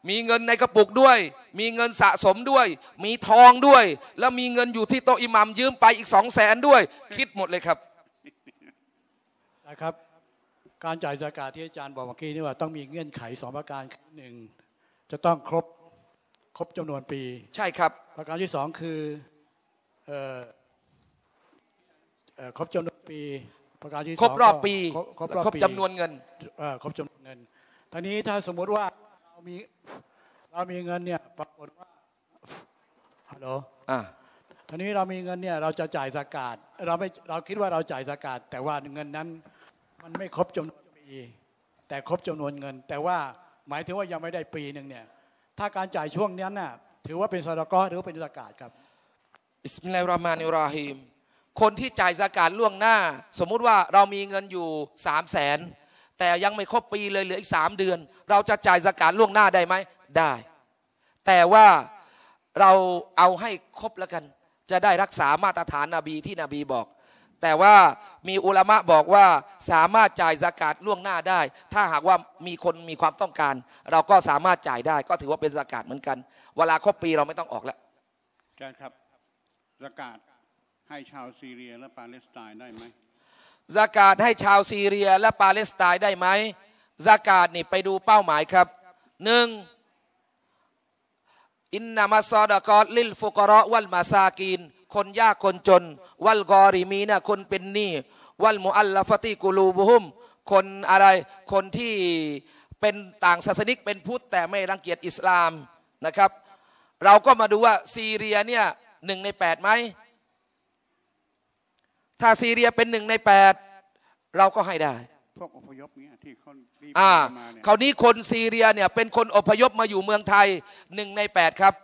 มีเงินในกระปุกด้วย มีเงินสะสมด้วย มีทองด้วยแล้วมีเงินอยู่ที่โต๊ะอิหมัมยืมไปอีกสองแสนด้วย คิดหมดเลยครับนะครับการจ่ายสากาที่อาจารย์บอกเมื่อกี้นี่ว่าต้องมีเงื่อนไขสองประการหนึ่งจะต้องครบครบจำนวนปี ใช่ครับ ประการที่สองคือเออครบจำนวนปี ประการที่สองครบรอบปีครบรอบจำนวนเงินเออครบจำนวนเงินทีนี้ถ้าสมมุติว่าเรามีเรามีเงินเนี่ยปรากฏว่าฮัลโหลอ่าทีนี้เรามีเงินเนี่ยเราจะจ่ายสากาดเราไม่เราคิดว่าเราจ่ายสากาดแต่ว่าเงินนั้นมันไม่ครบจำนวนปีแต่ครบจำนวนเงิน แต่ว่าหมายถึงว่ายังไม่ได้ปีหนึ่งเนี่ยถ้าการจ่ายช่วงนี้น่ะถือว่าเป็นสดกอหรือเป็นสกาดครับอิสมลาฮิรามานิราฮิมคนที่จ่ายสกาดล่วงหน้า สมมุติว่าเรามีเงินอยู่สามแสนแต่ยังไม่ครบปีเลยเหลืออีกสามเดือน เราจะจ่ายสกาดล่วงหน้าได้ไหมได้ แต่ว่าเราเอาให้ครบแล้วกัน จะได้รักษามาตรฐานนาบีที่นบีบอกแต่ว่ามีอุลามะบอกว่าสามารถจ่ายสกาดล่วงหน้าได้ ถ้าหากว่ามีคนมีความต้องการ เราก็สามารถจ่ายได้ก็ถือว่าเป็นสกาดเหมือนกัน เวลาครบปีเราไม่ต้องออกแล้วอาจารย์ครับสกาดให้ชาวซีเรียและปาเลสไตน์ได้ไหมสกาดให้ชาวซีเรียและปาเลสไตน์ได้ไหมสกาดนี่ไปดูเป้าหมายครับหนึ่งอินนามาซอดกอลิลฟุกรอวัลมาซากีนคนยากคนจน วัลกอริมีนะคนเป็นหนี้วัลมุอัลลาฟตีกูลูบุฮุมคนอะไรคนที่เป็นต่างศาสนิกเป็นพุทธแต่ไม่รังเกียจอิสลามนะครับ เราก็มาดูว่าซีเรียเนี่ยหนึ่งในแปดไหมถ้าซีเรียเป็นหนึ่งในแปดเราก็ให้ได้พวกอพยพเนี่ยที่เขารีบมาเนี่ยคราวนี้คนซีเรียเนี่ยเป็นคนอพยพมาอยู่เมืองไทยหนึ่งในแปดครับ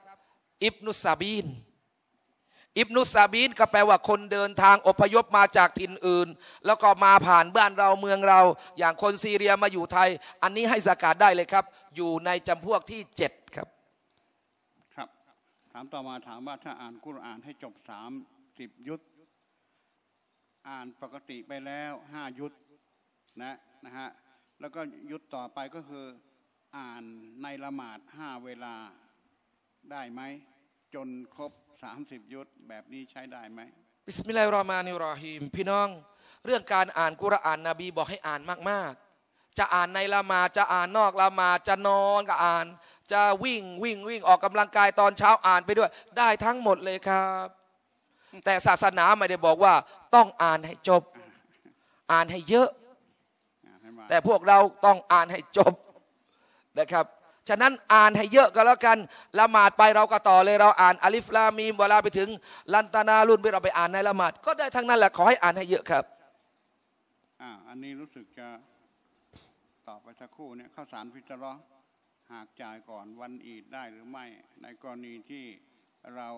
อิบนุสซาบีนอิบนุสซาบีนก็แปลว่าคนเดินทางอพยพมาจากถิ่นอื่น แล้วก็มาผ่านบ้านเราเมืองเรา อย่างคนซีเรียมาอยู่ไทย อันนี้ให้สากาดได้เลยครับ อยู่ในจำพวกที่เจ็ดครับครับถามต่อมาถามว่าถ้าอ่านกุรอานให้จบสามสิบยุทธอ่านปกติไปแล้วห้ายุทธนะนะฮะแล้วก็ยุทธต่อไปก็คืออ่านในละหมาดห้าเวลาได้ไหมจนครบสามสิบยุทธแบบนี้ใช้ได้ไหมบิสมิลลาฮิรเราะห์มานิรเราะฮีมพี่น้องเรื่องการอ่านกุรอานนบีบอกให้อ่านมาก ๆ จะอ่านในละมาจะอ่านนอกละมาจะนอนก็อ่านจะวิ่งวิ่งวิ่งออกกำลังกายตอนเช้าอ่านไปด้วย ได้ทั้งหมดเลยครับ แต่ศาสนาไม่ได้บอกว่าต้องอ่านให้จบ อ่านให้เยอะ แต่พวกเราต้องอ่านให้จบนะครับฉะนั้นอ่านให้เยอะก็แล้วกันละหมาดไปเราก็ต่อเลยเราอ่านอัลิฟลามีมเวลาไปถึงลันตานารุ่นไปเราไปอ่านในละหมาดก็ได้ทั้งนั้นแหละขอให้อ่านให้เยอะครับอ่าอันนี้รู้สึกจะตอบไปสักครู่เนี่ยข้าวสารพิจารณหากจ่ายก่อนวันอีดได้หรือไม่ ในกรณีที่เรา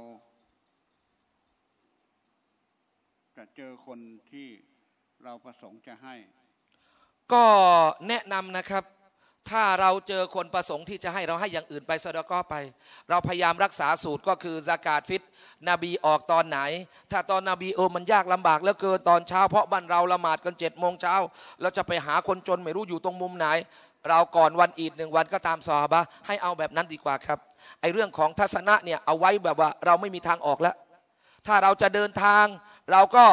จะเจอคนที่เราประสงค์จะให้ ก็แนะนำนะครับถ้าเราเจอคนประสงค์ที่จะให้เราให้อย่างอื่นไปสดก็ไป เราพยายามรักษาสูตรก็คือสากาดฟิตนบีออกตอนไหน ถ้าตอนนบีโอมันยากลำบากแล้วเกินตอนเช้าเพราะบ้านเราละหมาดกันเจ็ดโมงเช้าเราจะไปหาคนจนไม่รู้อยู่ตรงมุมไหน เราก่อนวันอีดหนึ่งวันก็ตามซอบะให้เอาแบบนั้นดีกว่าครับไอเรื่องของทัศนะเนี่ยเอาไว้แบบว่าเราไม่มีทางออกแล้ว ถ้าเราจะเดินทางเราก็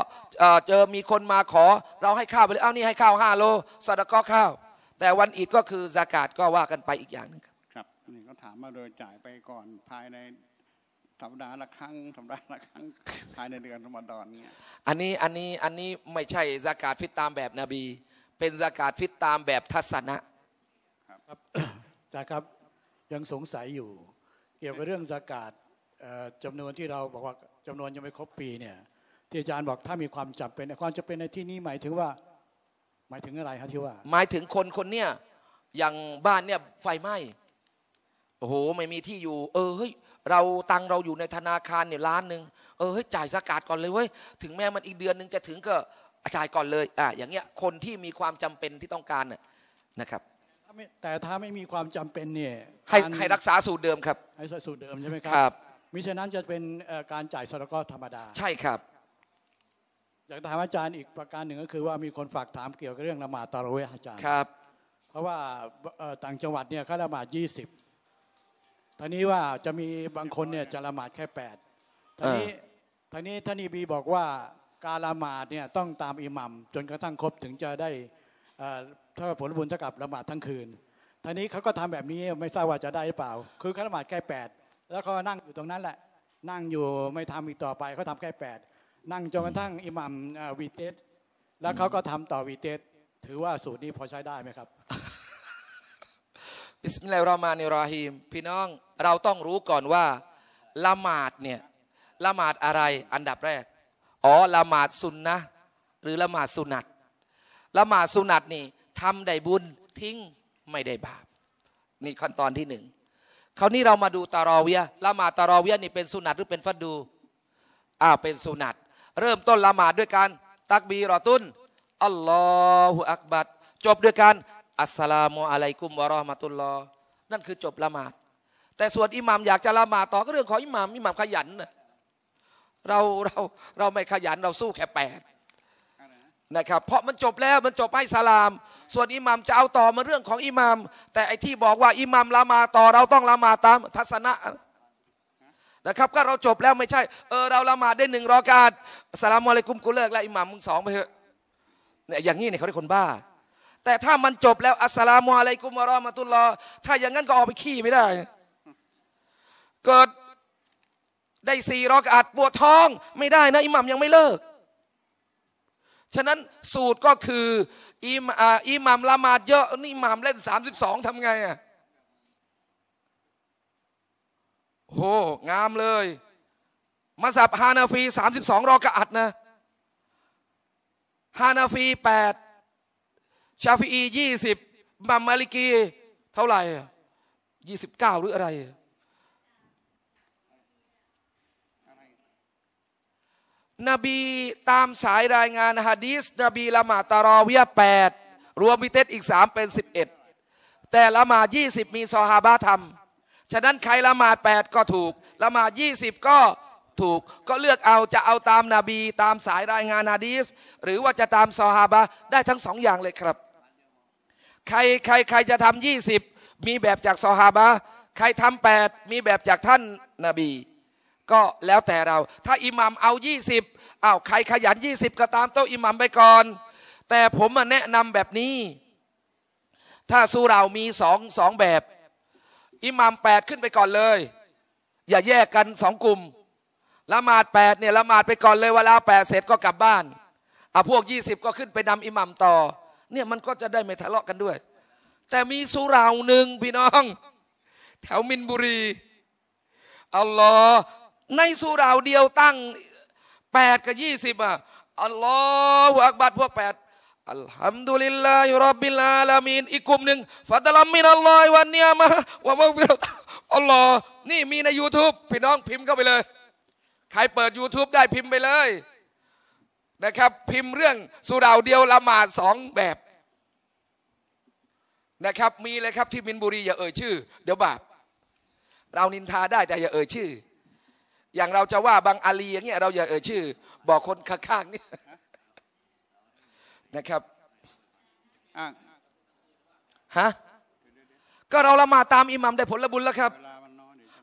เจอมีคนมาขอ เราให้ข้าวไปเลยเอานี่ให้ข้าวห้าโลสดก็ข้าวแต่วันอีดก็คือสากาศก็ว่ากันไปอีกอย่างนึงครับครับนี่ก็ถามมาโดยจ่ายไปก่อนภายในสัปดาห์ละครั้งสัปดาห์ละครั้งภายในเดือนรรมดอนเนี่ยอันนี้อันนี้อันนี้ไม่ใช่สากาศฟิตตามแบบนบี เป็นสากาศฟิตตามแบบทัศนะครับจ่าครับยังสงสัยอยู่เกี่ยวกับเรื่องสากาศจำนวนที่เราบอกว่าจำนวนยังไม่ครบปีเนี่ยที่อาจารย์บอกถ้ามีความจำเป็นความจำเป็นในที่นี้หมายถึงว่าหมายถึงอะไรครับที่ว่าหมายถึงคนคนเนี้ยอย่างบ้านเนี่ยไฟไหม้โอ้โหไม่มีที่อยู่ เออเฮ้ยเราตังเราอยู่ในธนาคารเนี่ยล้านหนึ่งเออเฮ้ยจ่ายสกัดก่อนเลยเว้ยถึงแม้มันอีกเดือนหนึ่งจะถึงก็จ่ายก่อนเลยอ่ะอย่างเงี้ยคนที่มีความจำเป็นที่ต้องการน่ะนะครับ แต่ถ้าไม่มีความจำเป็นเนี่ยให้ให้รักษาสูตรเดิมครับ ให้สูตรเดิมใช่ไหมครับครับมิฉะนั้นจะเป็นการจ่ายสรกธรรมดาใช่ครับอยากถามอาจารย์อีกประการหนึ่งก็คือว่ามีคนฝากถามเกี่ยวกับเรื่องละหมาดตะเวอาจารย์ครับ เพราะว่าต่างจังหวัดเนี่ยเขาละหมาดยี่สิบท่านี้ว่าจะมีบางคนเนี่ยจะละหมาดแค่แปดท่านี้ท่านี้ท่านอีบีบอกว่าการละหมาดเนี่ยต้องตามอิหมัมจนกระทั่งครบถึงจะได้ถ้าผลบุญเท่ากับละหมาดทั้งคืนท่านี้เขาก็ทำแบบนี้ไม่ทราบว่าจะได้หรือเปล่า คือเขาละหมาดแค่แปดแล้วเขานั่งอยู่ตรงนั้นแหละนั่งอยู่ไม่ทำอีกต่อไปเขาทาแค่แปดนั่งจนกระทั่งอิหมัมวีเตสแล้วเขาก็ทำต่อวีเตสถือว่าสูตรนี้พอใช้ได้ไหมครับบิสมิลลาฮิรรามานิราฮิมพี่น้องเราต้องรู้ก่อนว่าละหมาด เนี่ยละหมาดอะไรอันดับแรก อ๋อละหมาดสุนนะหรือละหมาดสุนัตละหมาดสุนัตนี่ทำได้บุญทิ้งไม่ได้บาปนี่ขั้นตอนที่หนึ่งคราวนี้เรามาดูตารอเวียละหมาดตารอเวียนี่เป็นสุนัตหรือเป็นฟัดดูอ่าเป็นสุนัตเริ่มต้นละหมาดด้วยการตักบีรอตุน อัลลอฮฺอักบัดจบด้วยการอัสสลามุอะลัยกุมวะราะมะตุลลอฮนั่นคือจบละหมาด แต่ส่วนอิหมามอยากจะละหมาดต่อก็เรื่องของอิหมามอิหมามขยันเราเราเราไม่ขยันเราสู้แค่แปดนะครับเพราะมันจบแล้วมันจบให้สลาม ส่วนอิหมามจะเอาต่อมาเรื่องของอิหมามแต่ไอที่บอกว่าอิหมามละหมาดต่อเราต้องละหมาดตามทัศนะนะครับก็เราจบแล้วไม่ใช่ เออเราละหมาดได้หนึ่งรอกาดสลามอะไรกุมกูเลิกแล้วอิหม่ามมึงสองไปเถอะเนี่ยอย่างนี้เนี่ยเขาเรียกคนบ้า แต่ถ้ามันจบแล้วอัสลามอะไรกุมารอมาตุลลอถ้าอย่างนั้นก็ออกไปขี้ไม่ได้เกิดได้สี่รอกาดปวดท้องไม่ได้นะ อิหมัมยังไม่เลิก ฉะนั้นสูตรก็คือ อิหมัมละหมาดเยอะนี่อิหมัมเล่นสสสามิบองทำไงอ่ะโหงามเลย มาสับฮานาฟีสสสามิบองรอกะอัดนะฮานาฟีแปดชาฟีอี่สิบมัมมาลิกี เท่าไหร่ยี่สิบเก้าหรืออะไร นบีตามสายรายงานฮะดีสนบีละหมาตารอวียแปดรวมมิเตสอีกสามเป็นสิบเอ็ดแต่ละหมายี่สิบมีซอฮาบะทำฉะนั้นใครละหมาดแปดก็ถูกละหมาดยี่สิบก็ถูก ก็เลือกเอาจะเอาตามนาบี ตามสายรายงานนาดีสหรือว่าจะตามซอฮาบะได้ทั้งสองอย่างเลยครับ ใครใครใครจะทำยี่สิบมีแบบจากซอฮาบะใครทำแปดมีแบบจากท่านนาบี ก็แล้วแต่เรา ถ้าอิหมัมเอายี่สิบอ้าวใครขยันยี่สิบก็ตามโต๊ะอิหมัมไปก่อน แต่ผมมาแนะนำแบบนี้ ถ้าสู้เรามีสองสองแบบอิหมัมแปดขึ้นไปก่อนเลย อย่าแยกกันสองกลุ่มละหมาดแปดเนี่ยละหมาดไปก่อนเลยเวลาแปดเสร็จก็กลับบ้านอ่ะพวกยี่สิบก็ขึ้นไปนำอิหมัมต่อเนี่ยมันก็จะได้ไม่ทะเลาะกันด้วย แต่มีสุราหนึ่งพี่น้อง แถวมินบุรีอัลลอฮ์ในสุราเดียวตั้งแปดกับยี่สิบอ่ะอัลลอฮวอักบัตพวกแปดอัลฮัมดุลิลลาฮิรับบิลอาลามีนอีกกลุ่มหนึ่งฟัดลัมมินอัลลอฮิวันเนียมะวะมัฟิรอัลลอฮ์นี่มีใน YouTube พี่น้องพิมพ์เข้าไปเลย ใครเปิด YouTube ได้พิมพ์ไปเลย นะครับ พิมพ์เรื่องสุราเดียวละหมาดสองแบบ นะครับ มีเลยครับที่มินบุรีอย่าเอ่ยชื่อเดี๋ยวบาปเรานินทาได้แต่อย่าเอ่ยชื่อ อย่างเราจะว่าบางอาลีอย่างเงี้ยเราอย่าเอ่ยชื่อ บอกคนข้างๆเนี่ยนะครับฮะก็เราละหมาดตามอิหมัมได้ผลบุญแล้วครับ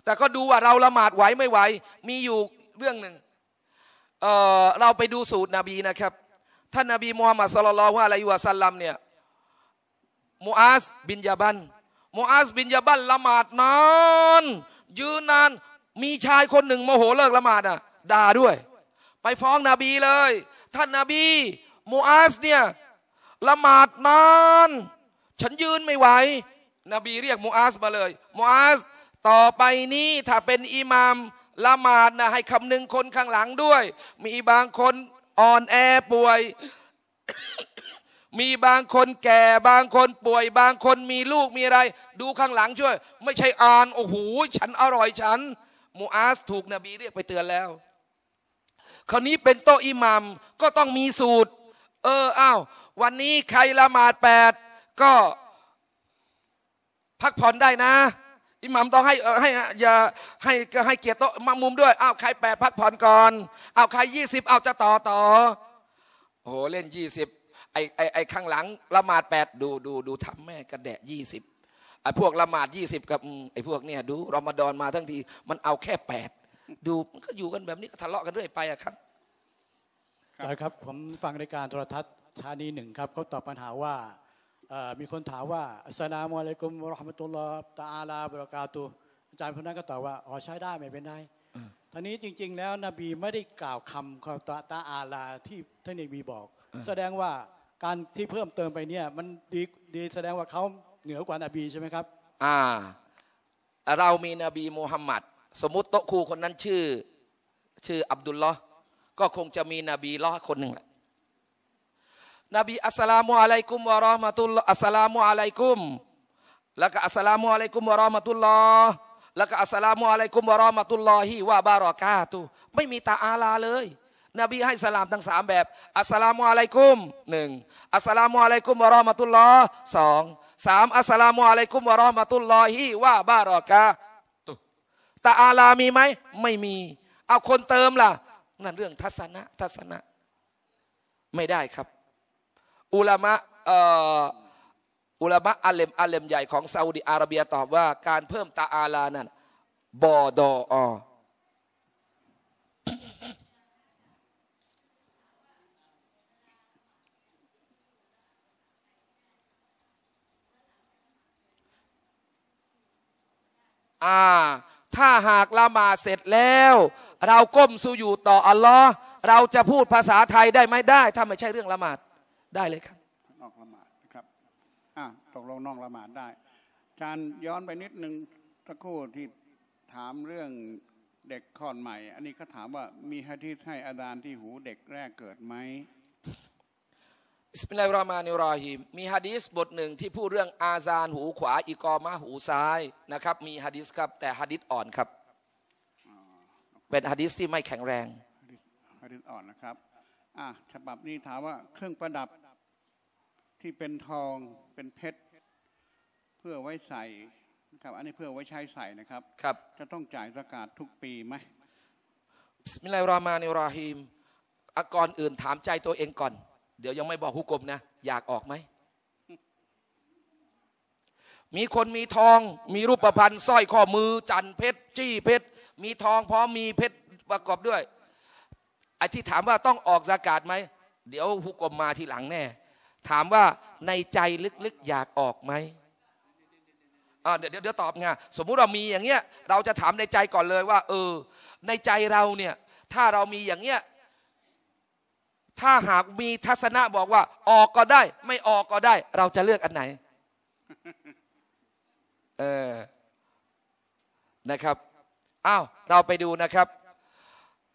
แต่ก็ดูว่าเราละหมาดไหวไม่ไหวมีอยู่เรื่องหนึ่งเเราไปดูสูตรนบีนะครับท่านนบีมูฮัมมัดสุลลัลฮุอะลัยฮิวะสัลลัมเนี่ยมูอาสบินยาบันมูอาสบินยาบันละหมาดนานยืนนานมีชายคนหนึ่งโมโหเลิกละหมาดอ่ะด่าด้วย ไปฟ้องนบีเลย ท่านนบีมูอาสเนี่ยละหมาดนาน ฉันยืนไม่ไหวนบีเรียกมูอาสมาเลยมูอาสต่อไปนี้ถ้าเป็นอิหมามละหมาดนะให้คำนึงคนข้างหลังด้วย มีบางคนอ่อนแอป่วย มีบางคนแก่บางคนป่วย บางคนมีลูกมีอะไร ดูข้างหลังช่วย ไม่ใช่อ่านโอ้โหฉันอร่อยฉันมูอาสถูกนบีเรียกไปเตือนแล้ว คราวนี้เป็นโตอิหมามก็ต้องมีสูตรเอออ้าววันนี้ใครละหมาดแปดก็พักผ่อนได้นะอิหมัมต้องให้ให้อย่าให้ให้เกียรติโต๊ะมามุมด้วยอ้าวใครแปดพักผ่อนก่อนอ้าวใครยี่สิบอ้าวจะต่อต่อ โอ้โห เล่นยี่สิบไอไอไอข้างหลัง ละหมาดแปดดูดู ดูทำแม่กระแดะยี่สิบไอพวกละหมาดยี่สิบกับไอพวกเนี่ยดูรอมฎอนมาทั้งทีมันเอาแค่แปดดูมันก็อยู่กันแบบนี้ ก็ทะเลาะกันเรื่อยไปอะครับรับครับผมฟังรายการโทรทัศน์ชานีหนึ่งครับเขาตอบปัญหาว่ามีคนถามว่าอัสลามุอะลัยกุมรอฮ์มะตุลลอฮ์ตาอาลาบรากาตูอาจารย์คนนั้นก็ตอบว่าอ๋อใช้ได้ไม่เป็นไรท่านี้จริง ๆ แล้ว นบีไม่ได้กล่าวคำคำตาตาอาลาที่ท่านนบีบอก แสดงว่าการที่เพิ่มเติมไปเนี่ยมันดีดีแสดงว่าเขาเหนือกว่านบีใช่ไหมครับอ่าเรา มีนบีมูฮัมมัดสมมุติโตครูคนนั้นชื่อชื่ออับดุลลอฮก็คงจะมีนบีล้อคนหนึ่งแหละ นบีอัสสลามุอะลัยกุมวะรอมะตุลอัสสลามุอะลัยกุมแล้วก็อัสสลามุอะลัยกุมวะรอมะตุลลอฮ์แล้วก็อัสสลามุอะลัยกุมวะรอมะตุลลอฮิวะบารอกาตุไม่มีตาอาลาเลย นบีให้สลามทั้งสามแบบอัสสลามุอะลัยกุมหนึ่งอัสสลามุอะลัยกุมวะรอมะตุลลอฮสองสามอัสสลามุอะลัยกุมวะรอมะตุลลอฮิวะบารอกาตุตาอาลามีไหม ไม่มี เอาคนเติมล่ะนั่นเรื่องทัศนะทัศนะ ไม่ได้ครับ อุลามะอุลามะอาเลมอาเลมใหญ่ของซาอุดีอาระเบียตอบว่า การเพิ่มตาอาลา นั้นบอดอออาถ้าหากละหมาดเสร็จแล้ว เราก้มสูอยู่ต่อ อัลลอฮ์เราจะพูดภาษาไทยได้ไหมได้ ถ้าไม่ใช่เรื่องละหมาดได้เลยครับ นอกละหมาดนะครับอ่าตกลงนอกละหมาดได้กาจารย้อนไปนิดนึงสักครู่ที่ถามเรื่องเด็กคลอดใหม่ อันนี้ก็ถามว่ามีฮะที่ให้อาดานที่หูเด็กแรกเกิดไหมบิสมิลลาฮิรรามานิรอฮิมมีฮะดีสบทหนึ่งที่พูดเรื่องอาซานหูขวาอีกอมะหูซ้ายนะครับมีฮะดีสครับแต่ฮะดีสอ่อนครับเป็นฮะดีสที่ไม่แข็งแรงฮะดีสอ่อนนะครับอ่ะฉบับนี้ถามว่าเครื่องประดับที่เป็นทองเป็นเพชรเพื่อไว้ใส่ครับอันนี้เพื่อไว้ใช้ใส่นะครับครับจะต้องจ่ายสกาดทุกปีไหมบิสมิลลาฮิรรามานิรอฮิมก่อนอื่นถามใจตัวเองก่อนเดี๋ยวยังไม่บอกฮุกกบนะอยากออกไหม มีคนมีทอง มีรูปพรรณสร้อยข้อมือจันเพชรจี้เพชร มีทองพร้อมมีเพชรประกอบด้วยไอ้ที่ถามว่าต้องออกสากาศไหมเดี๋ยวฮุกกบมาทีหลังแน่ ถามว่าในใจลึกๆ อยากออกไหม เดี๋ยวเดี๋ยวตอบไงสมมุติเรามีอย่างเงี้ยเราจะถามในใจก่อนเลยว่าเออ ในใจเราเนี่ยถ้าเรามีอย่างเงี้ยถ้าหากมีทัศนะบอกว่าออกก็ได้ ไม่ออกก็ได้ เราจะเลือกอันไหนเออนะครับ อ้าว เราไปดูนะครับ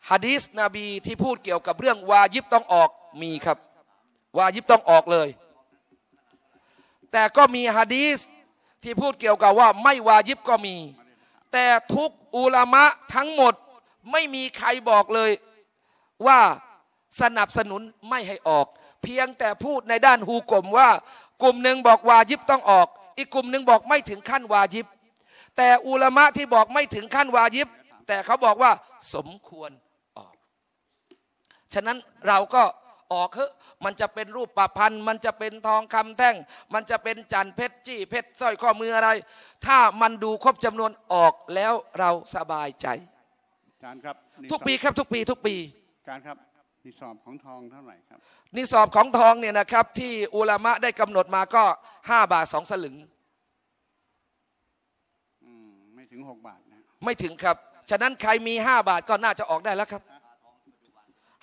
ฮะดีสนบีที่พูดเกี่ยวกับเรื่องวายิบต้องออกมีครับ วายิบต้องออกเลย แต่ก็มีฮะดีสที่พูดเกี่ยวกับว่า ไม่วายิบก็มี แต่ทุกอุลามะทั้งหมดไม่มีใครบอกเลยว่าสนับสนุนไม่ให้ออก เพียงแต่พูดในด้านฮูกลมว่ากลุ่มหนึ่งบอกวายิบต้องออก อีกกลุ่มหนึ่งบอกไม่ถึงขั้นวายิบ แต่อุลามะที่บอกไม่ถึงขั้นวายิบ แต่เขาบอกว่าสมควรออก ฉะนั้นเราก็ออกเฮอะมันจะเป็นรูปประพันธ์มันจะเป็นทองคำแท่งมันจะเป็นจันเพชรจี้เพชรสร้อยข้อมืออะไร ถ้ามันดูครบจำนวนออกแล้วเราสบายใจารครับทุกปีครับทุกปีทุกปีการครับนิสอบของทองเท่าไหร่ครับนิสอบของทองเนี่ยนะครับ ที่อุลามะได้กำหนดมาก็ห้าบาทสองสลึงไม่ถึงหกบาทนะไม่ถึงครับ ฉะนั้นใครมีห้าบาทก็น่าจะออกได้แล้วครับ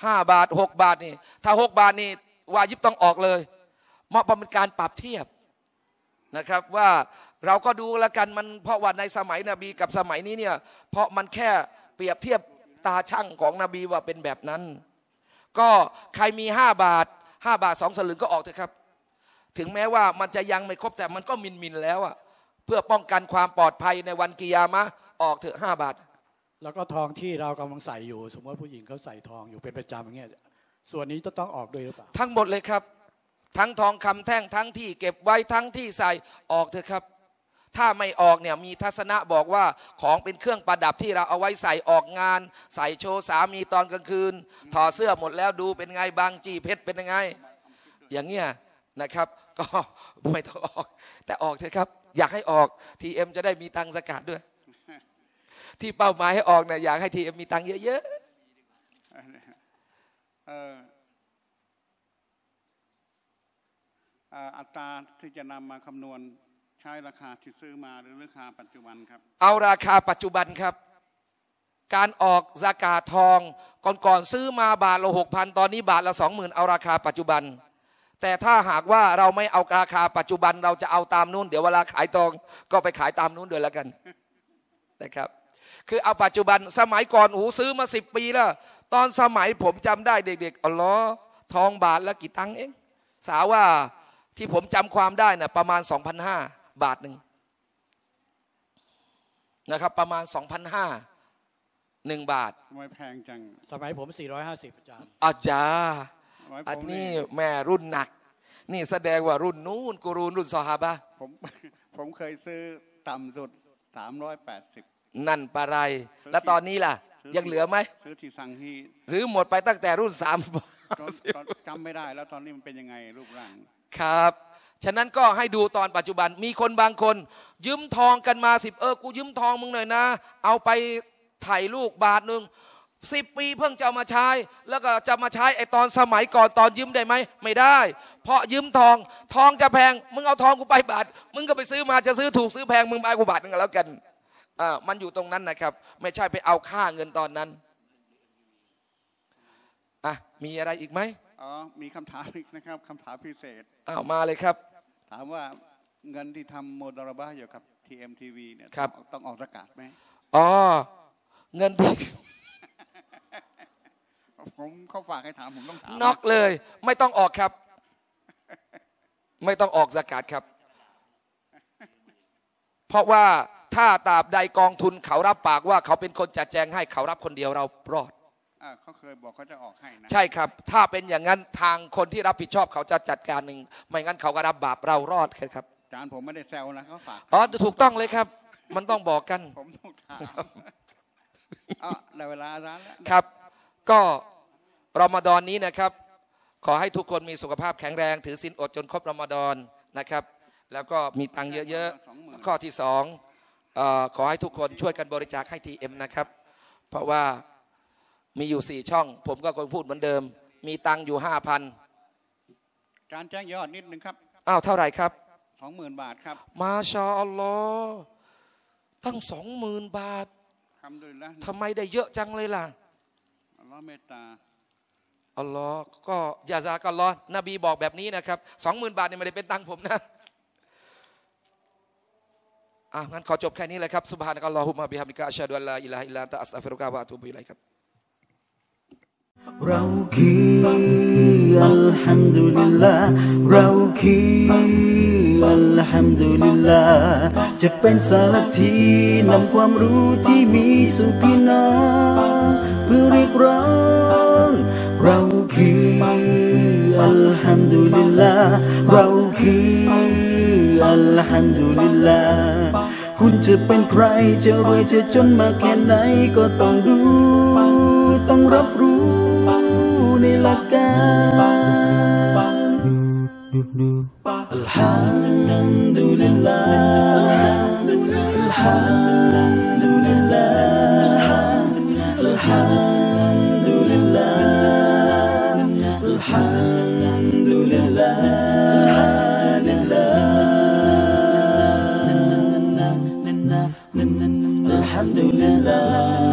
ห้าบาทหกบาทนี่ถ้าหกบาทนี่วายิบต้องออกเลยเมาะะมาณการปรับเทียบนะครับ ว่าเราก็ดูแล้วกันมันเพราะว่าในสมัยนบีกับสมัยนี้เนี่ยเพราะมันแค่เปรียบเทียบตาช่างของนบีว่าเป็นแบบนั้นก็ใครมีห้าบาทห้าบาทสองสลึงก็ออกเถอะครับ ถึงแม้ว่ามันจะยังไม่ครบแต่มันก็มินมินแล้วอะเพื่อป้องกันความปลอดภัยในวันกิยามะออกเถอะห้าบาท แล้วก็ทองที่เรากำลังใส่อยู่ สมมติผู้หญิงเขาใส่ทองอยู่เป็นประจำอย่างเงี้ย ส่วนนี้จะต้องออกด้วยหรือเปล่าทั้งหมดเลยครับ ทั้งทองคำแท่งทั้งที่เก็บไว้ทั้งที่ใส่ออกเถอะครับถ้าไม่ออกเนี่ยมีทัศนะบอกว่าของเป็นเครื่องประดับที่เราเอาไว้ใส่ออกงาน ใส่โชว์สามีตอนกลางคืน ถอดเสื้อหมดแล้วดูเป็นไงบางจีเพชรเป็นยังไงอย่างเงี้ยนะครับ ก็ไม่ต้องออก แต่ออกเถอะครับอยากให้ออกทีเอ็มจะได้มีตังสกัดด้วย ที่เป้าหมายให้ออกเนี่ยอยากให้ทีเอ็มมีตังเยอะๆอัตราที่จะนำมาคำนวณใช้ราคาที่ซื้อมาหรือราคาปัจจุบันครับเอาราคาปัจจุบันครับ การออกสากาทองก่อนๆซื้อมาบาทละหกพันตอนนี้บาทละสองหมื่นเอาราคาปัจจุบัน แต่ถ้าหากว่าเราไม่เอาราคาปัจจุบัน เราจะเอาตามนู้นเดี๋ยวเวลาขายทองก็ไปขายตามนู้นด้วยแล้วกันนะครับ คือเอาปัจจุบันสมัยก่อนหูซื้อมาสิบปีแล้วตอนสมัยผมจำได้เด็ก ๆอ๋อทองบาทละกี่ตังค์เอง สาว่าที่ผมจำความได้นะ่ะประมาณสองพันห้าบาทหนึ่งนะครับ ประมาณ2,500หนึ่งบาททำไมแพงจัง สมัยผม450อาจารย์อาจารย์อันนี้แม่รุ่นหนัก นี่แสดงว่ารุ่นนู้นกูรูรุ่นซอฮาบะ ผมผมเคยซื้อต่ำสุด380นั่นปะไรแล้วตอนนี้ล่ะ ยังเหลือไหมซื้อที่สังฮีหรือหมดไปตั้งแต่ รุ่นสามจำไม่ได้ แล้วตอนนี้มันเป็นยังไงรูปร่าง ครับฉะนั้นก็ให้ดูตอนปัจจุบัน มีคนบางคน ยืมทองกันมาสิบเออกูยืมทองมึงหน่อยนะเอาไปถ่ายลูกบาทหนึ่งสิบปีเพิ่งจะามาใช้ แล้วก็จะมาใช้ไอตอนสมัยก่อนตอนยืมได้ไหมไม่ได้ เพราะยืมทอง ทองจะแพง มึงเอาทองกูไปบาทมึงก็ไปซื้อมาจะซื้อถูกซื้อแพง มึงไปกูบาทนึงแล้วกันอ่ามันอยู่ตรงนั้นนะครับ ไม่ใช่ไปเอาค่าเงินตอนนั้นอ่ะมีอะไรอีกไหมอ๋อมีคำถามอีกนะครับ คำถามพิเศษอ้าวมาเลยครับามว่าเงินที่ทำโมดารบ้าอยู่กับทีเอ็มทีวีเนี่ยครับต้องออกประกาศไหมอ๋อ เงินที่ผมเขาฝากให้ถามผมต้องถามน็อกเลย ไม่ต้องออกครับ ไม่ต้องออกสกาดครับ เพราะว่าถ้าตาบใดกองทุนเขารับปากว่าเขาเป็นคนจัดแจงให้เขารับคนเดียวเรารอดเขาเคยบอกเขาจะออกให้นะใช่ครับถ้าเป็นอย่างนั้นทางคนที่รับผิดชอบเขาจะจัดการหนึ่งไม่งั้นเขาก็รับบาปเรารอดครับอาจารย์ผมไม่ได้แซวนะเขาฝากอ๋อถูกต้องเลยครับ มันต้องบอกกันผมต้องถามอ๋อเวลาร้านแล้วครับ ก็รอมฎอนนี้นะครับ ขอให้ทุกคนมีสุขภาพแข็งแรงถือศีลอดจนครบรอมฎอนนะครับ แล้วก็มีตังค์เยอะๆข้อที่สองขอให้ทุกคนช่วยกันบริจาคให้ทีเอ็มนะครับ เพราะว่ามีอยู่สี่ช่อง ผมก็คนพูดเหมือนเดิม มีตังอยู่ห้าพันการแจ้งยอดนิดนึงครับอ้าวเท่าไหร่ครับสองหมื่นบาทครับมาชาอัลลอฮ์ตั้งสองหมื่นบาททำดุลละทำไมได้เยอะจังเลยล่ะอัลลอฮ์เมตตาอัลลอฮ์ก็ยาซากัลลอฮ์นบีบอกแบบนี้นะครับสองหมื่นบาทเนี่ยไม่ได้เป็นตังผมนะอ่ะงั้นขอจบแค่นี้เลยครับสุบฮานะกัลลอฮุมะบิฮัมดิกะอัชฮะดุอัลลาอิลาฮิลลันตะอัสตัฟิรุกะวะอะตูบุิัลครับเราคืออัลฮัมดุลิลลาห์เราคืออัลฮัมดุลิลลาห์จะเป็นสารทีนำความรู้ที่มีสู่พี่น้องเพื่อเรียกร้อง เราคืออัลฮัมดุลิลลาห์เราคืออัลฮัมดุลิลลาห์คุณจะเป็นใครจะรวยจะจนมาแค่ไหนก็ต้องดูต้องรับรู้ الحمد لله الحمد لله الحمد لله الحمد لله الحمد لله الحمد لله